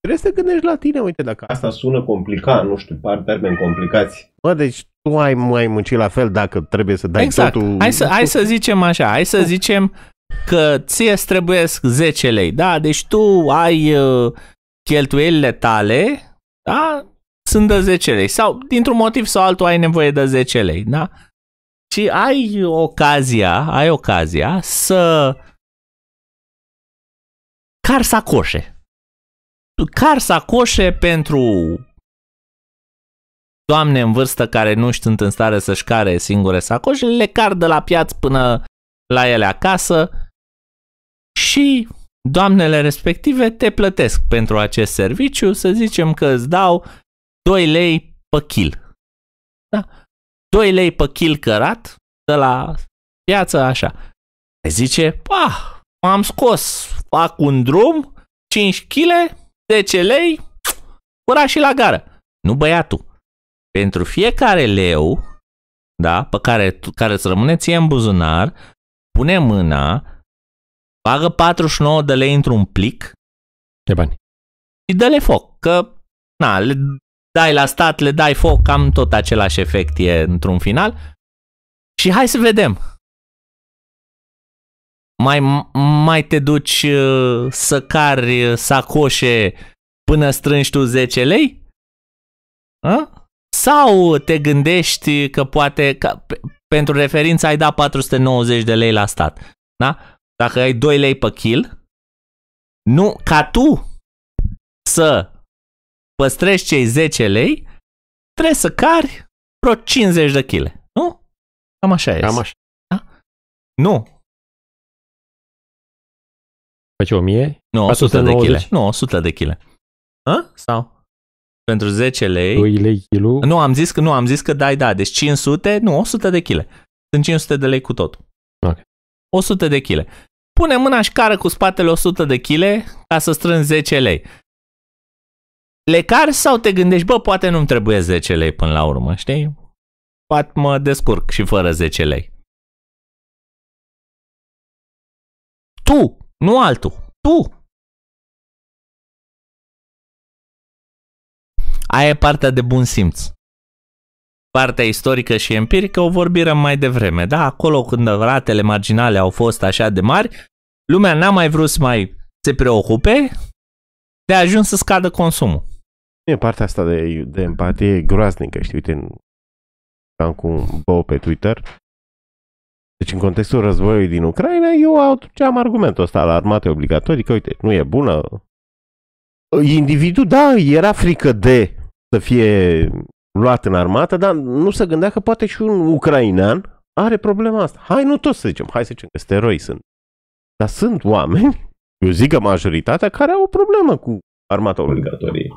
Trebuie să gândești la tine, uite, dacă... Asta sună complicat, nu știu, par termeni complicați. Bă, deci tu ai mai muncit la fel dacă trebuie să dai exact. totul... Hai să, hai să zicem așa, hai să zicem că ție îți trebuie 10 lei, da? Deci tu ai uh, cheltuielile tale, da? Sunt de 10 lei. Sau, dintr-un motiv sau altul, ai nevoie de 10 lei, da? Și ai ocazia, ai ocazia să car sacoșe car sacoșe pentru doamne în vârstă care nu sunt în stare să-și care singure sacoșe, le car de la piață până la ele acasă și doamnele respective te plătesc pentru acest serviciu, să zicem că îți dau 2 lei pe kil. Da? 2 lei pe kil cărat de la piață, așa. Zice, pa, m-am scos, fac un drum, 5 kg, 10 lei, fura și la gară. Nu băiatul. Pentru fiecare leu, da, pe care, care îți rămâne ție în buzunar, pune mâna, bagă 49 de lei într-un plic de bani și dă-le foc, că na, le dai la stat, le dai foc, cam tot același efect e într-un final. Și hai să vedem mai, mai te duci uh, să cari uh, sacoșe până strângi tu 10 lei? A? Sau te gândești că poate, că, pentru referință, ai dat 490 de lei la stat. Da? Dacă ai 2 lei pe kil, nu, ca tu să păstrezi cei 10 lei, trebuie să cari vreo 50 de kg. Nu? Cam așa e. Cam așa. Da? Nu. Face 1000? Nu, 100 de kg. Nu, 100 de kg. Hă? Sau? Pentru 10 lei. 2 lei kilo. Nu, am zis că, nu, am zis că dai, da, deci 500, nu, 100 de kg. Sunt 500 de lei cu tot. Ok. 100 de kg. Pune mâna și cară cu spatele 100 de kg ca să strângi 10 lei. Le cari sau te gândești, bă, poate nu-mi trebuie 10 lei până la urmă, știi? Poate mă descurc și fără 10 lei. Tu nu altul. Tu! Aia e partea de bun simț. Partea istorică și empirică o vorbirăm mai devreme, da? Acolo când ratele marginale au fost așa de mari, lumea n-a mai vrut să mai se preocupe de a ajuns să scadă consumul. E partea asta de, de empatie groaznică, știi, uite, am cu Bo pe Twitter, deci în contextul războiului din Ucraina, eu aduceam argumentul ăsta la armatei obligatorii, că uite, nu e bună. Individul, da, era frică de să fie luat în armată, dar nu se gândea că poate și un ucrainean are problema asta. Hai, nu toți să zicem, hai să zicem că steroi sunt. Dar sunt oameni, eu zic că majoritatea, care au o problemă cu armata obligatorie.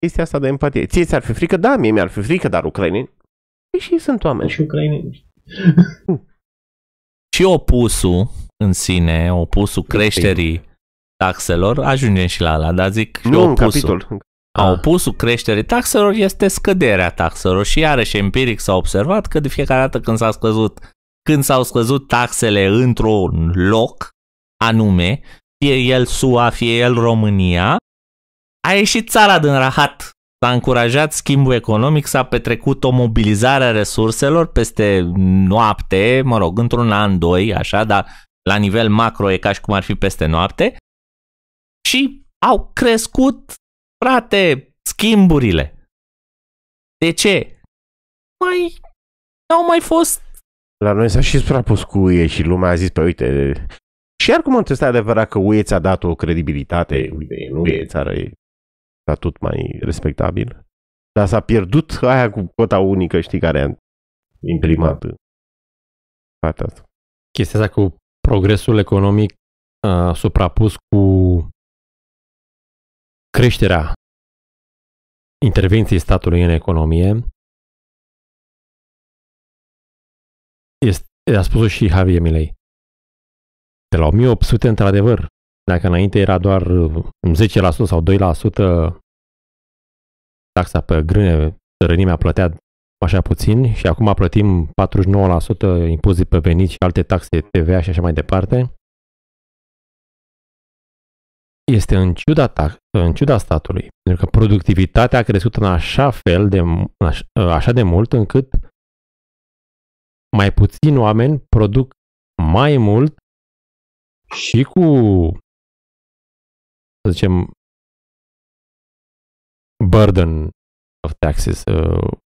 Chestia asta de empatie. Ție ți-ar fi frică? Da, mie mi-ar fi frică, dar ucraineni? Păi și sunt oameni. Și ucraineni și opusul în sine, opusul creșterii taxelor, ajungem și la ala, dar zic nu, opusul. A, ah. opusul creșterii taxelor este scăderea taxelor și iarăși empiric s-a observat că de fiecare dată când s-a scăzut când s-au scăzut taxele într-un loc anume, fie el SUA, fie el România, a ieșit țara din rahat. S-a încurajat schimbul economic, s-a petrecut o mobilizare a resurselor peste noapte, mă rog, într-un an, doi, așa, dar la nivel macro e ca și cum ar fi peste noapte. Și au crescut, frate, schimburile. De ce? Mai au mai fost... La noi s-a și suprapus cu UE și lumea a zis, pe păi, uite, și cum este adevărat că UE ți-a dat o credibilitate, uite, nu UE țară, e statut mai respectabil. Dar s-a pierdut aia cu cota unică, știi, care a imprimat partea asta. Chestia asta cu progresul economic uh, suprapus cu creșterea intervenției statului în economie este, a spus și Javier Milei. De la 1800, într-adevăr, dacă înainte era doar 10% um, sau 2% taxa pe grâne, rănimea plătea așa puțin și acum plătim 49% impozit pe venit și alte taxe, TVA și așa mai departe, este în ciuda, ta, în ciuda statului, pentru că productivitatea a crescut în așa fel, de, așa, uh, așa de mult, încât mai puțini oameni produc mai mult și cu să zicem, burden of taxes, uh,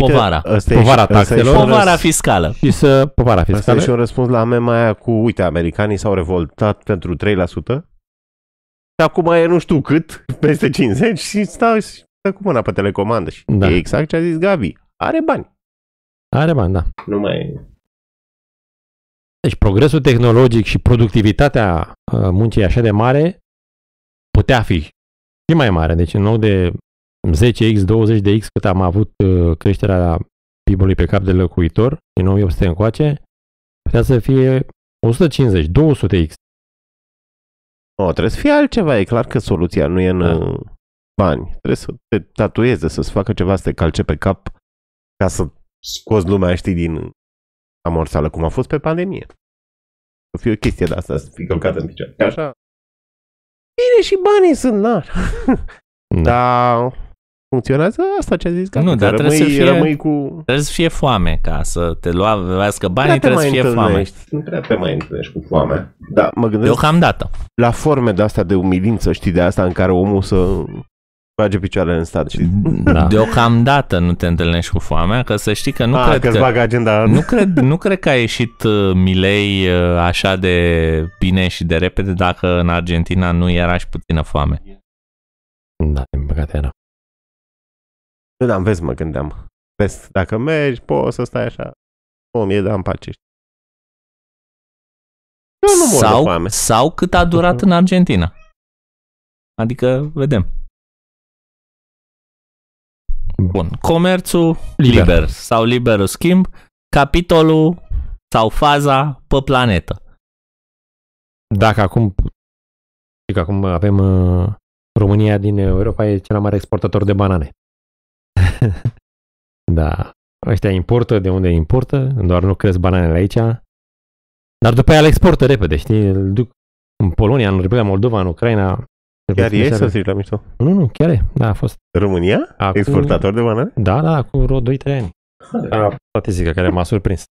Uite, povara, asta povara taxelor, asta povara fiscală. Și să, povara fiscală. Asta e și un răspuns la mema aia cu, uite, americanii s-au revoltat pentru 3%, și acum e nu știu cât, peste 50 și stau și stau cu mâna pe telecomandă. Și da. e exact ce a zis Gabi. Are bani. Are bani, da. Nu mai Deci progresul tehnologic și productivitatea uh, muncii așa de mare putea fi și mai mare. Deci în loc de 10x, 20x cât am avut uh, creșterea PIB-ului pe cap de locuitor din 1800 încoace, putea să fie 150, 200x. O, oh, trebuie să fie altceva, e clar că soluția nu e în da. Uh, bani. Trebuie să te tatueze, să-ți facă ceva, să te calce pe cap ca să scoți lumea, știi, din amorțală, cum a fost pe pandemie. Să fie o chestie de asta, să fii călcat în picioare. Așa Bine, și banii sunt, nari. Da. da. Dar funcționează asta ce a zis. Nu, dar rămâi, trebuie, să fie, rămâi cu... trebuie să fie foame ca să te că banii, trebuie să fie foame. Nu prea te mai întâlnești cu foame. Da, mă gândesc Deocamdată. la forme de astea de umilință, știi, de asta în care omul să bage picioarele în stat. Și... Da. Deocamdată nu te întâlnești cu foamea, că să știi că nu A, cred că... Bagă agenda. Nu cred, nu cred că a ieșit uh, Milei uh, așa de bine și de repede dacă în Argentina nu era și puțină foame. Da, din păcate era. Nu, dar vezi, mă gândeam. Vezi, dacă mergi, poți să stai așa. O mie de ani pace. Eu nu mor sau, de foame. Sau cât a durat în Argentina. Adică, vedem. Bun. Comerțul liber. liber sau liberul schimb, capitolul sau faza pe planetă. Dacă acum, că acum avem uh, România din Europa e cel mai mare exportator de banane. da. Ăștia importă de unde importă, doar nu cresc bananele aici. Dar după aia le exportă repede, știi? Îl duc în Polonia, în Republica Moldova, în Ucraina, Chiar e să zici la mișto? Nu, nu, chiar e. Da, a fost. România? Acum... Exportator de banane? Da, da, acum vreo 2-3 ani. Da, toate că care m-a surprins. De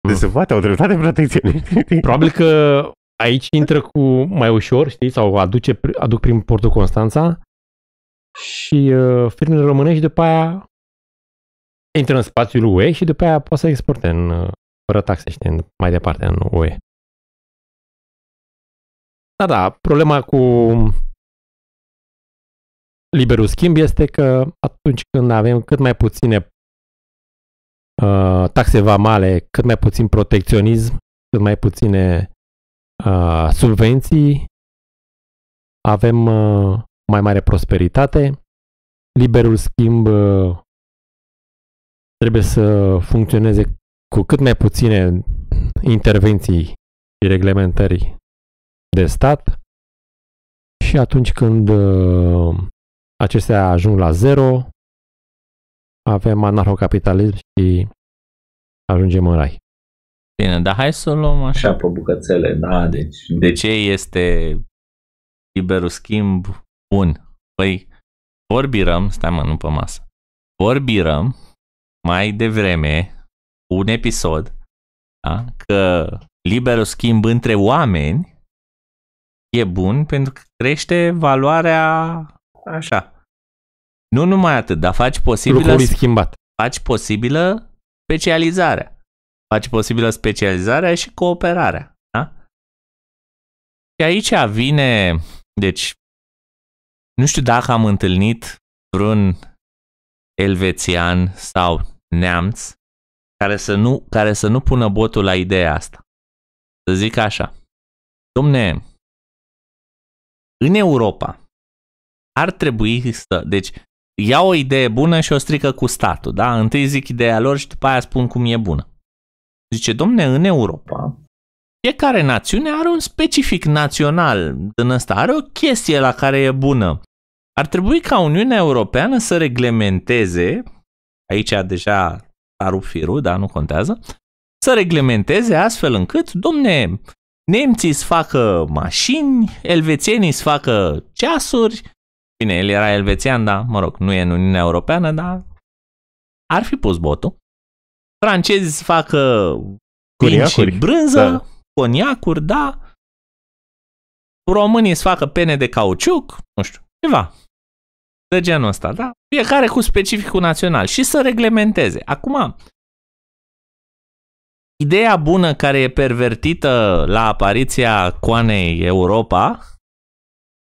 deci mm. se poate, au dreptate protecționiști. Probabil că aici intră cu mai ușor, știi, sau aduce, aduc prin portul Constanța și uh, firmele românești după aia intră în spațiul UE și după aia poate să exporte în, uh, fără taxe, știi, mai departe în UE. Da, da, problema cu liberul schimb este că atunci când avem cât mai puține uh, taxe vamale, cât mai puțin protecționism, cât mai puține uh, subvenții, avem uh, mai mare prosperitate. Liberul schimb uh, trebuie să funcționeze cu cât mai puține intervenții și reglementări de stat și atunci când uh, acestea ajung la zero, avem anarhocapitalism și ajungem în rai. Bine, dar hai să o luăm așa pe bucățele, da, deci de ce este liberul schimb bun? Păi vorbirăm, stai mă, nu pe masă, vorbirăm mai devreme un episod da, că liberul schimb între oameni e bun pentru că crește valoarea așa. Nu numai atât, dar faci posibilă, schimbat. faci posibilă specializarea. Faci posibilă specializarea și cooperarea. Da? Și aici vine, deci, nu știu dacă am întâlnit vreun elvețian sau neamț care să nu, care să nu pună botul la ideea asta. Să zic așa. Domne, în Europa ar trebui să... Deci, ia o idee bună și o strică cu statul, da? Întâi zic ideea lor și după aia spun cum e bună. Zice, domne, în Europa, fiecare națiune are un specific național din ăsta, are o chestie la care e bună. Ar trebui ca Uniunea Europeană să reglementeze, aici deja a rupt firul, dar nu contează, să reglementeze astfel încât, domne, nemții îți facă mașini, elvețienii îți facă ceasuri, bine, el era elvețian, dar, mă rog, nu e în Uniunea Europeană, dar ar fi pus botul. Francezii îți facă vin și brânză, da. coniacuri, da. Românii îți facă pene de cauciuc, nu știu, ceva de genul ăsta, da? Fiecare cu specificul național și să reglementeze. Acum, Ideea bună care e pervertită la apariția coanei Europa,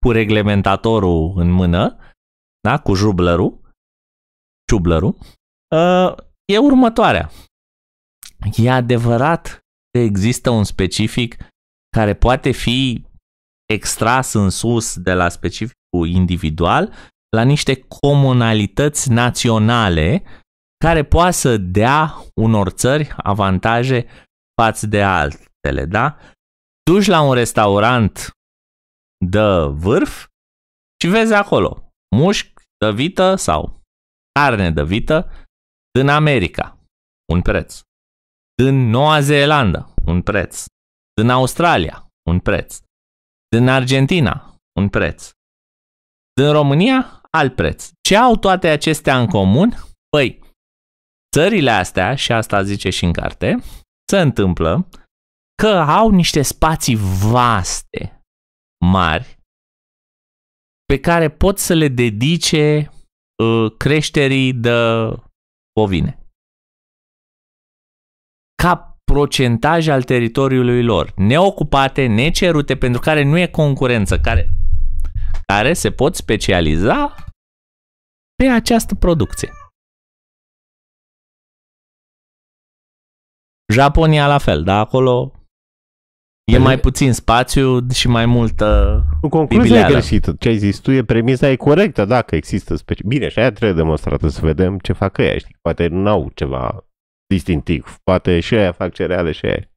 cu reglementatorul în mână, da, cu jublărul, ciublărul, ă, e următoarea. E adevărat că există un specific care poate fi extras în sus de la specificul individual la niște comunalități naționale care poate să dea unor țări avantaje față de altele, da? Duci la un restaurant de vârf și vezi acolo mușchi de vită sau carne de vită din America, un preț. Din Noua Zeelandă, un preț. Din Australia, un preț. Din Argentina, un preț. Din România, alt preț. Ce au toate acestea în comun? Păi, țările astea, și asta zice și în carte, se întâmplă că au niște spații vaste, mari, pe care pot să le dedice uh, creșterii de ovine. Ca procentaj al teritoriului lor, neocupate, necerute, pentru care nu e concurență, care, care se pot specializa pe această producție. Japonia la fel, dar acolo E păi- mai puțin spațiu și mai multă Nu, concluzia e greșită. Ce ai zis tu e premisa e corectă, dacă există specii. Bine, și aia trebuie demonstrată să vedem ce fac ăia, știi? Poate nu au ceva distinctiv. Poate și aia fac cereale și aia.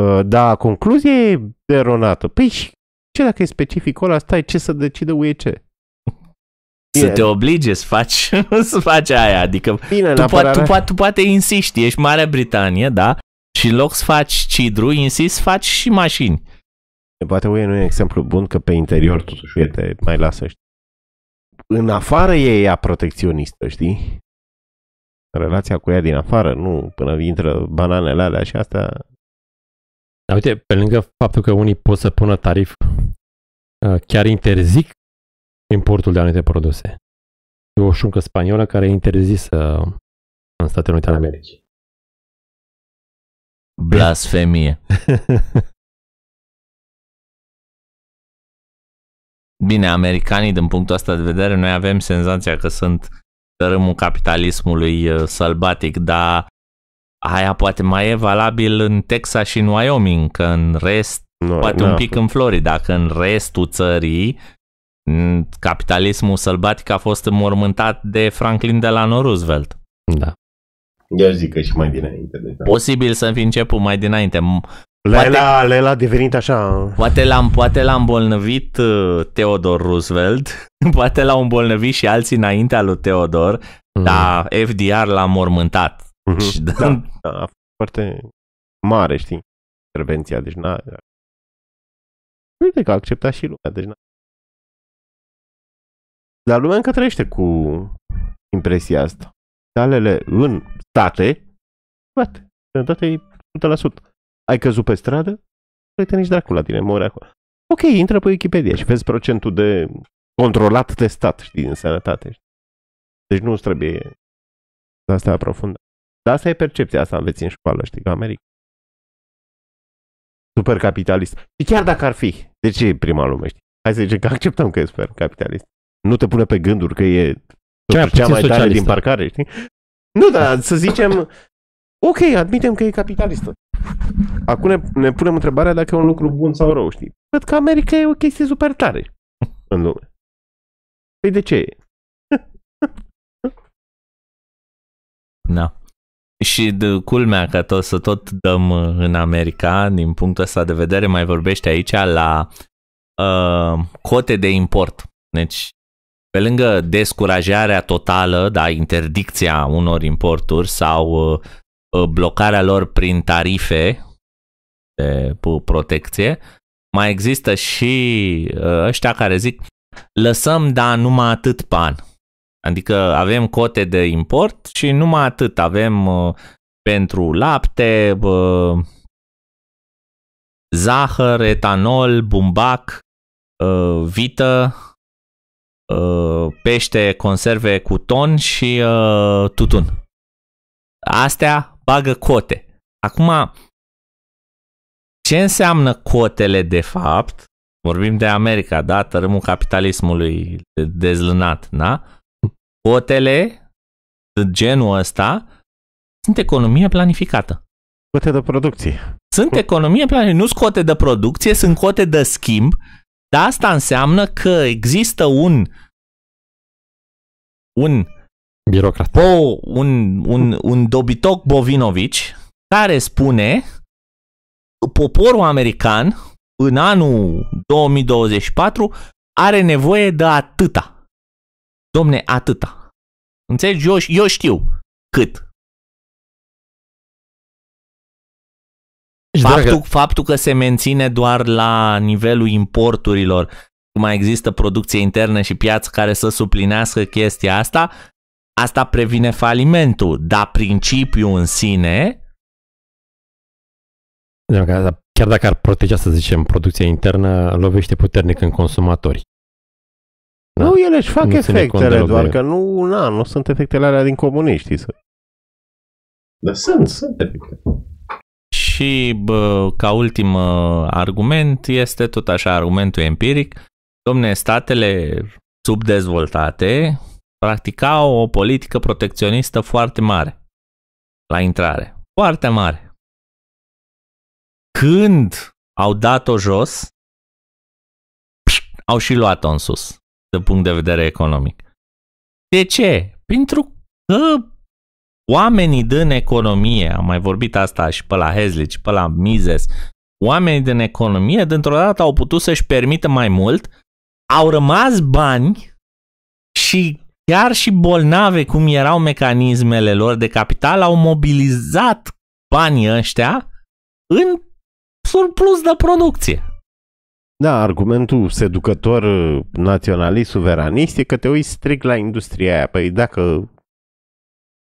Uh, da, concluzia e eronată. Păi și ce dacă e specificul ăla, stai, ce să decide UEC? Bine. Să te oblige să faci, să faci aia, adică Bine, tu, poate, tu, da. poate, tu poate insisti, ești Marea Britanie, da? Și în loc să faci cidru, insisti, faci și mașini. Poate UE nu e un exemplu bun că pe interior totuși e te mai lasă, știi? În afară e ea protecționistă, știi? Relația cu ea din afară, nu până intră bananele alea și astea. Dar uite, pe lângă faptul că unii pot să pună tarif, uh, chiar interzic importul de anumite produse. E o șuncă spaniolă care e interzisă în Statele Unite ale Americii. Blasfemie. Bine, americanii, din punctul ăsta de vedere, noi avem senzația că sunt tărâmul capitalismului uh, sălbatic, dar aia poate mai e valabil în Texas și în Wyoming, că în rest, no, poate no. un pic în Florida, că în restul țării Capitalismul sălbatic a fost înmormântat de Franklin Delano Roosevelt. Da. Eu zic că și mai dinainte. De Posibil să fi început mai dinainte. Poate, Lela, Lela a devenit așa... Poate l-am, poate l-am bolnăvit uh, Theodore Roosevelt, poate l-au îmbolnăvit și alții înaintea lui Theodore, mm. dar FDR l-a mormântat. Mm-hmm. Și da, da, da, a fost foarte mare, știi, intervenția, deci n-a... Uite că a acceptat și lumea, deci n-a dar lumea încă trăiește cu impresia asta. Talele în state, bate, sănătatea e 100%. Ai căzut pe stradă, uite nici dracu la tine, mori acolo. Ok, intră pe Wikipedia și vezi procentul de controlat testat, știi, din sănătate. Știi? Deci nu trebuie de asta aprofundă. Dar asta e percepția, asta aveți în școală, știi, că America. Super capitalist. Și chiar dacă ar fi, de ce e prima lume, știi? Hai să zicem că acceptăm că e super capitalist nu te pune pe gânduri că e cea, cea mai tare din parcare, știi? Nu, dar să zicem, ok, admitem că e capitalistă. Acum ne, ne punem întrebarea dacă e un lucru bun sau rău, știi? Văd că America e o chestie super tare în lume. Păi de ce e? da. Și de culmea că tot să tot dăm uh, în America, din punctul ăsta de vedere, mai vorbește aici la uh, cote de import. Deci pe lângă descurajarea totală, da, interdicția unor importuri sau uh, uh, blocarea lor prin tarife de protecție, mai există și uh, ăștia care zic lăsăm, dar numai atât pan. Adică avem cote de import și numai atât avem pentru lapte, zahăr, etanol, bumbac, vită, Uh, pește, conserve cu ton și uh, tutun. Astea bagă cote. Acum, ce înseamnă cotele de fapt? Vorbim de America, da? Tărâmul capitalismului dezlânat, da? Cotele de genul ăsta sunt economie planificată. Cote de producție. Sunt economie planificată. Nu sunt cote de producție, sunt cote de schimb dar asta înseamnă că există un un birocrat. Po, un, un, un dobitoc Bovinovici care spune poporul american în anul 2024 are nevoie de atâta. Domne, atâta. Înțelegi? Eu, eu știu cât. Deci, faptul, dragă. faptul că se menține doar la nivelul importurilor, mai există producție internă și piață care să suplinească chestia asta, asta previne falimentul, dar principiul în sine... chiar dacă ar proteja, să zicem, producția internă, lovește puternic în consumatori. Da? Nu, ele își fac nu efectele, doar că nu, na, nu sunt efectele alea din comuniști. Să... Da, sunt, sunt efectele. Și bă, ca ultim uh, argument este tot așa argumentul empiric. Domne, statele subdezvoltate practicau o politică protecționistă foarte mare la intrare. Foarte mare. Când au dat-o jos, au și luat-o în sus, de punct de vedere economic. De ce? Pentru că Oamenii din economie, am mai vorbit asta și pe la Hezlic, pe la Mises, oamenii din economie dintr-o dată au putut să-și permită mai mult, au rămas bani și chiar și bolnave cum erau mecanismele lor de capital, au mobilizat banii ăștia în surplus de producție. Da, argumentul seducător naționalist, suveranist, e că te uiți strict la industria aia. Păi dacă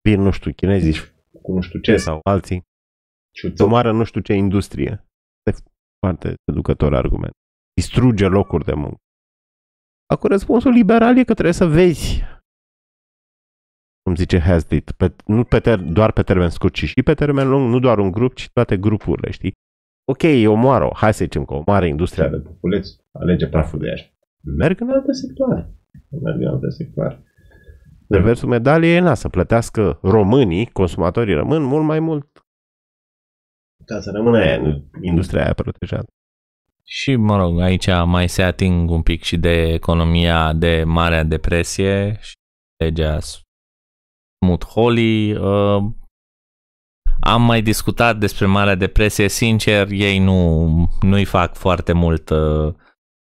vin, nu știu, chinezii cu nu știu ce sau alții. Ciuțoc. Să moară nu știu ce industrie. Este foarte seducător argument. Distruge locuri de muncă. Acum răspunsul liberal e că trebuie să vezi cum zice Hazlitt, pe, nu pe ter- doar pe termen scurt, ci și pe termen lung, nu doar un grup, ci toate grupurile, știi? Ok, omoară hai să zicem că mare industria de populeți, alege praful de aia. Merg în alte sectoare. Merg în alte sectoare. Reversul medaliei e să plătească românii, consumatorii rămân mult mai mult. Ca să rămână aia, industria aia protejată. Și, mă rog, aici mai se ating un pic și de economia de Marea Depresie și legea Smooth-Holly. Uh, am mai discutat despre Marea Depresie, sincer, ei nu, nu-i fac foarte mult uh,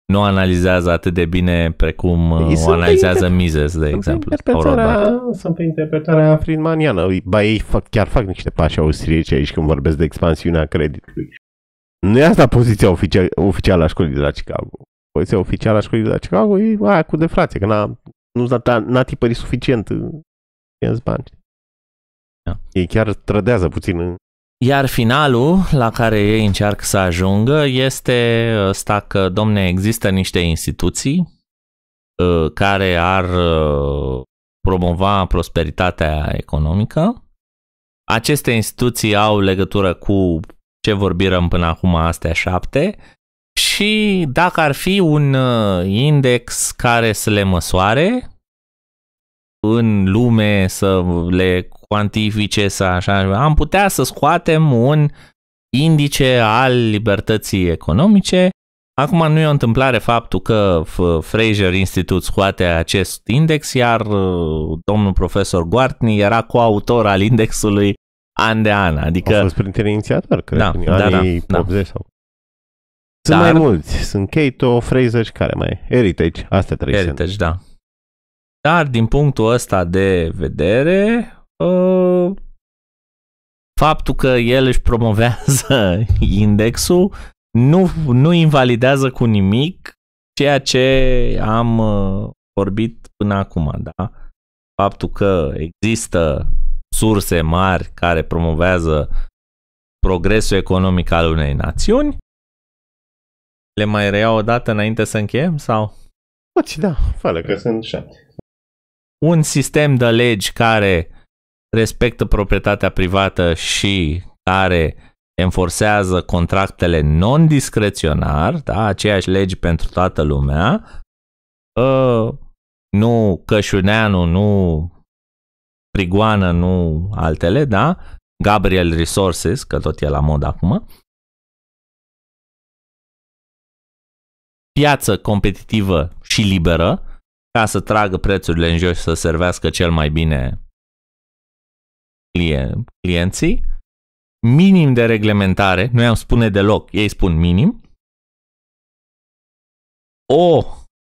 nu analizează atât de bine precum ei o uh, analizează inter... Mises, de sunt exemplu. interpretarea. sunt pe interpretarea Friedmaniană. Ba ei fac, chiar fac niște pași austrieci aici când vorbesc de expansiunea creditului. Nu e asta poziția oficial, oficială a școlii de la Chicago. Poziția oficială a școlii de la Chicago e aia cu deflație, că n-a, nu n-a, da, n-a tipărit suficient uh, în bani. Da. Ei chiar trădează puțin în iar finalul la care ei încearcă să ajungă este ăsta uh, că, domne, există niște instituții uh, care ar uh, promova prosperitatea economică. Aceste instituții au legătură cu ce vorbim până acum, astea șapte, și dacă ar fi un index care să le măsoare, în lume, să le cuantifice, să așa, am putea să scoatem un indice al libertății economice. Acum nu e o întâmplare faptul că Fraser Institute scoate acest index, iar uh, domnul profesor Goartni era coautor al indexului an de an. Adică... A fost printre inițiatori, cred, da, în da, da anii da, 80 da. sau... Sunt Dar... mai mulți. Sunt Cato, Fraser și care mai e? Heritage, astea trei Heritage, sunt. da. Dar din punctul ăsta de vedere, uh, faptul că el își promovează indexul nu, nu invalidează cu nimic ceea ce am uh, vorbit până acum, da? Faptul că există surse mari care promovează progresul economic al unei națiuni. Le mai reiau o dată înainte să încheiem sau? Poți da, fără că sunt șapte un sistem de legi care respectă proprietatea privată și care enforcează contractele non-discreționar, da, aceeași legi pentru toată lumea, uh, nu Cășuneanu, nu Prigoană, nu altele, da, Gabriel Resources, că tot e la mod acum, piață competitivă și liberă, ca să tragă prețurile în jos și să servească cel mai bine clienții, minim de reglementare, noi am spune deloc, ei spun minim, o,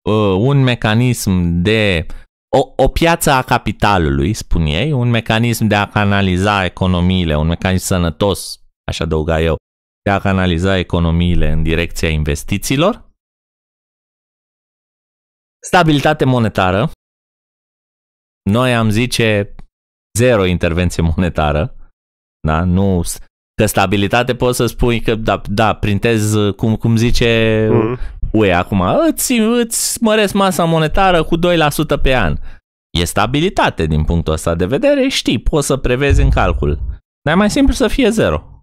ă, un mecanism de, o, o piață a capitalului, spun ei, un mecanism de a canaliza economiile, un mecanism sănătos, aș adăuga eu, de a canaliza economiile în direcția investițiilor, Stabilitate monetară. Noi am zice zero intervenție monetară. Da? Nu, că stabilitate poți să spui că da, da printez cum, cum zice mm. UE acum, îți, îți măresc masa monetară cu 2% pe an. E stabilitate din punctul ăsta de vedere, știi, poți să prevezi în calcul. Dar e mai simplu să fie zero.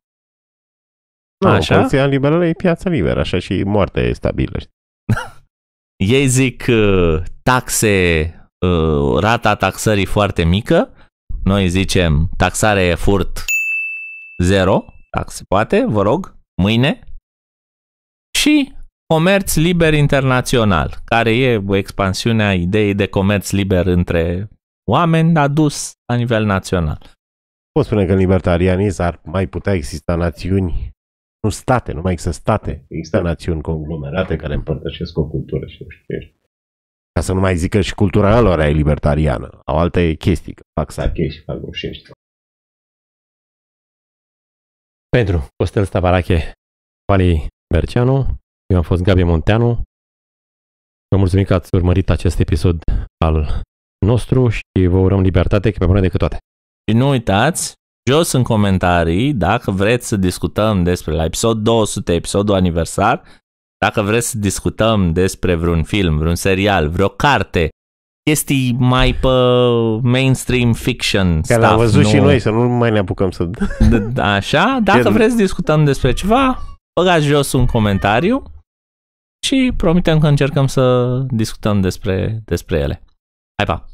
Nu, no, așa? liberală e piața liberă, așa și moartea e stabilă. Ei zic uh, taxe, uh, rata taxării foarte mică, noi zicem taxare e furt zero, Taxe poate, vă rog, mâine. Și comerț liber internațional, care e o expansiune a ideii de comerț liber între oameni adus la nivel național. Pot spune că libertarianism ar mai putea exista națiuni nu state, nu mai există state. Există națiuni conglomerate care împărtășesc o cultură și nu știu ce. Ca să nu mai zică și cultura lor e libertariană. Au alte chestii, că fac sache și fac rușești. Pentru Costel Stavarache, Vali Berceanu, eu am fost Gabi Monteanu. Vă mulțumim că ați urmărit acest episod al nostru și vă urăm libertate, că pe bune decât toate. Și nu uitați jos în comentarii dacă vreți să discutăm despre la episod 200, episodul aniversar, dacă vreți să discutăm despre vreun film, vreun serial, vreo carte, chestii mai pe mainstream fiction. Că l-am văzut nu... și noi, să nu mai ne apucăm să... Așa, dacă vreți să discutăm despre ceva, băgați jos un comentariu și promitem că încercăm să discutăm despre, despre ele. Hai pa!